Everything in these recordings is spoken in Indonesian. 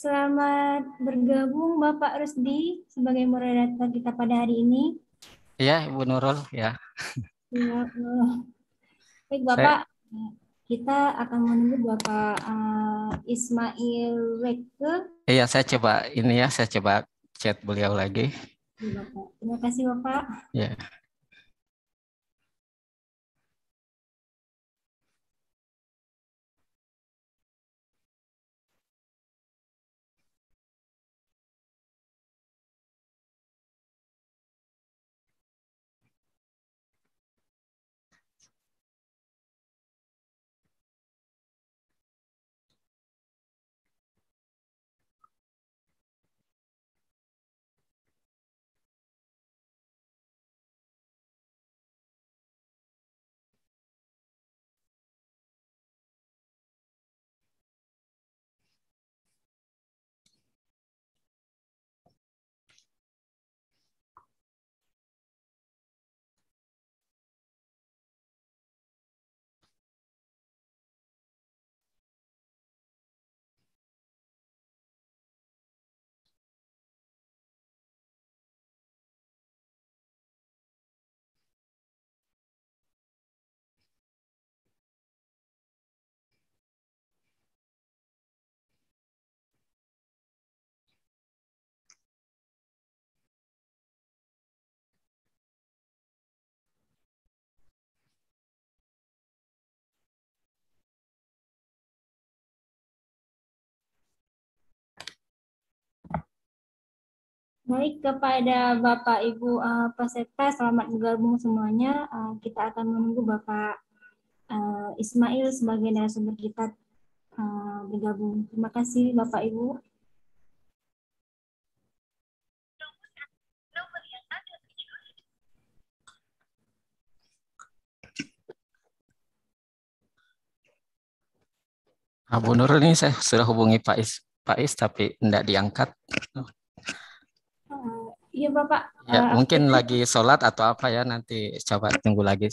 Selamat bergabung Bapak Rusdi sebagai moderator kita pada hari ini. Iya, Ibu Nurul, ya. ya Baik, Bapak. Saya... Kita akan menunggu Bapak uh, Ismail Reke. Iya, saya coba ini ya, saya coba chat beliau lagi. Iya, Terima kasih, Bapak. Ya. Baik, kepada Bapak Ibu uh, peserta, selamat bergabung semuanya. Uh, kita akan menunggu Bapak uh, Ismail sebagai narasumber kita uh, bergabung. Terima kasih Bapak Ibu. Abu Nur ini saya sudah hubungi Pak Is, Pak Is tapi tidak diangkat. Iya Bapak. Ya, uh, mungkin aku... lagi sholat atau apa ya nanti coba tunggu lagi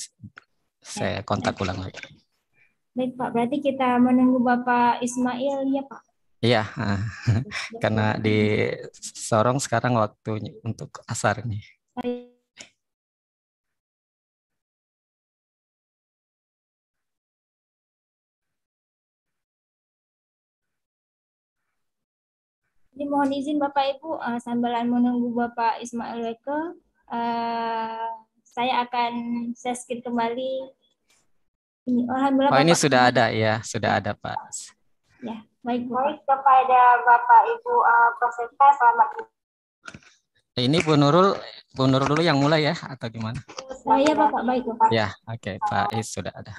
saya ya. kontak ya. ulang lagi. Baik Pak, berarti kita menunggu Bapak Ismail ya Pak. Iya, ah. karena di Sorong sekarang waktunya untuk asar nih. Oh, iya. Jadi mohon izin Bapak Ibu uh, eh, sambilan menunggu Bapak Ismail Weke, uh, saya akan saya skip kembali. Ini, alhamdulillah. Oh Bapak. sudah ada ya, sudah ada Pak. Ya, baik. Baik kepada Bapak Ibu uh, eh, peserta selamat. Ini Bu Nurul, Bu Nurul dulu yang mulai ya atau gimana? Oh iya Bapak, baik Bapak. Ya, oke okay, Pak Is sudah ada.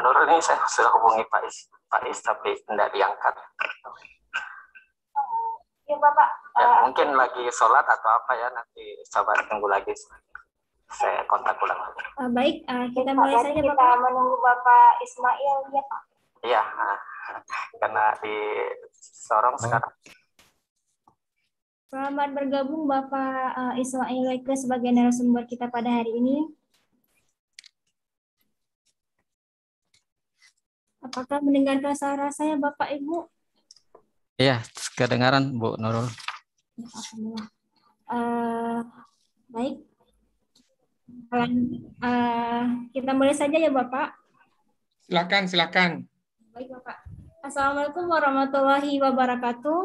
Gubernur ini saya sudah hubungi Pak Is, Pak Is tapi tidak diangkat. Ya, Bapak. Ya, uh, mungkin lagi sholat atau apa ya nanti sabar tunggu lagi. Saya kontak ulang. Uh, baik, uh, kita mulai saja kita Bapak. menunggu Bapak Ismail ya Pak. Iya, karena di Sorong baik. sekarang. Selamat bergabung Bapak uh, Ismail Leke sebagai narasumber kita pada hari ini. Apakah mendengar suara saya Bapak Ibu? Iya, kedengaran Bu Nurul. Alhamdulillah. Uh, baik. Uh, kita mulai saja ya Bapak. Silakan, silakan. Baik Bapak. Assalamualaikum warahmatullahi wabarakatuh.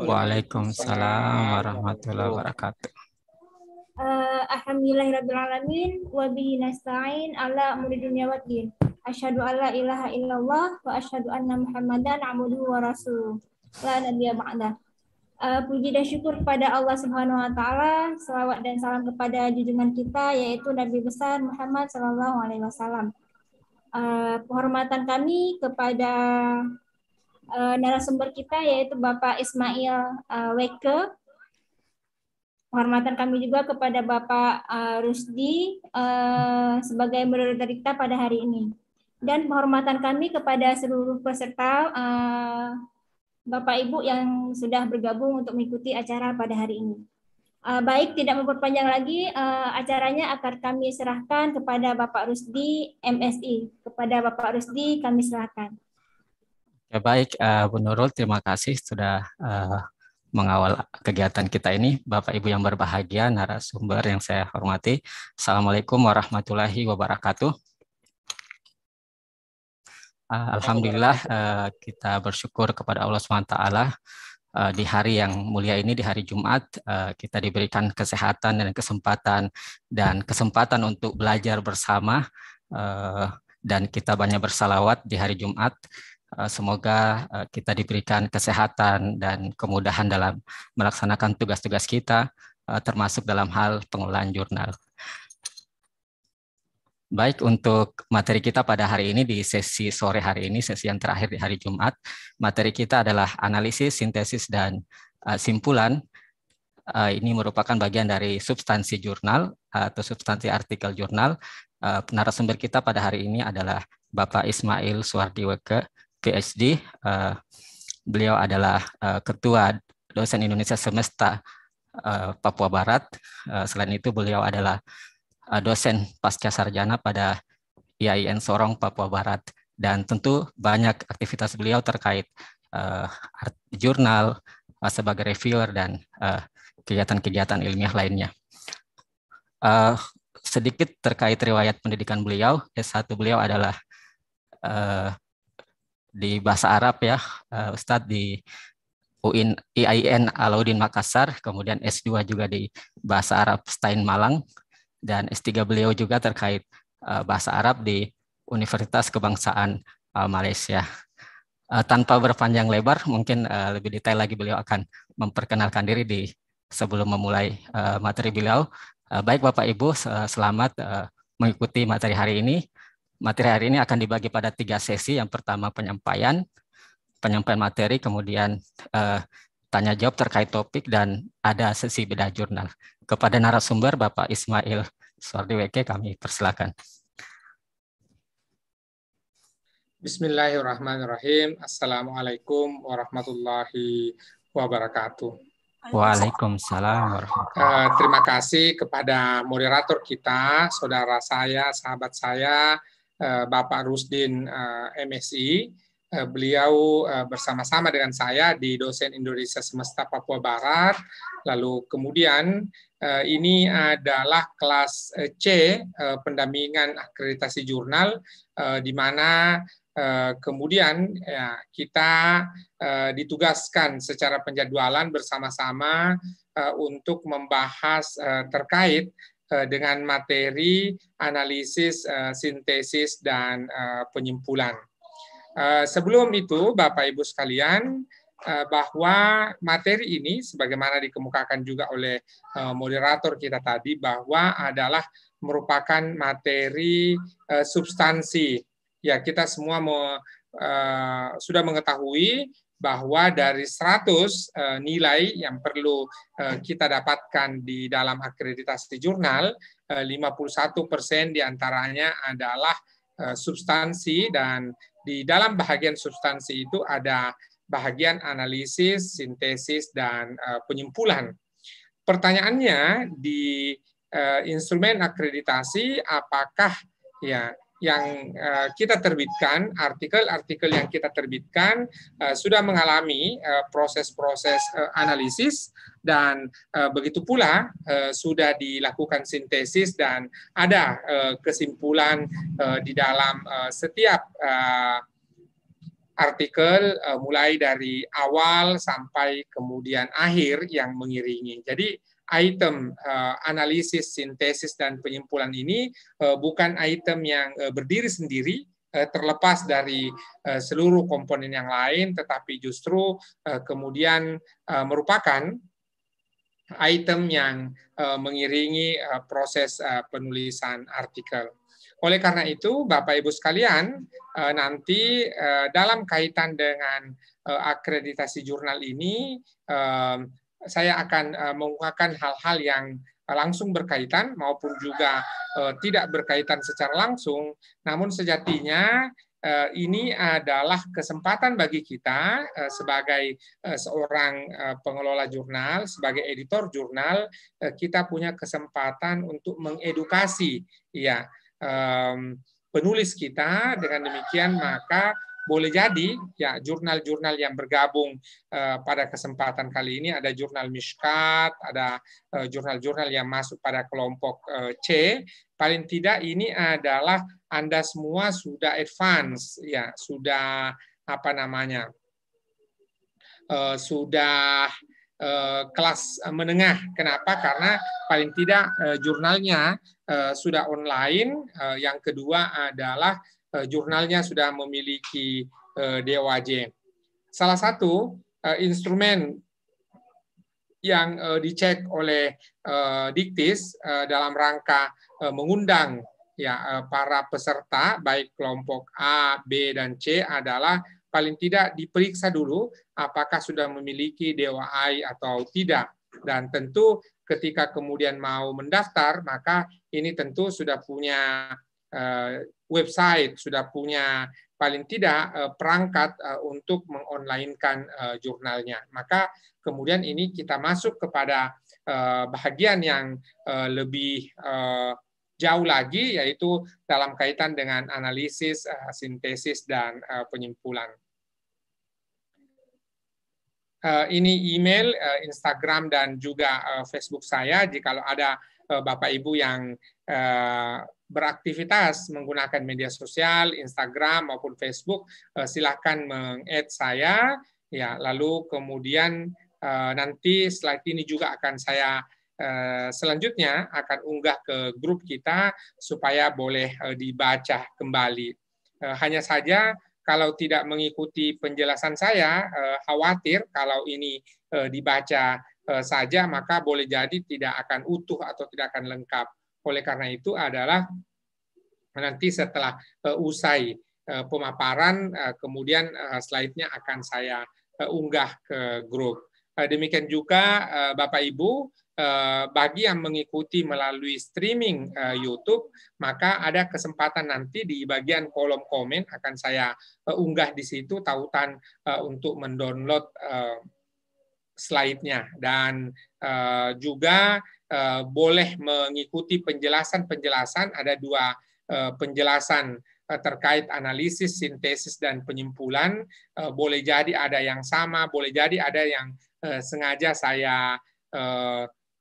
Waalaikumsalam warahmatullahi wabarakatuh. Uh, eh, Alhamdulillahirrahmanirrahim. Wabihi nasta'in ala umuri dunia wa din. Asyhadu alla ilaha illallah wa asyhadu anna Muhammadan abduhu wa rasuluh. La nabiyya ba'da. Uh, puji dan syukur kepada Allah Subhanahu wa taala, selawat dan salam kepada junjungan kita yaitu Nabi besar Muhammad sallallahu alaihi wasallam. Eh, penghormatan kami kepada uh, narasumber kita yaitu Bapak Ismail uh, Weke. Penghormatan kami juga kepada Bapak uh, Rusdi uh, sebagai moderator kita pada hari ini dan penghormatan kami kepada seluruh peserta uh, Bapak Ibu yang sudah bergabung untuk mengikuti acara pada hari ini. Uh, baik, tidak memperpanjang lagi uh, acaranya akan kami serahkan kepada Bapak Rusdi MSI. Kepada Bapak Rusdi kami serahkan. Ya, baik, uh, Bu Nurul terima kasih sudah uh, mengawal kegiatan kita ini. Bapak Ibu yang berbahagia, narasumber yang saya hormati. Assalamualaikum warahmatullahi wabarakatuh. Ah, Alhamdulillah eh, kita bersyukur kepada Allah SWT eh, di hari yang mulia ini, di hari Jumat, eh, kita diberikan kesehatan dan kesempatan dan kesempatan untuk belajar bersama dan kita banyak bersalawat di hari Jumat. semoga kita diberikan kesehatan dan kemudahan dalam melaksanakan tugas-tugas kita, termasuk dalam hal pengelolaan jurnal. Baik, untuk materi kita pada hari ini di sesi sore hari ini, sesi yang terakhir di hari Jumat, materi kita adalah analisis, sintesis, dan uh, simpulan. Uh, ini merupakan bagian dari substansi jurnal uh, atau substansi artikel jurnal. Uh, narasumber kita pada hari ini adalah Bapak Ismail Suwardiweke, PhD. Uh, beliau adalah uh, Ketua Dosen Indonesia Semesta uh, Papua Barat. Uh, selain itu, beliau adalah Eh, dosen pasca sarjana pada IAIN Sorong Papua Barat dan tentu banyak aktivitas beliau terkait uh, art, jurnal uh, sebagai reviewer dan kegiatan-kegiatan uh, ilmiah lainnya. Uh, sedikit terkait riwayat pendidikan beliau, S1 beliau adalah uh, di bahasa Arab ya, uh, Ustadz di UIN, IAIN Alauddin Makassar, kemudian S2 juga di bahasa Arab Stein Malang, dan S3 beliau juga terkait eh, bahasa Arab di Universitas Kebangsaan eh, Malaysia. Eh, tanpa berpanjang lebar, mungkin lebih detail lagi beliau akan memperkenalkan diri di sebelum memulai materi beliau. baik Bapak Ibu, selamat mengikuti materi hari ini. Materi hari ini akan dibagi pada tiga sesi. Yang pertama penyampaian, penyampaian materi, kemudian tanya jawab terkait topik dan ada sesi bedah jurnal. Kepada narasumber Bapak Ismail Suardiweke kami persilakan. Bismillahirrahmanirrahim. Assalamualaikum warahmatullahi wabarakatuh. Waalaikumsalam warahmatullahi wabarakatuh. Eh, uh, terima kasih kepada moderator kita, saudara saya, sahabat saya, uh, Bapak Rusdin uh, eh, MSI Eh, beliau eh, bersama-sama dengan saya di dosen Indonesia Semesta Papua Barat. Lalu kemudian eh, ini adalah kelas C pendampingan akreditasi jurnal di mana kemudian ya, kita ditugaskan secara penjadwalan bersama-sama untuk membahas terkait dengan materi analisis, sintesis, dan penyimpulan. Eh, sebelum itu, Bapak Ibu sekalian, eh, bahwa materi ini, sebagaimana dikemukakan juga oleh eh, moderator kita tadi, bahwa adalah merupakan materi substansi. Ya, kita semua mau, sudah mengetahui bahwa dari 100 nilai yang perlu kita dapatkan di dalam akreditasi jurnal, puluh 51 persen diantaranya adalah Eh, substansi dan di dalam bahagian substansi itu ada bahagian analisis, sintesis dan eh, penyimpulan. Pertanyaannya di eh, instrumen akreditasi apakah ya yang uh, kita terbitkan, artikel-artikel yang kita terbitkan uh, sudah mengalami eh, proses-proses uh, uh, analisis dan uh, begitu pula uh, sudah dilakukan sintesis dan ada uh, kesimpulan uh, di dalam uh, setiap uh, artikel uh, mulai dari awal sampai kemudian akhir yang mengiringi. Jadi item uh, analisis, sintesis, dan penyimpulan ini uh, bukan item yang uh, berdiri sendiri, terlepas dari seluruh komponen yang lain, tetapi justru kemudian merupakan item yang mengiringi proses penulisan artikel. Oleh karena itu, Bapak Ibu sekalian, nanti dalam kaitan dengan akreditasi jurnal ini, saya akan uh, eh, mengungkapkan hal-hal yang eh, langsung berkaitan maupun juga uh, tidak berkaitan secara langsung. Namun sejatinya uh, ini adalah kesempatan bagi kita uh, sebagai uh, seorang uh, pengelola jurnal, sebagai editor jurnal, uh, kita punya kesempatan untuk mengedukasi ya um, penulis kita. Dengan demikian maka boleh jadi ya jurnal-jurnal yang bergabung uh, pada kesempatan kali ini ada jurnal Mishkat, ada jurnal eh, jurnal-jurnal yang masuk pada kelompok uh, C. Paling tidak ini adalah Anda semua sudah advance ya, sudah apa namanya? Uh, sudah kelas menengah. Kenapa? Karena paling tidak jurnalnya sudah online. Yang kedua adalah Eh, jurnalnya sudah memiliki eh, DOAJ. Salah satu eh, instrumen yang dicek oleh Diktis dalam rangka mengundang ya para peserta baik kelompok A, B dan C adalah paling tidak diperiksa dulu apakah sudah memiliki DOI atau tidak dan tentu ketika kemudian mau mendaftar maka ini tentu sudah punya Eh, website, sudah punya paling tidak eh, perangkat eh, untuk mengonlinekan jurnalnya. Maka kemudian ini kita masuk kepada bagian yang lebih jauh lagi yaitu dalam kaitan dengan analisis, sintesis dan penyimpulan. Ini email, Instagram dan juga Facebook saya. Jika ada Bapak Ibu yang beraktivitas menggunakan media sosial, Instagram maupun Facebook, eh, silahkan meng-add saya. Ya, lalu kemudian eh, nanti slide ini juga akan saya eh, selanjutnya akan unggah ke grup kita supaya boleh dibaca kembali. Hanya saja kalau tidak mengikuti penjelasan saya, khawatir kalau ini dibaca saja maka boleh jadi tidak akan utuh atau tidak akan lengkap oleh karena itu adalah nanti setelah eh, usai eh, pemaparan, eh, kemudian slide-nya akan saya unggah ke grup. Demikian juga Bapak Ibu, bagi yang mengikuti melalui streaming YouTube, maka ada kesempatan nanti di bagian kolom komen akan saya unggah di situ tautan untuk mendownload slide-nya dan juga Eh, boleh mengikuti penjelasan-penjelasan ada dua eh, penjelasan eh, terkait analisis, sintesis dan penyimpulan boleh jadi ada yang sama, boleh jadi ada yang sengaja saya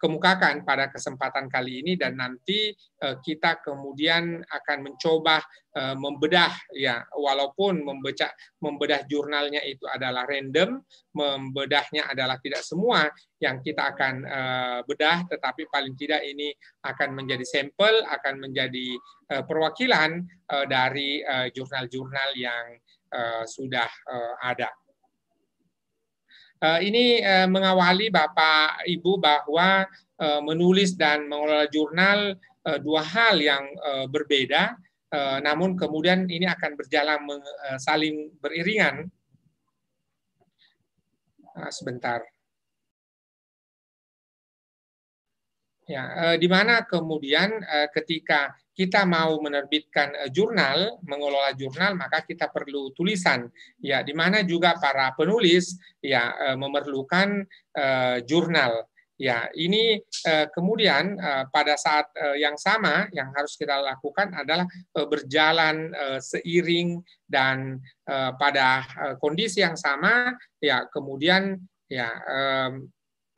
kemukakan pada kesempatan kali ini dan nanti eh, kita kemudian akan mencoba eh, membedah ya walaupun membaca membedah jurnalnya itu adalah random, membedahnya adalah tidak semua yang kita akan eh, bedah tetapi paling tidak ini akan menjadi sampel, akan menjadi perwakilan dari jurnal-jurnal yang sudah ada. Eh, ini eh, mengawali Bapak Ibu bahwa eh, menulis dan mengelola jurnal dua hal yang berbeda, namun kemudian ini akan berjalan saling beriringan. Ah, sebentar. Ya, di mana kemudian ketika kita mau menerbitkan eh, jurnal, mengelola jurnal, maka kita perlu tulisan. Ya, di mana juga para penulis ya eh, memerlukan eh, jurnal. Ya, ini kemudian pada saat yang sama yang harus kita lakukan adalah berjalan seiring dan pada kondisi yang sama ya kemudian ya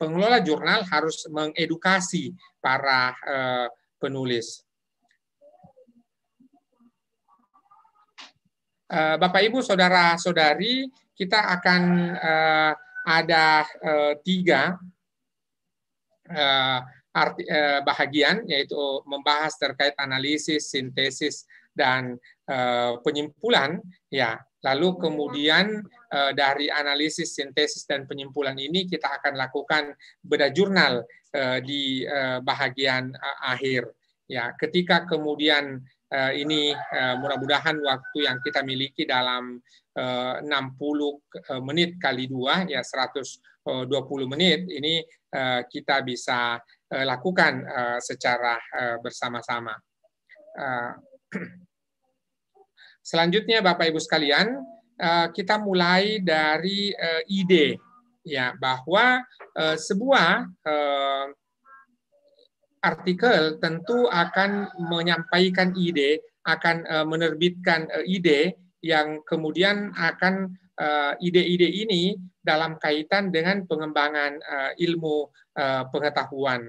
pengelola jurnal harus mengedukasi para penulis. Eh, Bapak Ibu saudara saudari kita akan uh, ada uh, tiga uh, arti, uh, bahagian yaitu membahas terkait analisis, sintesis dan uh, penyimpulan ya. Lalu kemudian uh, dari analisis, sintesis dan penyimpulan ini kita akan lakukan beda jurnal uh, di uh, bahagian uh, akhir ya. Ketika kemudian Eh, ini eh, mudah-mudahan waktu yang kita miliki dalam 60 eh, menit kali dua ya 120 menit ini kita bisa lakukan secara bersama-sama. Selanjutnya Bapak Ibu sekalian, kita mulai dari ide ya bahwa sebuah artikel tentu akan menyampaikan ide, akan uh, menerbitkan uh, ide yang kemudian akan ide eh, ide-ide ini dalam kaitan dengan pengembangan uh, ilmu uh, pengetahuan.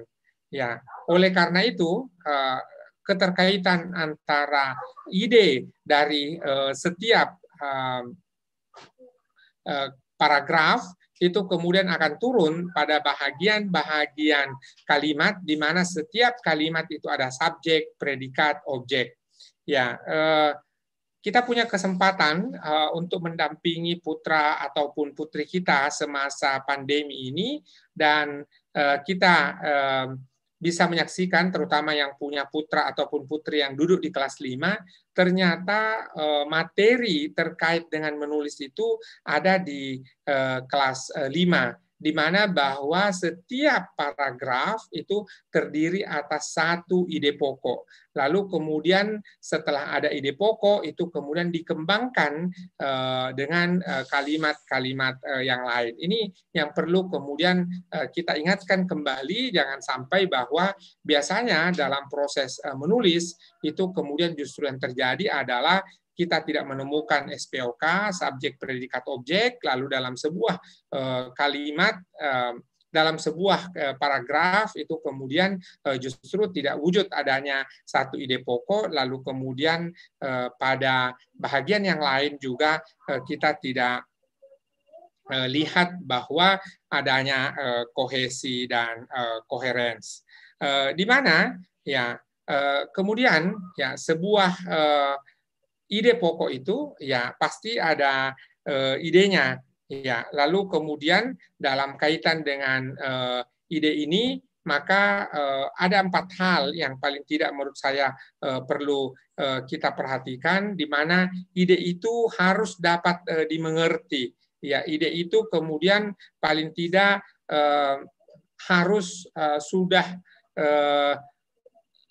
Ya, oleh karena itu uh, keterkaitan antara ide dari uh, setiap uh, uh, paragraf itu kemudian akan turun pada bahagian-bahagian kalimat di mana setiap kalimat itu ada subjek, predikat, objek. Ya, eh, kita punya kesempatan uh, untuk mendampingi putra ataupun putri kita semasa pandemi ini dan uh, kita uh, bisa menyaksikan terutama yang punya putra ataupun putri yang duduk di kelas 5 ternyata eh, materi terkait dengan menulis itu ada di eh, kelas eh, lima 5 di mana bahwa setiap paragraf itu terdiri atas satu ide pokok. Lalu kemudian setelah ada ide pokok itu kemudian dikembangkan eh, dengan eh, kalimat-kalimat eh, yang lain. Ini yang perlu kemudian kita ingatkan kembali jangan sampai bahwa biasanya dalam proses menulis itu kemudian justru yang terjadi adalah kita tidak menemukan SPOK, subjek predikat objek, lalu dalam sebuah eh, kalimat eh, dalam sebuah eh, paragraf itu kemudian justru tidak wujud adanya satu ide pokok lalu kemudian pada bagian yang lain juga kita tidak lihat bahwa adanya kohesi dan koherens di mana ya kemudian ya sebuah ide pokok itu ya pasti ada uh, idenya ya lalu kemudian dalam kaitan dengan uh, ide ini maka eh, ada empat hal yang paling tidak menurut saya perlu kita perhatikan di mana ide itu harus dapat dimengerti ya ide itu kemudian paling tidak harus sudah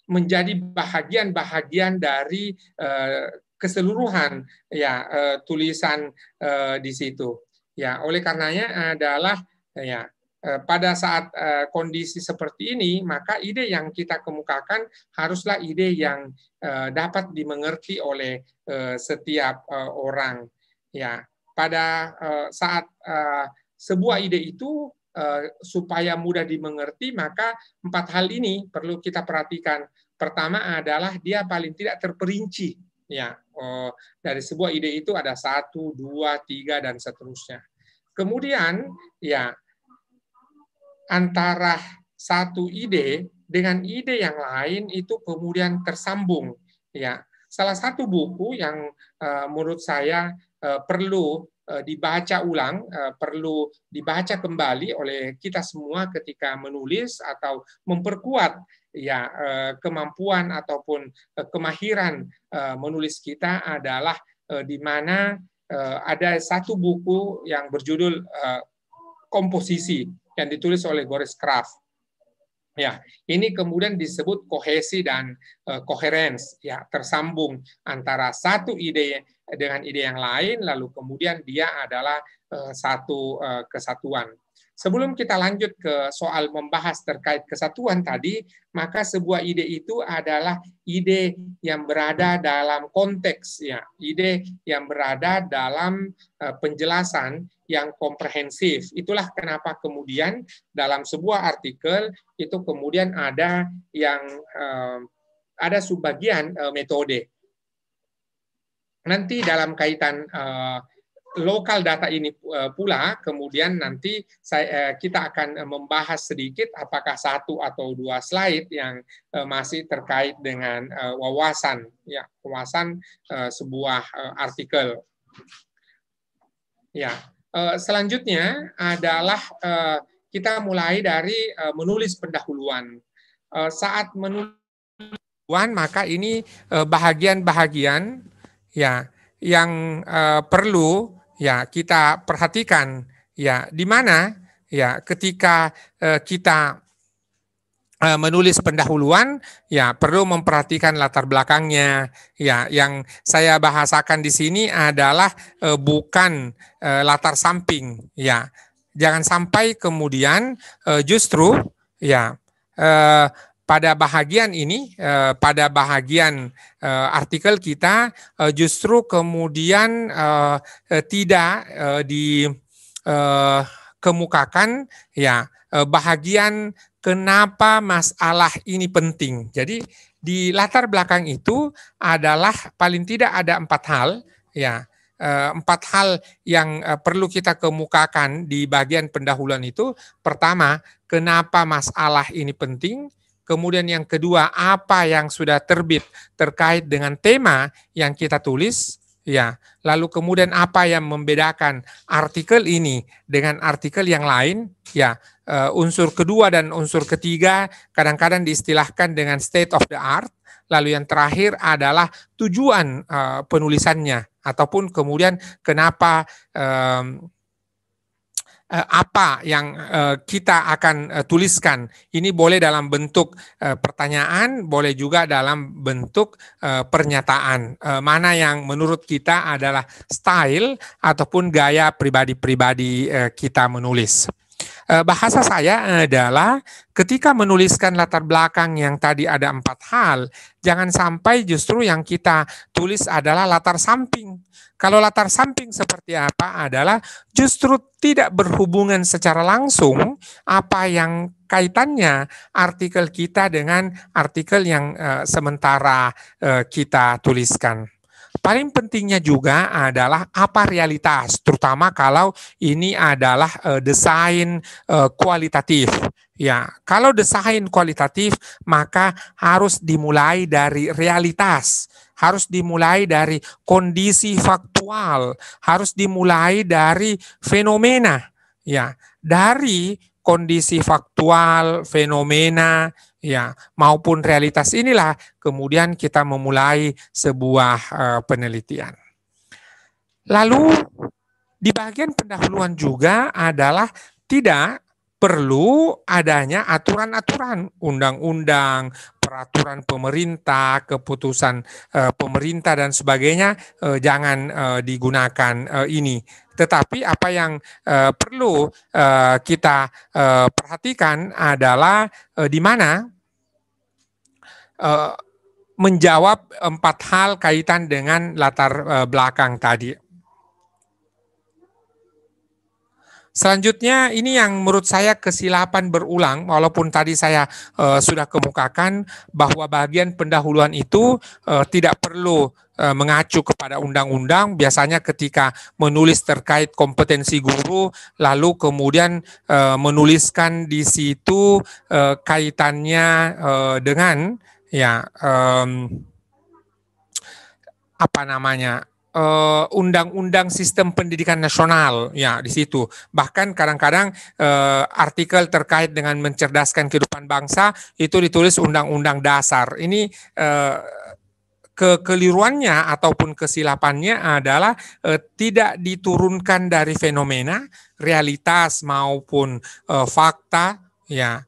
menjadi bahagian-bahagian dari keseluruhan ya eh, tulisan eh, di situ. Ya, oleh karenanya adalah ya eh, pada saat kondisi seperti ini maka ide yang kita kemukakan haruslah ide yang dapat dimengerti oleh setiap orang. Ya, pada saat sebuah ide itu supaya mudah dimengerti maka empat hal ini perlu kita perhatikan. Pertama adalah dia paling tidak terperinci ya eh, dari sebuah ide itu ada satu, dua, tiga dan seterusnya. Kemudian ya antara satu ide dengan ide yang lain itu kemudian tersambung. Ya, salah satu buku yang eh, menurut saya eh, perlu Eh, dibaca ulang, eh, perlu dibaca kembali oleh kita semua ketika menulis atau memperkuat ya eh, kemampuan ataupun kemahiran menulis kita adalah di mana ada satu buku yang berjudul komposisi yang ditulis oleh Boris Kraft. Ya, ini kemudian disebut kohesi dan uh, koherens, ya tersambung antara satu ide dengan ide yang lain, lalu kemudian dia adalah eh, satu eh, kesatuan. Sebelum kita lanjut ke soal membahas terkait kesatuan tadi, maka sebuah ide itu adalah ide yang berada dalam konteks, ya, ide yang berada dalam eh, penjelasan yang komprehensif. Itulah kenapa kemudian dalam sebuah artikel itu kemudian ada yang ada subbagian metode Nanti dalam kaitan uh, lokal data ini eh, pula kemudian nanti saya, eh, kita akan membahas sedikit apakah satu atau dua slide yang masih terkait dengan wawasan ya wawasan sebuah artikel ya selanjutnya adalah kita mulai dari menulis pendahuluan saat menulis maka ini bahagian-bahagian ya yang eh, perlu ya kita perhatikan ya di mana ya ketika eh, kita eh, menulis pendahuluan ya perlu memperhatikan latar belakangnya ya yang saya bahasakan di sini adalah eh, bukan eh, latar samping ya jangan sampai kemudian eh, justru ya eh, pada bahagian ini, eh, pada bahagian eh, artikel kita eh, justru kemudian tidak dikemukakan ya bahagian kenapa masalah ini penting. Jadi di latar belakang itu adalah paling tidak ada empat hal ya empat hal yang perlu kita kemukakan di bagian pendahuluan itu. Pertama, kenapa masalah ini penting? Kemudian yang kedua, apa yang sudah terbit terkait dengan tema yang kita tulis, ya. Lalu kemudian apa yang membedakan artikel ini dengan artikel yang lain, ya. Uh, unsur kedua dan unsur ketiga kadang-kadang diistilahkan dengan state of the art. Lalu yang terakhir adalah tujuan uh, penulisannya ataupun kemudian kenapa um, Eh, apa yang eh, kita akan eh, tuliskan. Ini boleh dalam bentuk pertanyaan, boleh juga dalam bentuk pernyataan. Mana yang menurut kita adalah style ataupun gaya pribadi-pribadi kita menulis. Eh, bahasa saya adalah ketika menuliskan latar belakang yang tadi ada empat hal, jangan sampai justru yang kita tulis adalah latar samping. Kalau latar samping seperti apa adalah justru tidak berhubungan secara langsung apa yang kaitannya artikel kita dengan artikel yang uh, sementara uh, kita tuliskan. Paling pentingnya juga adalah apa realitas, terutama kalau ini adalah uh, desain uh, kualitatif. Ya, kalau desain kualitatif maka harus dimulai dari realitas, harus dimulai dari kondisi faktual, harus dimulai dari fenomena. Ya, dari kondisi faktual, fenomena, ya maupun realitas inilah kemudian kita memulai sebuah uh, penelitian. Lalu di bagian pendahuluan juga adalah tidak perlu adanya aturan-aturan undang-undang, peraturan pemerintah, keputusan e, pemerintah dan sebagainya e, jangan e, digunakan ini. Tetapi apa yang perlu kita perhatikan adalah di mana Eh, menjawab empat hal kaitan dengan latar eh, belakang tadi. Selanjutnya ini yang menurut saya kesilapan berulang walaupun tadi saya uh, sudah kemukakan bahwa bagian pendahuluan itu uh, tidak perlu uh, mengacu kepada undang-undang biasanya ketika menulis terkait kompetensi guru lalu kemudian menuliskan di situ kaitannya dengan ya um, apa namanya eh, undang-undang uh, sistem pendidikan nasional ya di situ bahkan kadang-kadang uh, artikel terkait dengan mencerdaskan kehidupan bangsa itu ditulis undang-undang dasar ini uh, kekeliruannya ataupun kesilapannya adalah e, tidak diturunkan dari fenomena realitas maupun e, fakta ya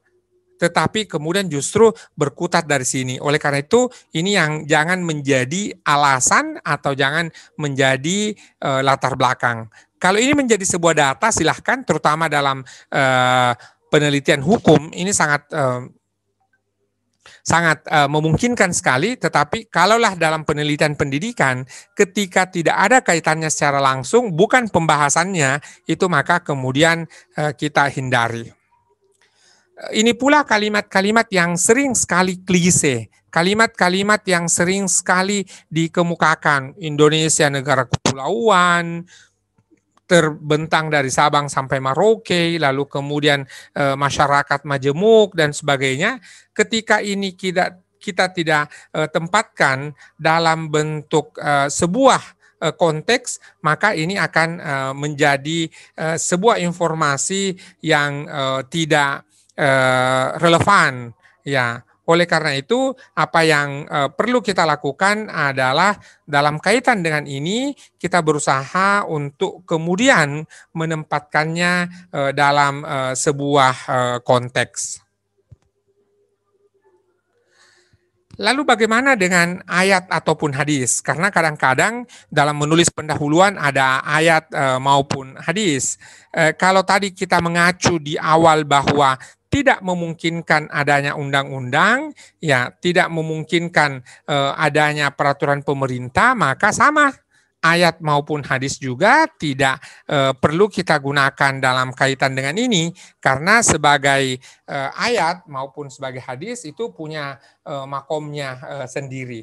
tetapi kemudian justru berkutat dari sini. Oleh karena itu, ini yang jangan menjadi alasan atau jangan menjadi e, latar belakang. Kalau ini menjadi sebuah data, silahkan, terutama dalam e, penelitian hukum, ini sangat e, sangat e, memungkinkan sekali tetapi kalaulah dalam penelitian pendidikan ketika tidak ada kaitannya secara langsung bukan pembahasannya itu maka kemudian e, kita hindari ini pula kalimat-kalimat yang sering sekali klise, kalimat-kalimat yang sering sekali dikemukakan. Indonesia negara kepulauan, terbentang dari Sabang sampai Merauke, lalu kemudian e, masyarakat majemuk dan sebagainya. Ketika ini kita kita tidak e, tempatkan dalam bentuk e, sebuah e, konteks, maka ini akan e, menjadi e, sebuah informasi yang e, tidak eh, relevan ya. Oleh karena itu, apa yang eh, perlu kita lakukan adalah dalam kaitan dengan ini kita berusaha untuk kemudian menempatkannya eh, dalam eh, sebuah eh, konteks. Lalu bagaimana dengan ayat ataupun hadis? Karena kadang-kadang dalam menulis pendahuluan ada ayat eh, maupun hadis. Eh, kalau tadi kita mengacu di awal bahwa tidak memungkinkan adanya undang-undang, ya tidak memungkinkan eh, adanya peraturan pemerintah, maka sama ayat maupun hadis juga tidak e, perlu kita gunakan dalam kaitan dengan ini karena sebagai e, ayat maupun sebagai hadis itu punya e, makomnya e, sendiri.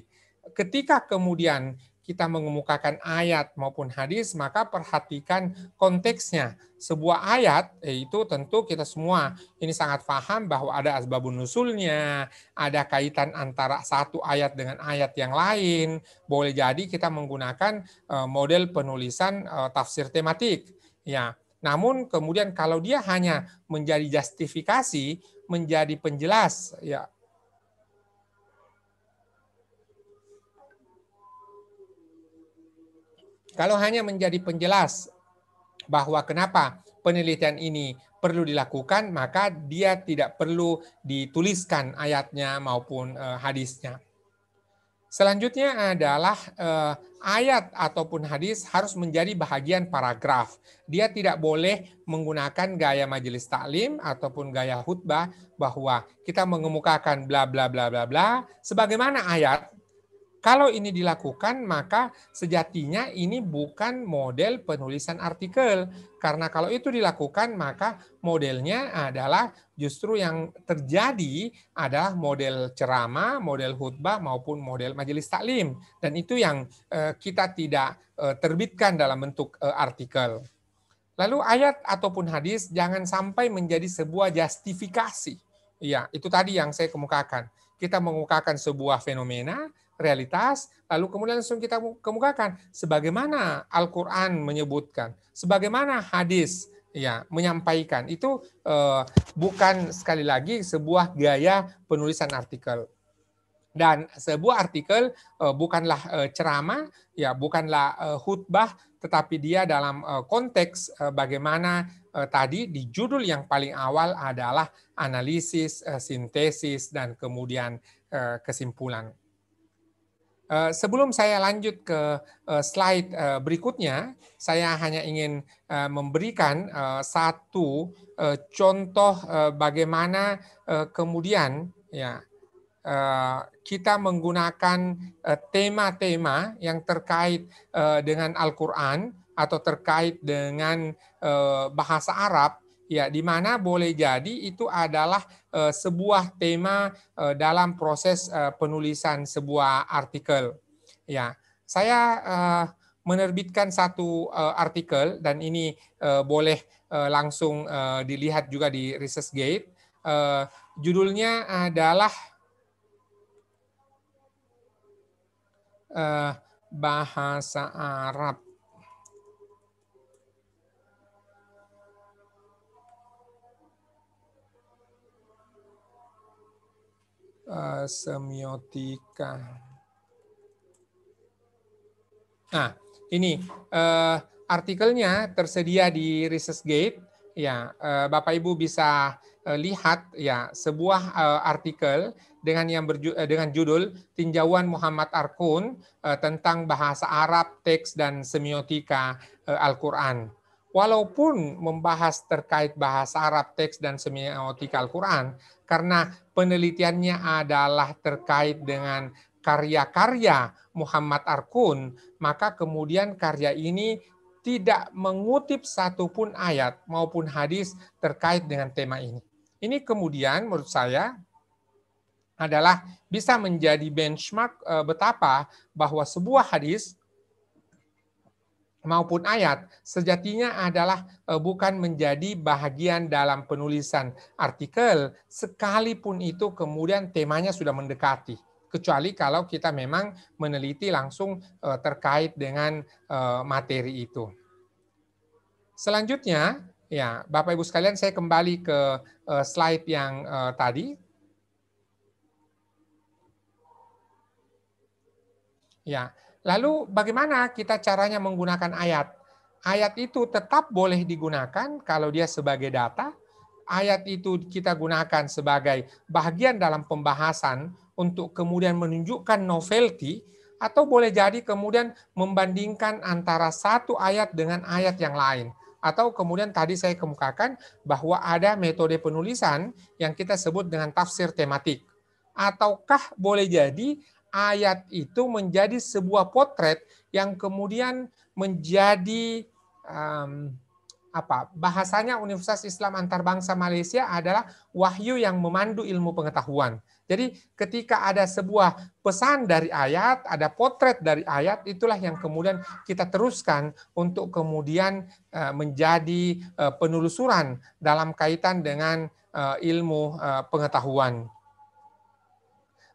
Ketika kemudian kita mengemukakan ayat maupun hadis, maka perhatikan konteksnya. Sebuah ayat yaitu tentu kita semua ini sangat paham bahwa ada asbabun nusulnya, ada kaitan antara satu ayat dengan ayat yang lain. Boleh jadi kita menggunakan e, model penulisan e, tafsir tematik. Ya, namun kemudian kalau dia hanya menjadi justifikasi, menjadi penjelas ya Kalau hanya menjadi penjelas bahwa kenapa penelitian ini perlu dilakukan, maka dia tidak perlu dituliskan ayatnya maupun eh, hadisnya. Selanjutnya adalah eh, ayat ataupun hadis harus menjadi bahagian paragraf. Dia tidak boleh menggunakan gaya majelis taklim ataupun gaya khutbah bahwa kita mengemukakan bla bla bla bla bla sebagaimana ayat kalau ini dilakukan, maka sejatinya ini bukan model penulisan artikel. Karena kalau itu dilakukan, maka modelnya adalah justru yang terjadi adalah model ceramah, model khutbah, maupun model majelis taklim. Dan itu yang eh, kita tidak eh, terbitkan dalam bentuk eh, artikel. Lalu ayat ataupun hadis jangan sampai menjadi sebuah justifikasi. Ya, itu tadi yang saya kemukakan. Kita mengukakan sebuah fenomena, realitas, lalu kemudian langsung kita kemukakan sebagaimana Al-Qur'an menyebutkan, sebagaimana hadis ya menyampaikan. Itu eh, bukan sekali lagi sebuah gaya penulisan artikel. Dan sebuah artikel eh, bukanlah eh, ceramah, ya bukanlah eh, khutbah, tetapi dia dalam eh, konteks eh, bagaimana eh, tadi di judul yang paling awal adalah analisis, eh, sintesis, dan kemudian eh, kesimpulan. Eh, sebelum saya lanjut ke eh, slide eh, berikutnya, saya hanya ingin memberikan satu contoh bagaimana kemudian ya kita menggunakan tema-tema yang terkait dengan Al-Qur'an atau terkait dengan bahasa Arab Ya, di mana boleh jadi itu adalah uh, sebuah tema uh, dalam proses uh, penulisan sebuah artikel. Ya, saya uh, menerbitkan satu uh, artikel dan ini uh, boleh uh, langsung uh, dilihat juga di ResearchGate. uh, judulnya adalah uh, bahasa Arab semiotika. Nah, ini uh, artikelnya tersedia di ResearchGate. Ya, uh, Bapak Ibu bisa uh, lihat ya sebuah uh, artikel dengan yang berju dengan judul Tinjauan Muhammad Arkun uh, tentang bahasa Arab, teks dan semiotika uh, Al-Qur'an. Walaupun membahas terkait bahasa Arab, teks dan semiotika Al-Qur'an, karena penelitiannya adalah terkait dengan karya-karya Muhammad Arkun, maka kemudian karya ini tidak mengutip satupun ayat maupun hadis terkait dengan tema ini. Ini kemudian menurut saya adalah bisa menjadi benchmark eh, betapa bahwa sebuah hadis maupun ayat sejatinya adalah eh, bukan menjadi bahagian dalam penulisan artikel sekalipun itu kemudian temanya sudah mendekati kecuali kalau kita memang meneliti langsung eh, terkait dengan eh, materi itu. Selanjutnya, ya Bapak Ibu sekalian saya kembali ke slide yang tadi. Ya, Lalu bagaimana kita caranya menggunakan ayat? Ayat itu tetap boleh digunakan kalau dia sebagai data. Ayat itu kita gunakan sebagai bagian dalam pembahasan untuk kemudian menunjukkan novelty atau boleh jadi kemudian membandingkan antara satu ayat dengan ayat yang lain. Atau kemudian tadi saya kemukakan bahwa ada metode penulisan yang kita sebut dengan tafsir tematik ataukah boleh jadi ayat itu menjadi sebuah potret yang kemudian menjadi um, apa bahasanya Universitas Islam Antarbangsa Malaysia adalah wahyu yang memandu ilmu pengetahuan. Jadi ketika ada sebuah pesan dari ayat, ada potret dari ayat, itulah yang kemudian kita teruskan untuk kemudian eh, menjadi eh, penelusuran dalam kaitan dengan eh, ilmu pengetahuan.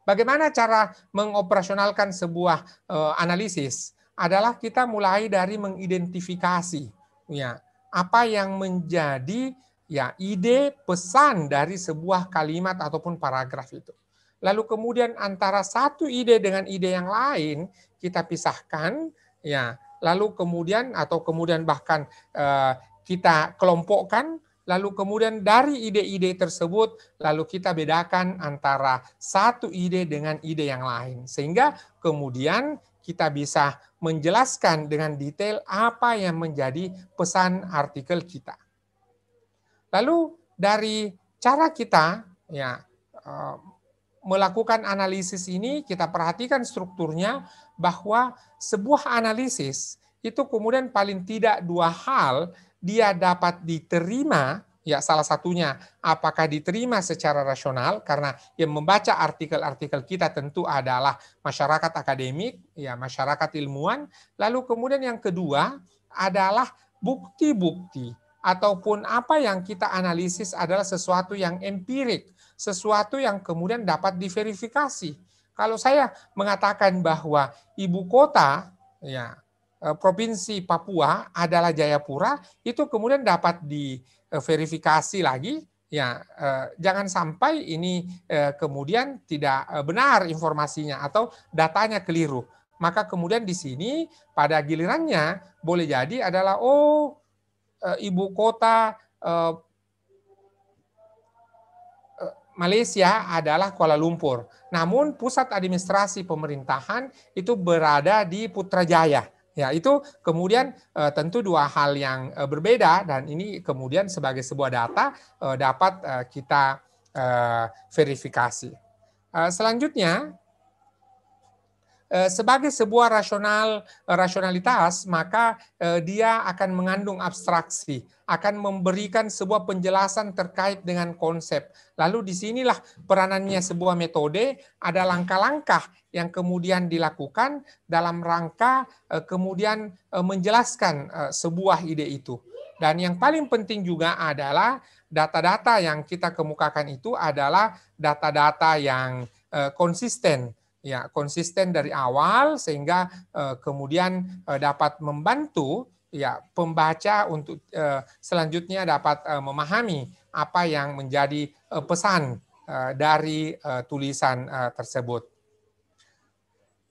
Bagaimana cara mengoperasionalkan sebuah uh, analisis? Adalah kita mulai dari mengidentifikasi ya apa yang menjadi ya ide pesan dari sebuah kalimat ataupun paragraf itu. Lalu kemudian antara satu ide dengan ide yang lain kita pisahkan ya lalu kemudian atau kemudian bahkan eh, kita kelompokkan lalu kemudian dari ide-ide tersebut lalu kita bedakan antara satu ide dengan ide yang lain sehingga kemudian kita bisa menjelaskan dengan detail apa yang menjadi pesan artikel kita. Lalu dari cara kita ya eh, melakukan analisis ini kita perhatikan strukturnya bahwa sebuah analisis itu kemudian paling tidak dua hal dia dapat diterima ya salah satunya apakah diterima secara rasional karena yang membaca artikel-artikel kita tentu adalah masyarakat akademik ya masyarakat ilmuwan lalu kemudian yang kedua adalah bukti-bukti ataupun apa yang kita analisis adalah sesuatu yang empirik sesuatu yang kemudian dapat diverifikasi kalau saya mengatakan bahwa ibu kota ya Eh, provinsi Papua adalah Jayapura itu kemudian dapat diverifikasi lagi ya eh, jangan sampai ini eh, kemudian tidak benar informasinya atau datanya keliru maka kemudian di sini pada gilirannya boleh jadi adalah oh ibu kota Malaysia adalah Kuala Lumpur. Namun pusat administrasi pemerintahan itu berada di Putrajaya. Ya, itu kemudian uh, tentu dua hal yang uh, berbeda dan ini kemudian sebagai sebuah data uh, dapat uh, kita uh, verifikasi. Uh, selanjutnya Eh, sebagai sebuah rasional eh, rasionalitas maka eh, dia akan mengandung abstraksi, akan memberikan sebuah penjelasan terkait dengan konsep. Lalu disinilah peranannya sebuah metode, ada langkah-langkah yang kemudian dilakukan dalam rangka kemudian menjelaskan sebuah ide itu. Dan yang paling penting juga adalah data-data yang kita kemukakan itu adalah data-data yang konsisten ya konsisten dari awal sehingga eh, kemudian eh, dapat membantu ya pembaca untuk eh, selanjutnya dapat eh, memahami apa yang menjadi eh, pesan eh, dari eh, tulisan eh, tersebut.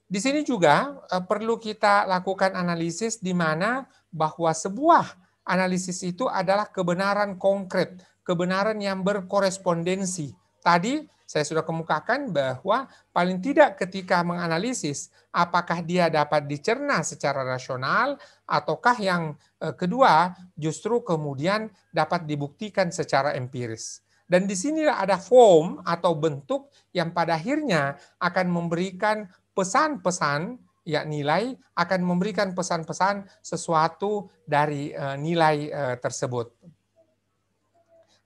Di sini juga eh, perlu kita lakukan analisis di mana bahwa sebuah analisis itu adalah kebenaran konkret, kebenaran yang berkorespondensi. Tadi saya sudah kemukakan bahwa paling tidak ketika menganalisis apakah dia dapat dicerna secara rasional ataukah yang eh, kedua justru kemudian dapat dibuktikan secara empiris. Dan di sini ada form atau bentuk yang pada akhirnya akan memberikan pesan-pesan ya nilai akan memberikan pesan-pesan sesuatu dari eh, nilai eh, tersebut.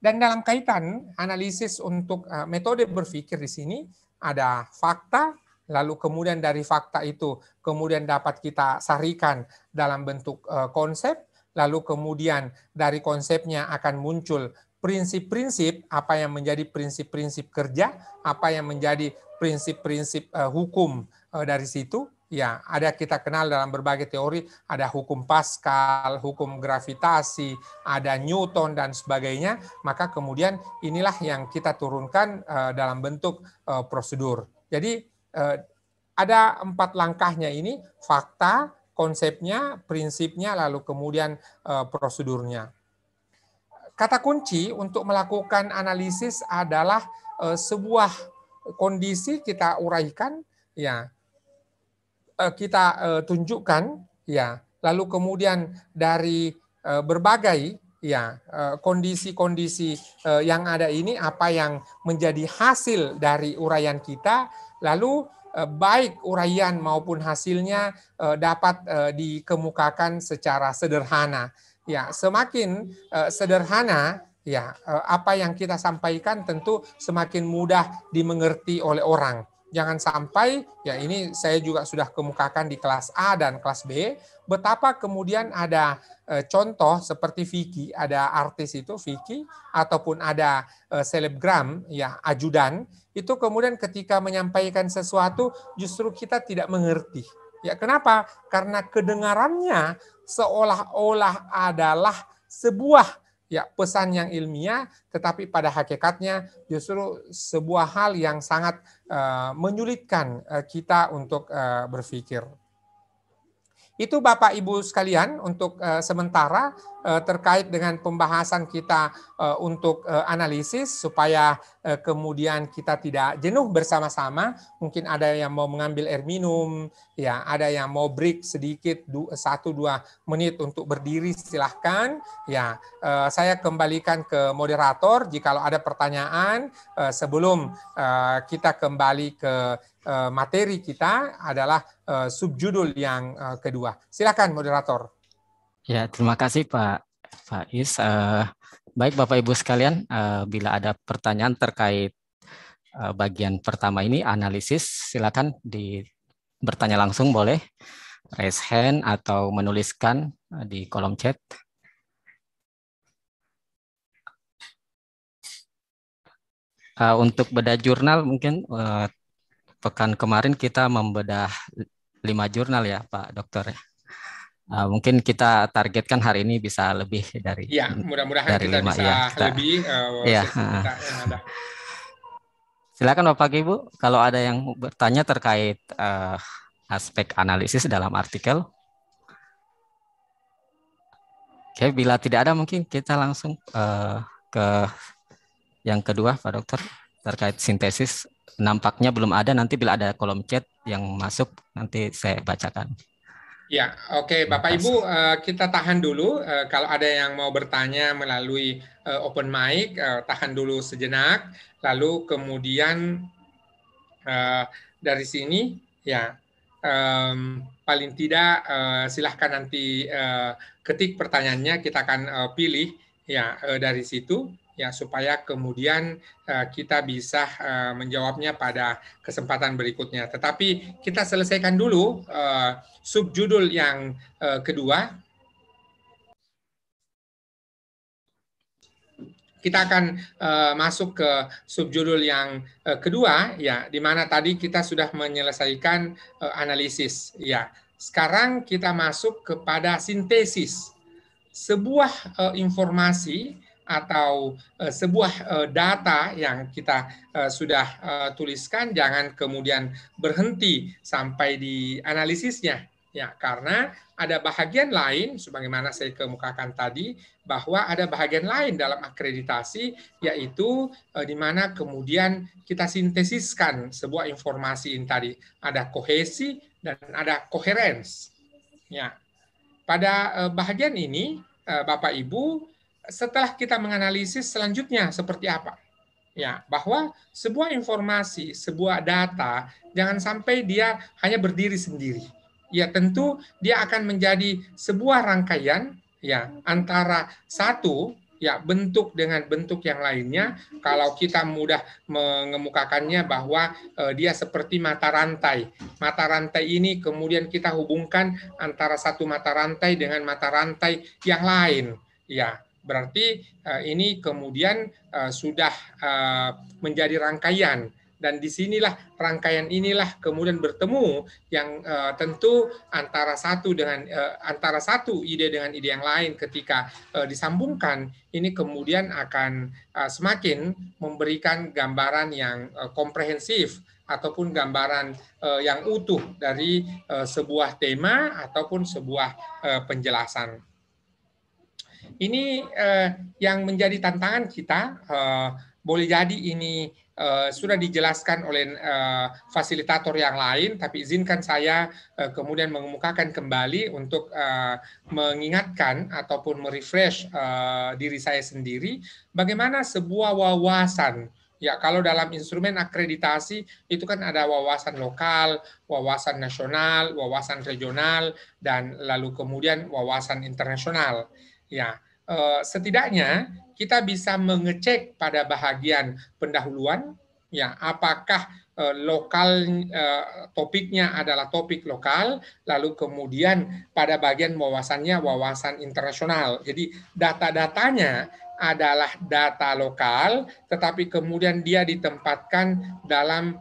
Dan dalam kaitan analisis untuk uh, metode berpikir di sini ada fakta, lalu kemudian dari fakta itu kemudian dapat kita sarikan dalam bentuk uh, konsep, lalu kemudian dari konsepnya akan muncul prinsip-prinsip apa yang menjadi prinsip-prinsip kerja, apa yang menjadi prinsip-prinsip uh, hukum uh, dari situ, ya ada kita kenal dalam berbagai teori ada hukum Pascal, hukum gravitasi, ada Newton dan sebagainya, maka kemudian inilah yang kita turunkan eh, dalam bentuk eh, prosedur. Jadi eh, ada empat langkahnya ini fakta, konsepnya, prinsipnya, lalu kemudian prosedurnya. Kata kunci untuk melakukan analisis adalah sebuah kondisi kita uraikan ya Eh, kita eh, tunjukkan ya lalu kemudian dari eh, berbagai ya kondisi-kondisi yang ada ini apa yang menjadi hasil dari uraian kita lalu baik uraian maupun hasilnya dapat dikemukakan secara sederhana ya semakin sederhana ya apa yang kita sampaikan tentu semakin mudah dimengerti oleh orang jangan sampai ya ini saya juga sudah kemukakan di kelas A dan kelas B betapa kemudian ada e, contoh seperti Vicky ada artis itu Vicky ataupun ada e, selebgram ya ajudan itu kemudian ketika menyampaikan sesuatu justru kita tidak mengerti ya kenapa karena kedengarannya seolah-olah adalah sebuah ya pesan yang ilmiah, tetapi pada hakikatnya justru sebuah hal yang sangat uh, menyulitkan uh, kita untuk uh, berpikir. Itu Bapak Ibu sekalian untuk uh, sementara uh, terkait dengan pembahasan kita uh, untuk uh, analisis supaya uh, kemudian kita tidak jenuh bersama-sama. Mungkin ada yang mau mengambil air minum, ya ada yang mau break sedikit du, satu dua menit untuk berdiri silahkan. Ya uh, saya kembalikan ke moderator jika ada pertanyaan uh, sebelum uh, kita kembali ke Eh, materi kita adalah eh, subjudul yang eh, kedua. Silakan moderator. Ya, terima kasih Pak Faiz. Baik Bapak Ibu sekalian, bila ada pertanyaan terkait bagian pertama ini analisis, silakan di bertanya langsung boleh raise hand atau menuliskan di kolom chat. Uh, untuk beda jurnal mungkin uh, pekan kemarin kita membedah lima jurnal ya Pak Dokter. Uh, mungkin kita targetkan hari ini bisa lebih dari ya mudah-mudahan dari kita lima, bisa ya, kita, lebih uh, ya, silakan bapak ibu kalau ada yang bertanya terkait uh, aspek analisis dalam artikel oke bila tidak ada mungkin kita langsung uh, ke yang kedua pak dokter terkait sintesis nampaknya belum ada. Nanti bila ada kolom chat yang masuk, nanti saya bacakan. Ya, oke okay. Bapak Ibu, uh, kita tahan dulu. Uh, kalau ada yang mau bertanya melalui uh, open mic, uh, tahan dulu sejenak. Lalu kemudian uh, dari sini, ya um, paling tidak uh, silahkan nanti uh, ketik pertanyaannya, kita akan uh, pilih ya uh, dari situ ya supaya kemudian uh, kita bisa uh, menjawabnya pada kesempatan berikutnya. Tetapi kita selesaikan dulu uh, subjudul yang uh, kedua. Kita akan uh, masuk ke subjudul yang uh, kedua ya di mana tadi kita sudah menyelesaikan uh, analisis ya. Sekarang kita masuk kepada sintesis. Sebuah uh, informasi atau uh, sebuah uh, data yang kita uh, sudah uh, tuliskan jangan kemudian berhenti sampai di analisisnya ya karena ada bahagian lain sebagaimana saya kemukakan tadi bahwa ada bahagian lain dalam akreditasi yaitu di mana kemudian kita sintesiskan sebuah informasi ini tadi ada kohesi dan ada koherens ya pada bahagian ini Bapak Ibu setelah kita menganalisis selanjutnya seperti apa. Ya, bahwa sebuah informasi, sebuah data jangan sampai dia hanya berdiri sendiri. Ya, tentu dia akan menjadi sebuah rangkaian ya antara satu ya bentuk dengan bentuk yang lainnya kalau kita mudah mengemukakannya bahwa eh, dia seperti mata rantai. Mata rantai ini kemudian kita hubungkan antara satu mata rantai dengan mata rantai yang lain. Ya, Berarti eh, ini kemudian eh, sudah eh, menjadi rangkaian dan disinilah rangkaian inilah kemudian bertemu yang tentu antara satu dengan antara satu ide dengan ide yang lain ketika disambungkan ini kemudian akan semakin memberikan gambaran yang komprehensif ataupun gambaran yang utuh dari sebuah tema ataupun sebuah penjelasan. Ini eh, yang menjadi tantangan kita. Eh, boleh jadi ini eh, sudah dijelaskan oleh eh, fasilitator yang lain, tapi izinkan saya eh, kemudian mengemukakan kembali untuk eh, mengingatkan ataupun merefresh eh, diri saya sendiri bagaimana sebuah wawasan Ya, kalau dalam instrumen akreditasi itu kan ada wawasan lokal, wawasan nasional, wawasan regional, dan lalu kemudian wawasan internasional. Ya, Eh, setidaknya kita bisa mengecek pada bahagian pendahuluan ya apakah eh, lokal eh, topiknya adalah topik lokal lalu kemudian pada bagian wawasannya wawasan internasional jadi data-datanya adalah data lokal tetapi kemudian dia ditempatkan dalam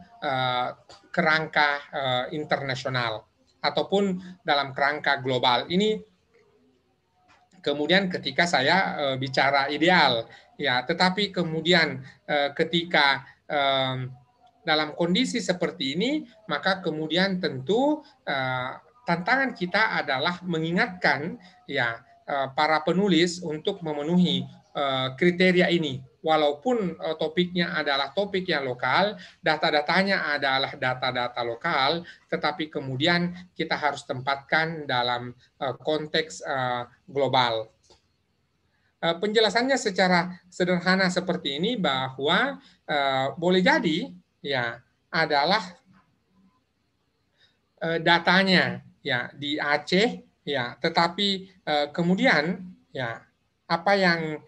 kerangka internasional ataupun dalam kerangka global ini kemudian ketika saya e, bicara ideal ya tetapi kemudian e, ketika e, dalam kondisi seperti ini maka kemudian tentu e, tantangan kita adalah mengingatkan ya e, para penulis untuk memenuhi e, kriteria ini walaupun e, topiknya adalah topik yang lokal, data-datanya adalah data-data lokal, tetapi kemudian kita harus tempatkan dalam e, konteks e, global. penjelasannya secara sederhana seperti ini bahwa boleh jadi ya adalah datanya ya di Aceh ya, tetapi kemudian ya apa yang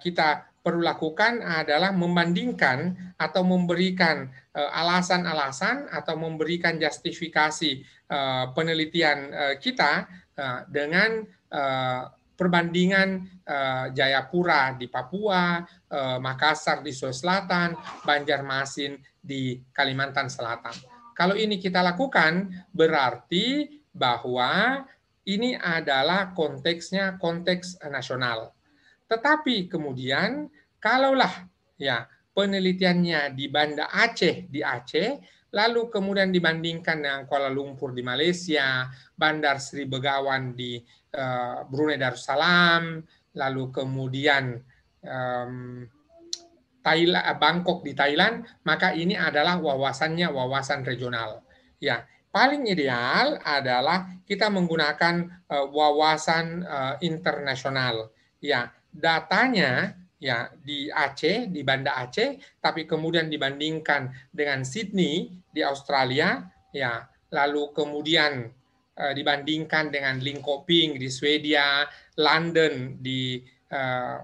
kita perlu lakukan adalah membandingkan atau memberikan eh, alasan-alasan atau memberikan justifikasi eh, penelitian eh, kita dengan perbandingan Jayapura di Papua, Makassar di Sulawesi Selatan, Banjarmasin di Kalimantan Selatan. Kalau ini kita lakukan, berarti bahwa ini adalah konteksnya konteks nasional tetapi kemudian kalaulah ya penelitiannya di Banda Aceh di Aceh lalu kemudian dibandingkan dengan Kuala Lumpur di Malaysia, Bandar Sri Begawan di uh, Brunei Darussalam, lalu kemudian um, Thailand, eh, Bangkok di Thailand, maka ini adalah wawasannya wawasan regional. Ya, paling ideal adalah kita menggunakan uh, wawasan uh, internasional. Ya, datanya ya di Aceh, di Banda Aceh, tapi kemudian dibandingkan dengan Sydney di Australia, ya lalu kemudian eh, dibandingkan dengan Linkoping di Swedia, London di eh,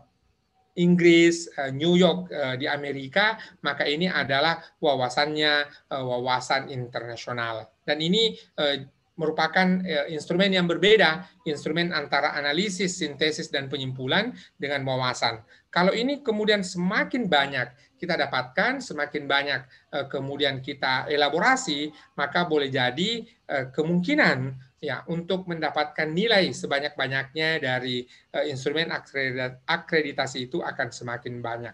Inggris, eh, New York eh, di Amerika, maka ini adalah wawasannya eh, wawasan internasional. Dan ini eh, merupakan eh, instrumen yang berbeda, instrumen antara analisis, sintesis, dan penyimpulan dengan wawasan. Kalau ini kemudian semakin banyak kita dapatkan, semakin banyak eh, kemudian kita elaborasi, maka boleh jadi eh, kemungkinan ya untuk mendapatkan nilai sebanyak-banyaknya dari uh, instrumen akreditasi itu akan semakin banyak.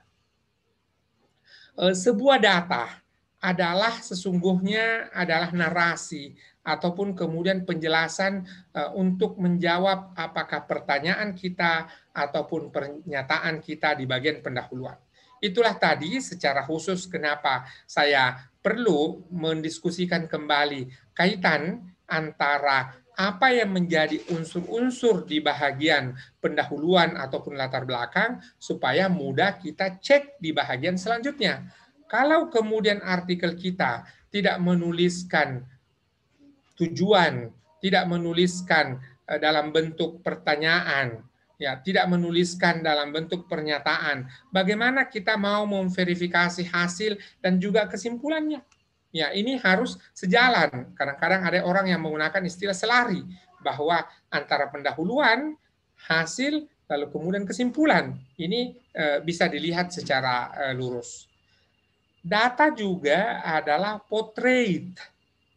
Uh, sebuah data adalah sesungguhnya adalah narasi ataupun kemudian penjelasan eh, untuk menjawab apakah pertanyaan kita ataupun pernyataan kita di bagian pendahuluan. Itulah tadi secara khusus kenapa saya perlu mendiskusikan kembali kaitan antara apa yang menjadi unsur-unsur di bahagian pendahuluan ataupun latar belakang supaya mudah kita cek di bahagian selanjutnya. Kalau kemudian artikel kita tidak menuliskan tujuan, tidak menuliskan eh, dalam bentuk pertanyaan, ya, tidak menuliskan dalam bentuk pernyataan. Bagaimana kita mau memverifikasi hasil dan juga kesimpulannya? Ya, ini harus sejalan. Kadang-kadang ada orang yang menggunakan istilah selari bahwa antara pendahuluan, hasil, lalu kemudian kesimpulan. Ini eh, bisa dilihat secara eh, lurus. Data juga adalah portrait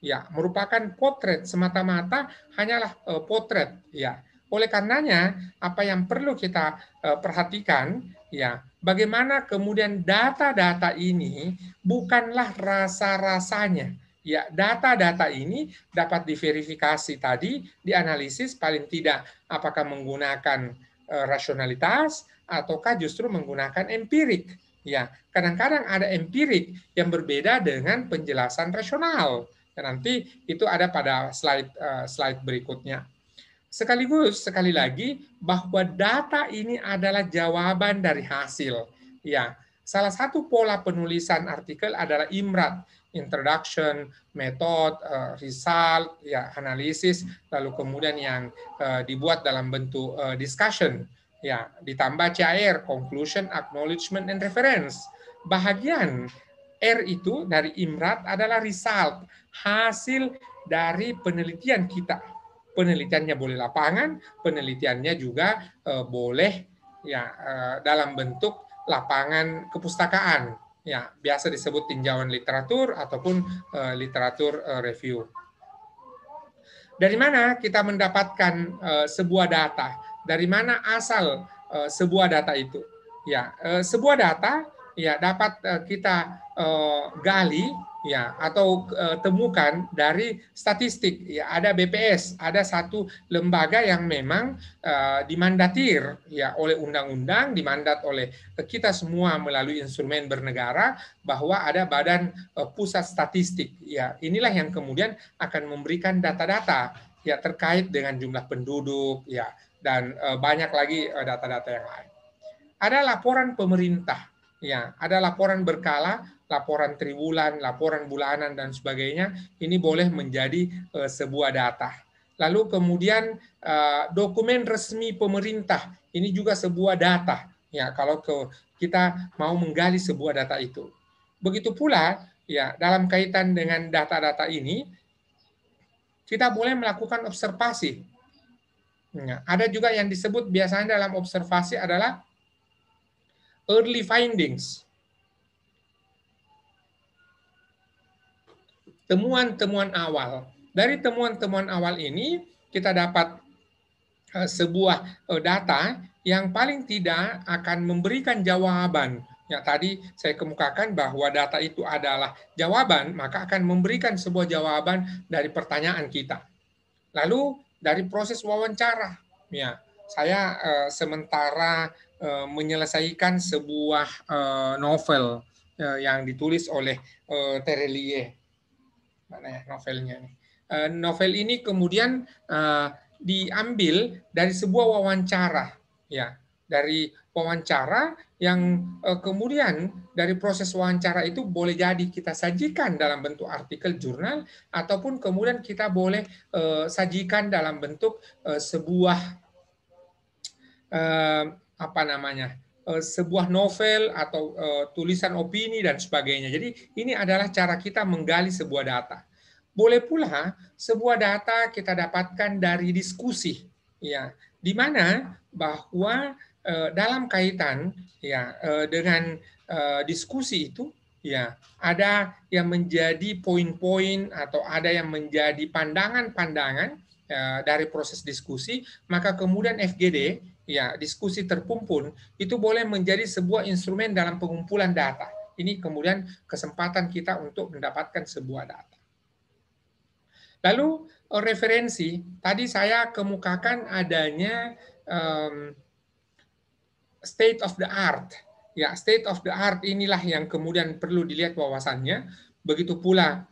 ya merupakan potret semata-mata hanyalah uh, potret ya. Oleh karenanya apa yang perlu kita uh, perhatikan ya bagaimana kemudian data-data ini bukanlah rasa-rasanya ya data-data ini dapat diverifikasi tadi dianalisis paling tidak apakah menggunakan uh, rasionalitas ataukah justru menggunakan empirik ya kadang-kadang ada empirik yang berbeda dengan penjelasan rasional nanti itu ada pada slide uh, slide berikutnya. Sekaligus sekali lagi bahwa data ini adalah jawaban dari hasil. Ya, salah satu pola penulisan artikel adalah imrat, introduction, method, uh, result, ya analisis, lalu kemudian yang uh, dibuat dalam bentuk uh, discussion, ya ditambah cair, conclusion, acknowledgement, and reference. Bahagian R itu dari imrat adalah result hasil dari penelitian kita. Penelitiannya boleh lapangan, penelitiannya juga eh, boleh ya eh, dalam bentuk lapangan kepustakaan ya biasa disebut tinjauan literatur ataupun uh, literatur uh, review. Dari mana kita mendapatkan uh, sebuah data? Dari mana asal uh, sebuah data itu? Ya, uh, sebuah data ya dapat uh, kita uh, gali ya atau e, temukan dari statistik ya ada BPS ada satu lembaga yang memang e, dimandatir ya oleh undang-undang dimandat oleh eh, kita semua melalui instrumen bernegara bahwa ada badan e, pusat statistik ya inilah yang kemudian akan memberikan data-data ya terkait dengan jumlah penduduk ya dan e, banyak lagi data-data yang lain ada laporan pemerintah ya ada laporan berkala laporan triwulan, laporan bulanan dan sebagainya, ini boleh menjadi uh, sebuah data. Lalu kemudian uh, dokumen resmi pemerintah ini juga sebuah data. Ya, kalau ke, kita mau menggali sebuah data itu. Begitu pula ya dalam kaitan dengan data-data ini kita boleh melakukan observasi. Ya, ada juga yang disebut biasanya dalam observasi adalah early findings. temuan-temuan awal. Dari temuan-temuan awal ini kita dapat eh, sebuah eh, data yang paling tidak akan memberikan jawaban. Ya tadi saya kemukakan bahwa data itu adalah jawaban, maka akan memberikan sebuah jawaban dari pertanyaan kita. Lalu dari proses wawancara, ya saya e, sementara e, menyelesaikan sebuah e, novel e, yang ditulis oleh e, Terelie mana ya novelnya nih. Eh, novel ini kemudian uh, diambil dari sebuah wawancara ya dari wawancara yang uh, kemudian dari proses wawancara itu boleh jadi kita sajikan dalam bentuk artikel jurnal ataupun kemudian kita boleh uh, sajikan dalam bentuk uh, sebuah uh, apa namanya Eh, sebuah novel atau eh, tulisan opini dan sebagainya. Jadi ini adalah cara kita menggali sebuah data. Boleh pula sebuah data kita dapatkan dari diskusi, ya, di mana bahwa eh, dalam kaitan ya dengan diskusi itu ya ada yang menjadi poin-poin atau ada yang menjadi pandangan-pandangan ya, dari proses diskusi maka kemudian FGD ya diskusi terkumpul itu boleh menjadi sebuah instrumen dalam pengumpulan data. Ini kemudian kesempatan kita untuk mendapatkan sebuah data. Lalu eh, referensi tadi saya kemukakan adanya um, state of the art. Ya, state of the art inilah yang kemudian perlu dilihat wawasannya. Begitu pula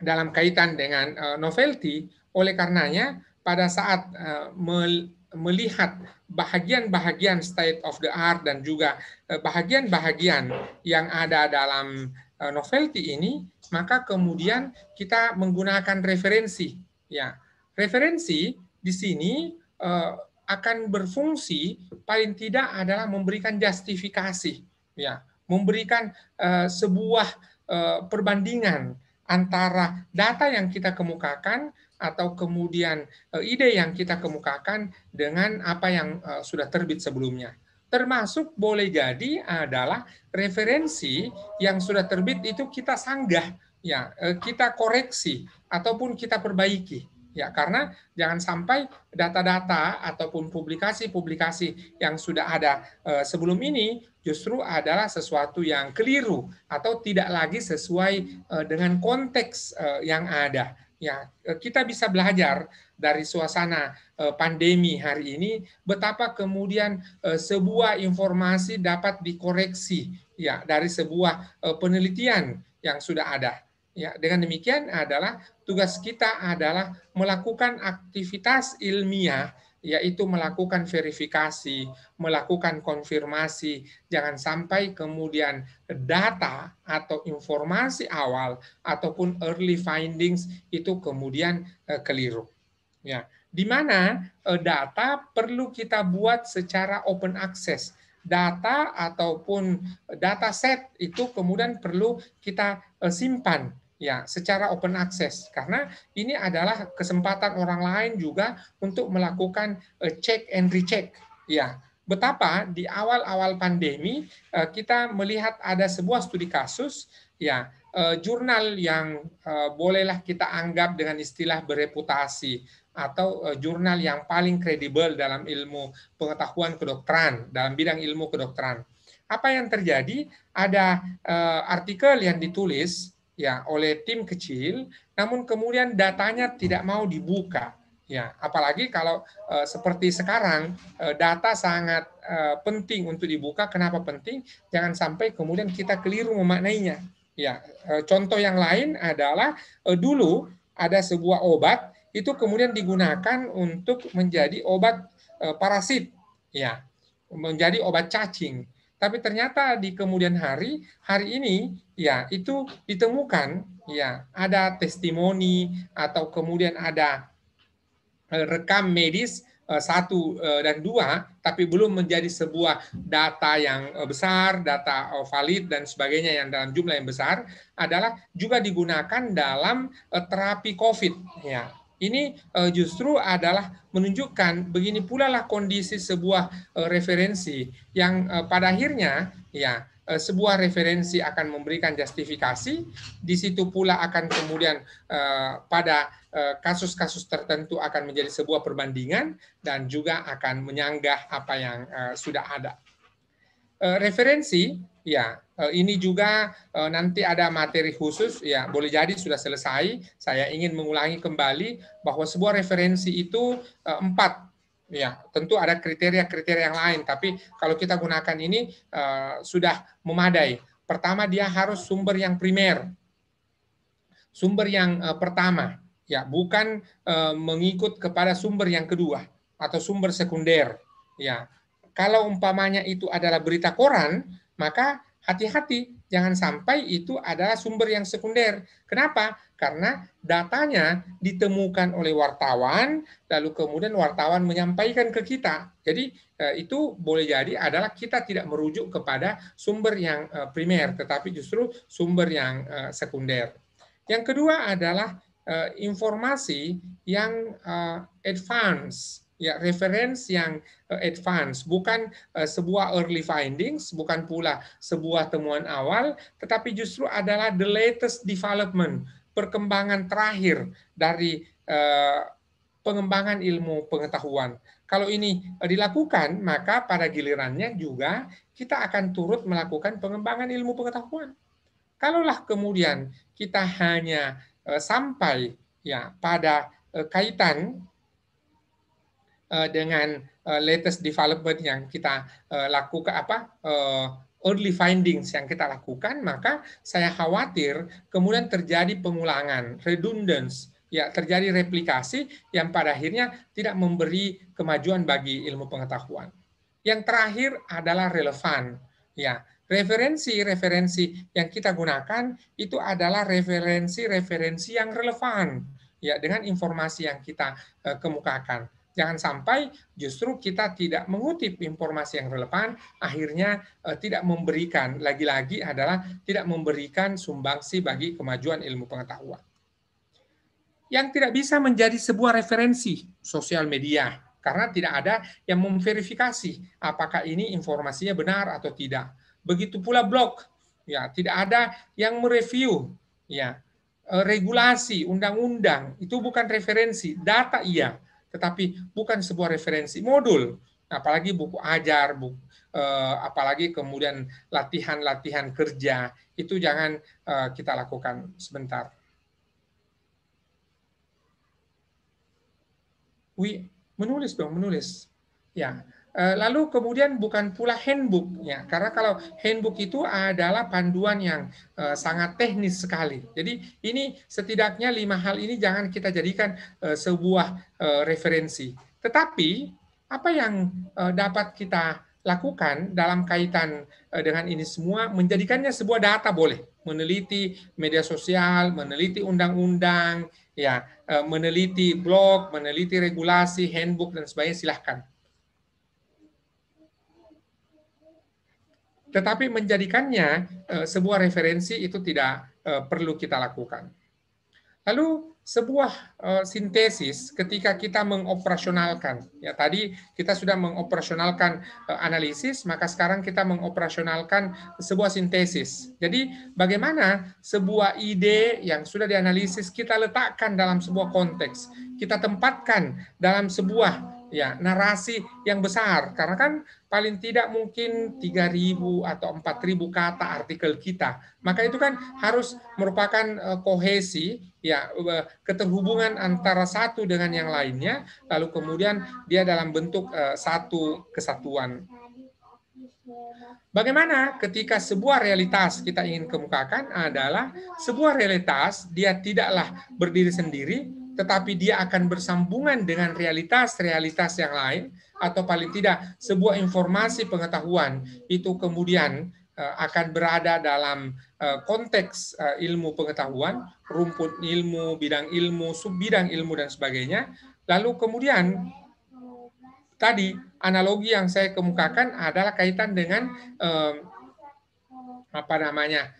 dalam kaitan dengan eh, novelty, oleh karenanya pada saat eh, melihat bahagian-bahagian state of the art dan juga eh, bahagian-bahagian yang ada dalam eh, novelty ini, maka kemudian kita menggunakan referensi. Ya, referensi di sini eh, akan berfungsi paling tidak adalah memberikan justifikasi, ya, memberikan sebuah perbandingan antara data yang kita kemukakan atau kemudian eh, ide yang kita kemukakan dengan apa yang eh, sudah terbit sebelumnya. Termasuk boleh jadi adalah referensi yang sudah terbit itu kita sanggah, ya eh, kita koreksi ataupun kita perbaiki. Ya, karena jangan sampai data-data ataupun publikasi-publikasi yang sudah ada sebelum ini justru adalah sesuatu yang keliru atau tidak lagi sesuai dengan konteks yang ada ya e, kita bisa belajar dari suasana e, pandemi hari ini betapa kemudian e, sebuah informasi dapat dikoreksi ya dari sebuah penelitian yang sudah ada ya dengan demikian adalah tugas kita adalah melakukan aktivitas ilmiah yaitu melakukan verifikasi, melakukan konfirmasi. Jangan sampai kemudian data atau informasi awal ataupun early findings itu kemudian eh, keliru. Ya, di mana eh, data perlu kita buat secara open access. Data ataupun data set itu kemudian perlu kita eh, simpan ya secara open access karena ini adalah kesempatan orang lain juga untuk melakukan eh, check and recheck ya betapa di awal-awal pandemi eh, kita melihat ada sebuah studi kasus ya eh, jurnal yang bolehlah kita anggap dengan istilah bereputasi atau jurnal yang paling kredibel dalam ilmu pengetahuan kedokteran dalam bidang ilmu kedokteran apa yang terjadi ada artikel yang ditulis ya oleh tim kecil namun kemudian datanya tidak mau dibuka ya apalagi kalau e, seperti sekarang e, data sangat e, penting untuk dibuka kenapa penting jangan sampai kemudian kita keliru memaknainya ya e, contoh yang lain adalah e, dulu ada sebuah obat itu kemudian digunakan untuk menjadi obat e, parasit ya menjadi obat cacing tapi ternyata di kemudian hari hari ini ya itu ditemukan ya ada testimoni atau kemudian ada eh, rekam medis eh, satu eh, dan dua, tapi belum menjadi sebuah data yang besar, data valid dan sebagainya yang dalam jumlah yang besar adalah juga digunakan dalam terapi COVID. Ya, ini justru adalah menunjukkan begini pula lah kondisi sebuah referensi yang pada akhirnya ya Eh, sebuah referensi akan memberikan justifikasi, di situ pula akan kemudian eh, pada eh, kasus-kasus tertentu akan menjadi sebuah perbandingan dan juga akan menyanggah apa yang sudah ada. Referensi, ya ini juga nanti ada materi khusus, ya boleh jadi sudah selesai. Saya ingin mengulangi kembali bahwa sebuah referensi itu empat ya tentu ada kriteria-kriteria yang lain tapi kalau kita gunakan ini uh, sudah memadai pertama dia harus sumber yang primer sumber yang uh, pertama ya bukan uh, mengikut kepada sumber yang kedua atau sumber sekunder ya kalau umpamanya itu adalah berita koran maka hati-hati jangan sampai itu adalah sumber yang sekunder kenapa karena datanya ditemukan oleh wartawan lalu kemudian wartawan menyampaikan ke kita. Jadi eh, itu boleh jadi adalah kita tidak merujuk kepada sumber yang eh, primer tetapi justru sumber yang eh, sekunder. Yang kedua adalah informasi yang advance ya reference yang advance bukan sebuah early findings bukan pula sebuah temuan awal tetapi justru adalah the latest development perkembangan terakhir dari eh, pengembangan ilmu pengetahuan. Kalau ini eh, dilakukan, maka pada gilirannya juga kita akan turut melakukan pengembangan ilmu pengetahuan. Kalaulah kemudian kita hanya eh, sampai ya pada kaitan dengan latest development yang kita lakukan apa early findings yang kita lakukan, maka saya khawatir kemudian terjadi pengulangan, redundance, ya terjadi replikasi yang pada akhirnya tidak memberi kemajuan bagi ilmu pengetahuan. Yang terakhir adalah relevan. Ya, referensi-referensi yang kita gunakan itu adalah referensi-referensi yang relevan ya dengan informasi yang kita uh, kemukakan. Jangan sampai justru kita tidak mengutip informasi yang relevan, akhirnya eh, tidak memberikan, lagi-lagi adalah tidak memberikan sumbangsi bagi kemajuan ilmu pengetahuan. Yang tidak bisa menjadi sebuah referensi sosial media, karena tidak ada yang memverifikasi apakah ini informasinya benar atau tidak. Begitu pula blog, ya tidak ada yang mereview, ya eh, regulasi, undang-undang itu bukan referensi, data iya, tetapi bukan sebuah referensi modul. Nah, apalagi buku ajar, buku, eh, apalagi kemudian latihan-latihan kerja itu jangan eh, kita lakukan sebentar. Wih menulis dong, menulis. Ya, Eh, lalu kemudian bukan pula handbooknya, karena kalau handbook itu adalah panduan yang eh, sangat teknis sekali. Jadi ini setidaknya lima hal ini jangan kita jadikan eh, sebuah referensi. Tetapi apa yang dapat kita lakukan dalam kaitan dengan ini semua menjadikannya sebuah data boleh meneliti media sosial, meneliti undang-undang, ya meneliti blog, meneliti regulasi, handbook dan sebagainya silahkan. tetapi menjadikannya eh, sebuah referensi itu tidak eh, perlu kita lakukan. Lalu sebuah eh, sintesis ketika kita mengoperasionalkan. Ya tadi kita sudah mengoperasionalkan analisis, maka sekarang kita mengoperasionalkan sebuah sintesis. Jadi bagaimana sebuah ide yang sudah dianalisis kita letakkan dalam sebuah konteks, kita tempatkan dalam sebuah ya narasi yang besar karena kan paling tidak mungkin 3.000 atau 4.000 kata artikel kita maka itu kan harus merupakan e, kohesi ya e, keterhubungan antara satu dengan yang lainnya lalu kemudian dia dalam bentuk e, satu kesatuan Bagaimana ketika sebuah realitas kita ingin kemukakan adalah sebuah realitas dia tidaklah berdiri sendiri tetapi dia akan bersambungan dengan realitas-realitas yang lain atau paling tidak sebuah informasi pengetahuan itu kemudian eh, akan berada dalam eh, konteks eh, ilmu pengetahuan, rumput ilmu, bidang ilmu, subbidang ilmu dan sebagainya. Lalu kemudian tadi analogi yang saya kemukakan adalah kaitan dengan apa namanya?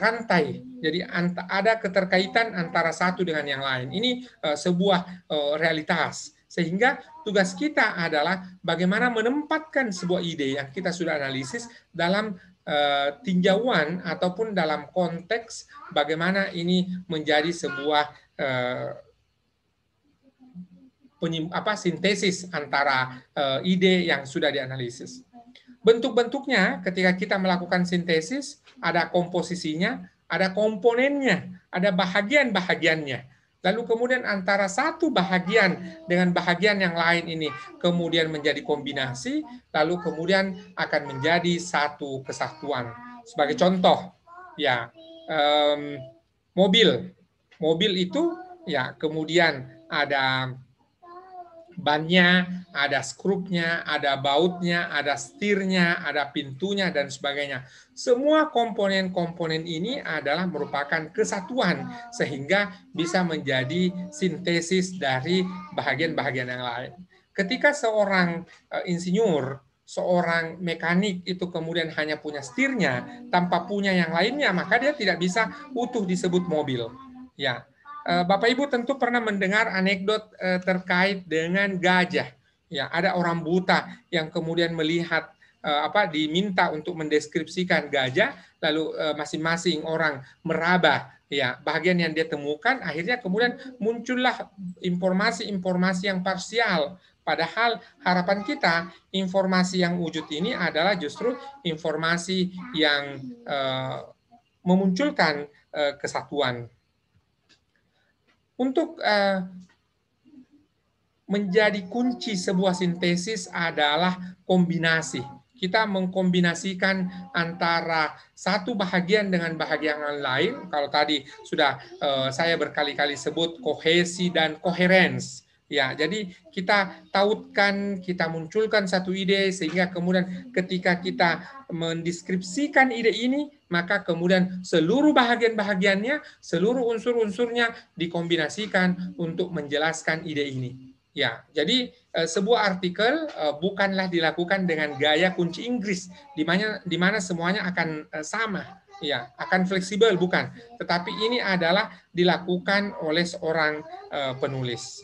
rantai jadi ada keterkaitan antara satu dengan yang lain. Ini uh, sebuah uh, realitas. Sehingga tugas kita adalah bagaimana menempatkan sebuah ide yang kita sudah analisis dalam eh, tinjauan ataupun dalam konteks bagaimana ini menjadi sebuah apa sintesis antara ide yang sudah dianalisis. Bentuk-bentuknya ketika kita melakukan sintesis ada komposisinya, ada komponennya, ada bahagian-bahagiannya. Lalu kemudian antara satu bahagian dengan bahagian yang lain ini kemudian menjadi kombinasi, lalu kemudian akan menjadi satu kesatuan. Sebagai contoh, ya um, mobil, mobil itu ya kemudian ada bannya, ada skrupnya, ada bautnya, ada stirnya, ada pintunya, dan sebagainya. Semua komponen-komponen ini adalah merupakan kesatuan sehingga bisa menjadi sintesis dari bahagian-bahagian yang lain. Ketika seorang eh, insinyur seorang mekanik itu kemudian hanya punya stirnya tanpa punya yang lainnya maka dia tidak bisa utuh disebut mobil ya Eh, Bapak Ibu tentu pernah mendengar anekdot eh, terkait dengan gajah. Ya, ada orang buta yang kemudian melihat eh, apa diminta untuk mendeskripsikan gajah, lalu masing-masing orang meraba ya bagian yang dia temukan, akhirnya kemudian muncullah informasi-informasi yang parsial. Padahal harapan kita informasi yang wujud ini adalah justru informasi yang uh, memunculkan uh, kesatuan untuk uh, menjadi kunci sebuah sintesis adalah kombinasi. Kita mengkombinasikan antara satu bahagian dengan bahagian yang lain. Kalau tadi sudah uh, saya berkali-kali sebut kohesi dan koherens. Ya, jadi kita tautkan, kita munculkan satu ide sehingga kemudian ketika kita mendeskripsikan ide ini, maka kemudian seluruh bahagian-bahagiannya, seluruh unsur-unsurnya dikombinasikan untuk menjelaskan ide ini. Ya, jadi eh, sebuah artikel eh, bukanlah dilakukan dengan gaya kunci Inggris, di mana di mana semuanya akan eh, sama, ya, akan fleksibel bukan, tetapi ini adalah dilakukan oleh seorang penulis.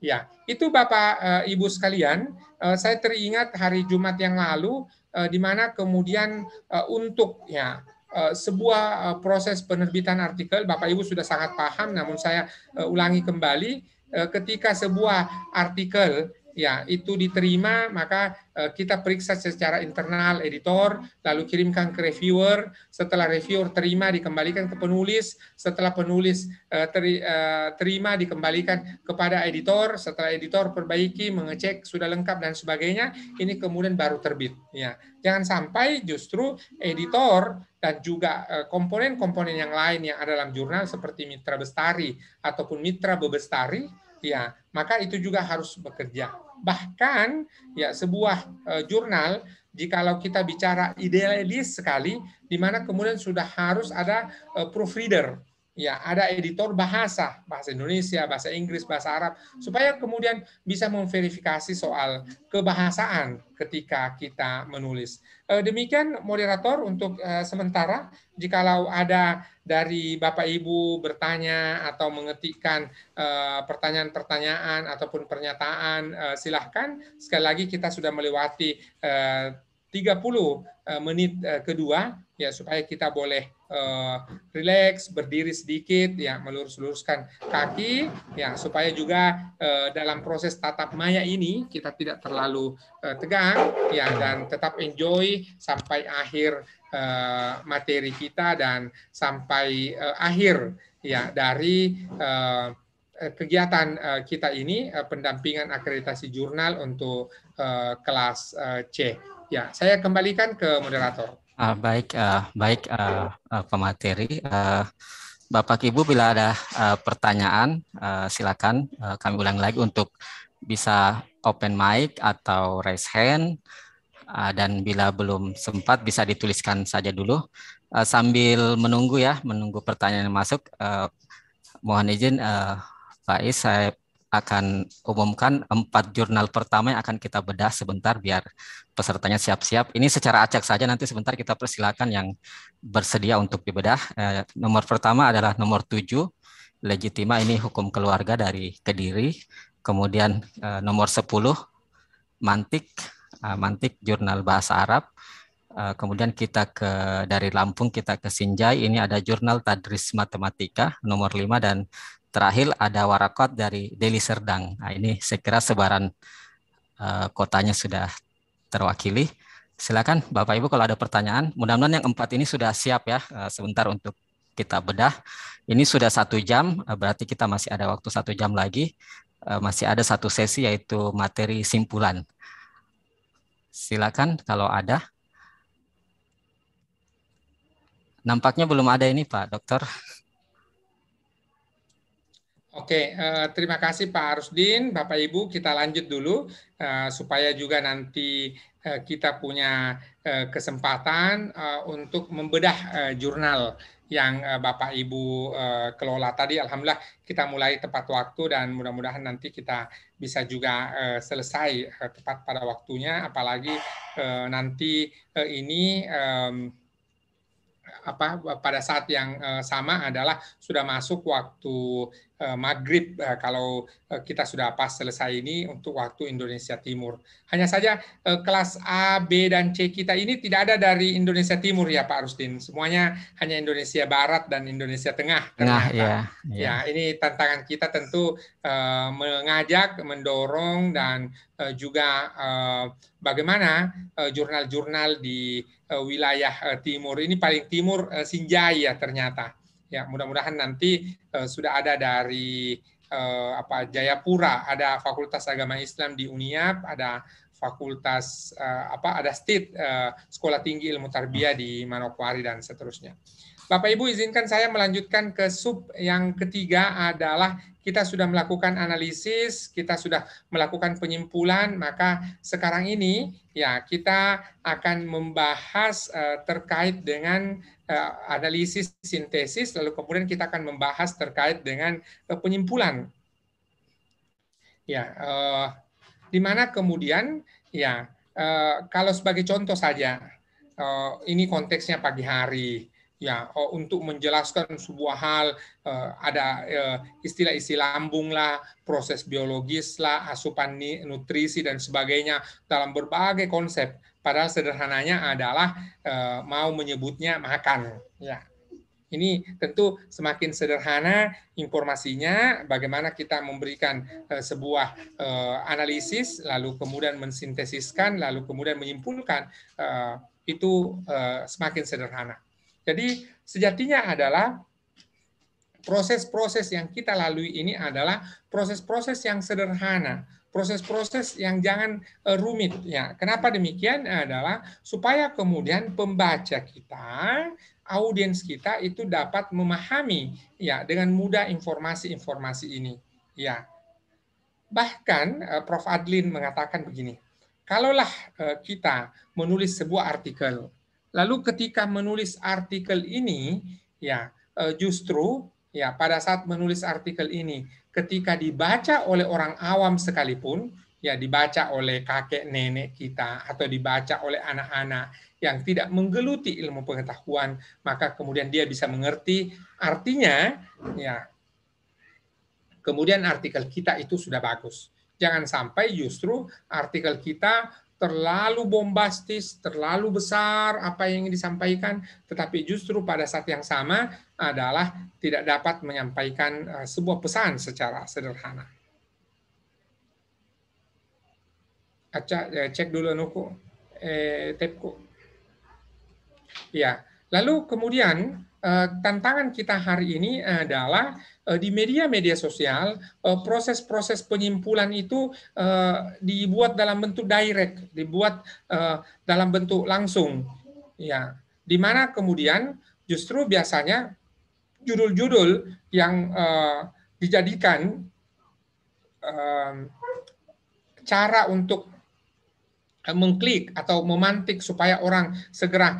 Ya, itu Bapak Ibu sekalian, saya teringat hari Jumat yang lalu Eh, di mana kemudian eh, untuk ya eh, sebuah proses penerbitan artikel Bapak Ibu sudah sangat paham namun saya ulangi kembali ketika sebuah artikel ya itu diterima maka eh, kita periksa secara internal editor lalu kirimkan ke reviewer setelah reviewer terima dikembalikan ke penulis setelah penulis eh, eh, terima dikembalikan kepada editor setelah editor perbaiki mengecek sudah lengkap dan sebagainya ini kemudian baru terbit ya jangan sampai justru editor dan juga komponen-komponen yang lain yang ada dalam jurnal seperti mitra bestari ataupun mitra bebestari ya maka itu juga harus bekerja bahkan ya sebuah uh, jurnal jikalau kita bicara idealis sekali di mana kemudian sudah harus ada uh, proofreader ya ada editor bahasa bahasa Indonesia bahasa Inggris bahasa Arab supaya kemudian bisa memverifikasi soal kebahasaan ketika kita menulis eh, demikian moderator untuk eh, sementara jikalau ada dari bapak ibu bertanya atau mengetikkan eh, pertanyaan-pertanyaan ataupun pernyataan silahkan sekali lagi kita sudah melewati 30 menit kedua ya supaya kita boleh uh, relax, berdiri sedikit, ya melurus-luruskan kaki, ya supaya juga uh, dalam proses tatap maya ini kita tidak terlalu uh, tegang, ya dan tetap enjoy sampai akhir uh, materi kita dan sampai uh, akhir ya dari uh, kegiatan uh, kita ini uh, pendampingan akreditasi jurnal untuk uh, kelas uh, C. Ya, saya kembalikan ke moderator. Uh, baik, uh, baik uh, pemateri. Uh, Bapak Ibu bila ada uh, pertanyaan uh, silakan uh, kami ulang lagi untuk bisa open mic atau raise hand uh, dan bila belum sempat bisa dituliskan saja dulu uh, sambil menunggu ya menunggu pertanyaan yang masuk uh, mohon izin uh, Pak Is saya akan umumkan empat jurnal pertama yang akan kita bedah sebentar biar pesertanya siap-siap. Ini secara acak saja nanti sebentar kita persilakan yang bersedia untuk dibedah. Eh, nomor pertama adalah nomor tujuh, Legitima ini hukum keluarga dari Kediri. Kemudian eh, nomor sepuluh, Mantik, eh, Mantik jurnal bahasa Arab. Eh, kemudian kita ke dari Lampung kita ke Sinjai, ini ada jurnal Tadris Matematika nomor lima dan terakhir ada warakot dari Deli Serdang. Nah, ini saya sebaran uh, kotanya sudah terwakili. Silakan Bapak Ibu kalau ada pertanyaan. Mudah-mudahan yang empat ini sudah siap ya uh, sebentar untuk kita bedah. Ini sudah satu jam, uh, berarti kita masih ada waktu satu jam lagi. Uh, masih ada satu sesi yaitu materi simpulan. Silakan kalau ada. Nampaknya belum ada ini Pak Dokter. Oke, eh, terima kasih Pak Arusdin, Bapak Ibu. Kita lanjut dulu eh, supaya juga nanti eh, kita punya eh, kesempatan untuk membedah jurnal yang Bapak Ibu kelola tadi. Alhamdulillah kita mulai tepat waktu dan mudah-mudahan nanti kita bisa juga selesai tepat pada waktunya. Apalagi nanti ini apa pada saat yang sama adalah sudah masuk waktu Eh, maghrib eh, kalau eh, kita sudah pas selesai ini untuk waktu Indonesia Timur. Hanya saja kelas A, B, dan C kita ini tidak ada dari Indonesia Timur ya Pak Rustin. Semuanya hanya Indonesia Barat dan Indonesia Tengah. Nah, ternyata. Nah, ya, ya. ya ini tantangan kita tentu mengajak, mendorong, dan juga bagaimana jurnal-jurnal di wilayah timur ini paling timur Sinjai ya ternyata Ya, mudah-mudahan nanti uh, sudah ada dari uh, apa Jayapura, ada Fakultas Agama Islam di Uniap, ada fakultas uh, apa ada state uh, sekolah tinggi ilmu tarbiyah di Manokwari dan seterusnya. Bapak Ibu izinkan saya melanjutkan ke sub yang ketiga adalah kita sudah melakukan analisis, kita sudah melakukan penyimpulan, maka sekarang ini ya kita akan membahas uh, terkait dengan Eh, analisis sintesis lalu kemudian kita akan membahas terkait dengan eh, penyimpulan ya eh, di mana kemudian ya eh, kalau sebagai contoh saja eh, ini konteksnya pagi hari ya oh, untuk menjelaskan sebuah hal eh, ada eh, istilah isi lambung lah proses biologis lah asupan nutrisi dan sebagainya dalam berbagai konsep padahal sederhananya adalah e, mau menyebutnya makan. Ya, ini tentu semakin sederhana informasinya, bagaimana kita memberikan e, sebuah e, analisis, lalu kemudian mensintesiskan, lalu kemudian menyimpulkan e, itu e, semakin sederhana. Jadi sejatinya adalah proses-proses yang kita lalui ini adalah proses-proses yang sederhana, proses-proses yang jangan eh, rumit ya. Kenapa demikian adalah supaya kemudian pembaca kita, audiens kita itu dapat memahami ya dengan mudah informasi-informasi ini ya. Bahkan eh, Prof Adlin mengatakan begini. Kalaulah eh, kita menulis sebuah artikel, lalu ketika menulis artikel ini ya justru ya pada saat menulis artikel ini ketika dibaca oleh orang awam sekalipun, ya dibaca oleh kakek nenek kita atau dibaca oleh anak-anak yang tidak menggeluti ilmu pengetahuan, maka kemudian dia bisa mengerti artinya ya. Kemudian artikel kita itu sudah bagus. Jangan sampai justru artikel kita terlalu bombastis, terlalu besar apa yang ingin disampaikan, tetapi justru pada saat yang sama adalah tidak dapat menyampaikan eh, sebuah pesan secara sederhana. Acak, eh, cek dulu nuku, eh, tepku. Ya, lalu kemudian eh, tantangan kita hari ini adalah Eh, di media-media sosial eh, proses-proses penyimpulan itu eh, dibuat dalam bentuk direct, dibuat dalam bentuk langsung. Ya, di mana kemudian justru biasanya judul-judul yang dijadikan cara untuk mengklik atau memantik supaya orang segera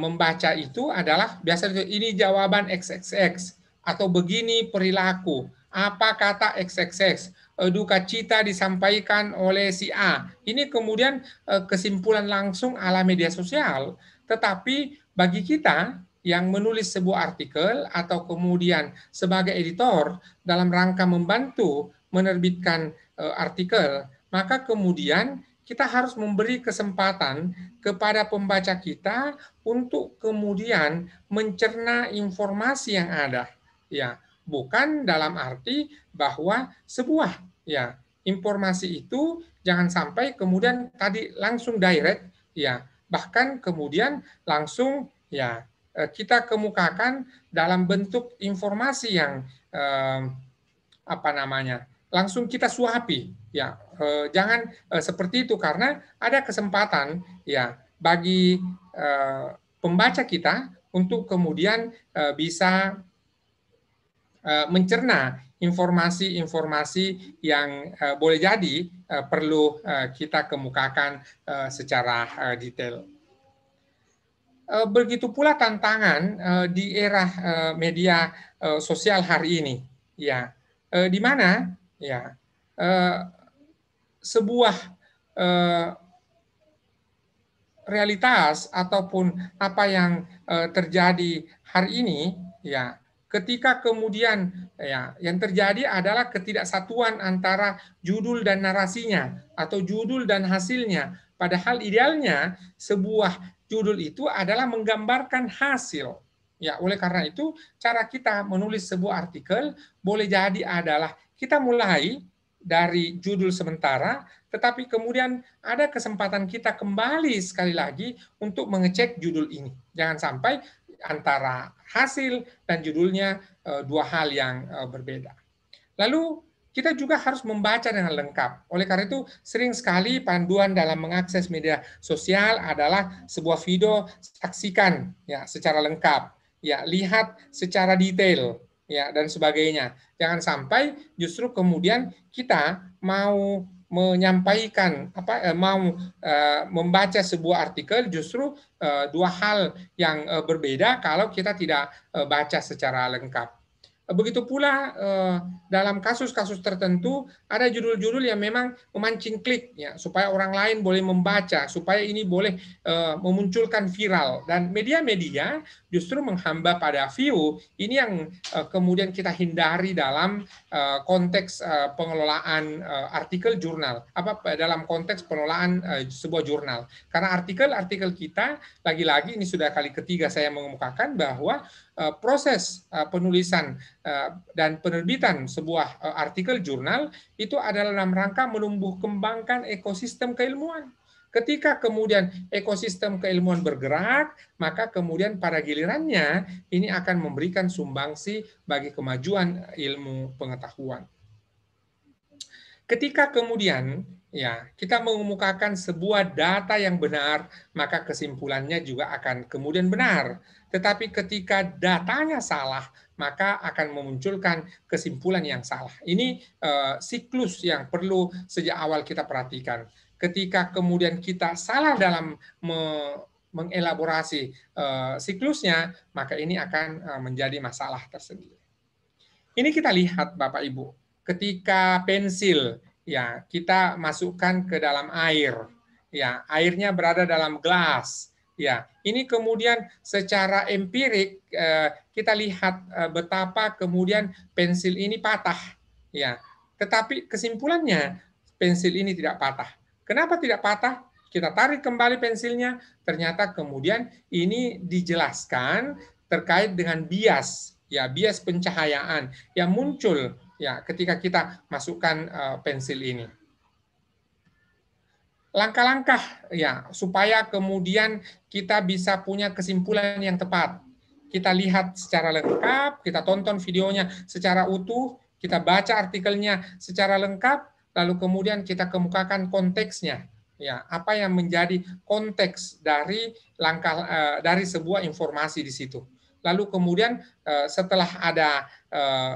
membaca itu adalah biasanya ini jawaban XXX atau begini perilaku, apa kata XXX, duka cita disampaikan oleh si A. Ini kemudian eh, kesimpulan langsung ala media sosial. Tetapi bagi kita yang menulis sebuah artikel atau kemudian sebagai editor dalam rangka membantu menerbitkan eh, artikel, maka kemudian kita harus memberi kesempatan kepada pembaca kita untuk kemudian mencerna informasi yang ada ya bukan dalam arti bahwa sebuah ya informasi itu jangan sampai kemudian tadi langsung direct ya bahkan kemudian langsung ya eh, kita kemukakan dalam bentuk informasi yang eh, apa namanya langsung kita suapi ya eh, jangan eh, seperti itu karena ada kesempatan ya bagi eh, pembaca kita untuk kemudian eh, bisa Eh, mencerna informasi-informasi yang eh, boleh jadi eh, perlu kita kemukakan secara detail. Begitu pula tantangan di era media sosial hari ini, ya, di mana ya sebuah realitas ataupun apa yang terjadi hari ini, ya ketika kemudian ya yang terjadi adalah ketidaksatuan antara judul dan narasinya atau judul dan hasilnya padahal idealnya sebuah judul itu adalah menggambarkan hasil ya oleh karena itu cara kita menulis sebuah artikel boleh jadi adalah kita mulai dari judul sementara tetapi kemudian ada kesempatan kita kembali sekali lagi untuk mengecek judul ini. Jangan sampai antara hasil dan judulnya eh, dua hal yang eh, berbeda. Lalu kita juga harus membaca dengan lengkap. Oleh karena itu, sering sekali panduan dalam mengakses media sosial adalah sebuah video saksikan ya secara lengkap, ya lihat secara detail, ya dan sebagainya. Jangan sampai justru kemudian kita mau menyampaikan apa eh, mau eh, membaca sebuah artikel justru eh, dua hal yang berbeda kalau kita tidak baca secara lengkap. Begitu pula dalam kasus-kasus tertentu ada judul-judul yang memang memancing klik ya supaya orang lain boleh membaca, supaya ini boleh memunculkan viral dan media-media justru menghamba pada view ini yang eh, kemudian kita hindari dalam eh, konteks eh, pengelolaan artikel jurnal apa dalam konteks pengelolaan sebuah jurnal karena artikel-artikel kita lagi-lagi ini sudah kali ketiga saya mengemukakan bahwa proses penulisan dan penerbitan sebuah artikel jurnal itu adalah dalam rangka menumbuh kembangkan ekosistem keilmuan Ketika kemudian ekosistem keilmuan bergerak, maka kemudian para gilirannya ini akan memberikan sumbangsi bagi kemajuan ilmu pengetahuan. Ketika kemudian ya kita mengemukakan sebuah data yang benar, maka kesimpulannya juga akan kemudian benar. Tetapi ketika datanya salah, maka akan memunculkan kesimpulan yang salah. Ini uh, siklus yang perlu sejak awal kita perhatikan ketika kemudian kita salah dalam me mengelaborasi e, siklusnya, maka ini akan e, menjadi masalah tersendiri. Ini kita lihat Bapak Ibu, ketika pensil ya kita masukkan ke dalam air, ya airnya berada dalam gelas, ya ini kemudian secara empirik e, kita lihat e, betapa kemudian pensil ini patah, ya. Tetapi kesimpulannya pensil ini tidak patah Kenapa tidak patah? Kita tarik kembali pensilnya, ternyata kemudian ini dijelaskan terkait dengan bias, ya bias pencahayaan yang muncul ya ketika kita masukkan uh, pensil ini. Langkah-langkah ya supaya kemudian kita bisa punya kesimpulan yang tepat. Kita lihat secara lengkap, kita tonton videonya secara utuh, kita baca artikelnya secara lengkap, lalu kemudian kita kemukakan konteksnya ya apa yang menjadi konteks dari langkah uh, dari sebuah informasi di situ lalu kemudian uh, setelah ada uh,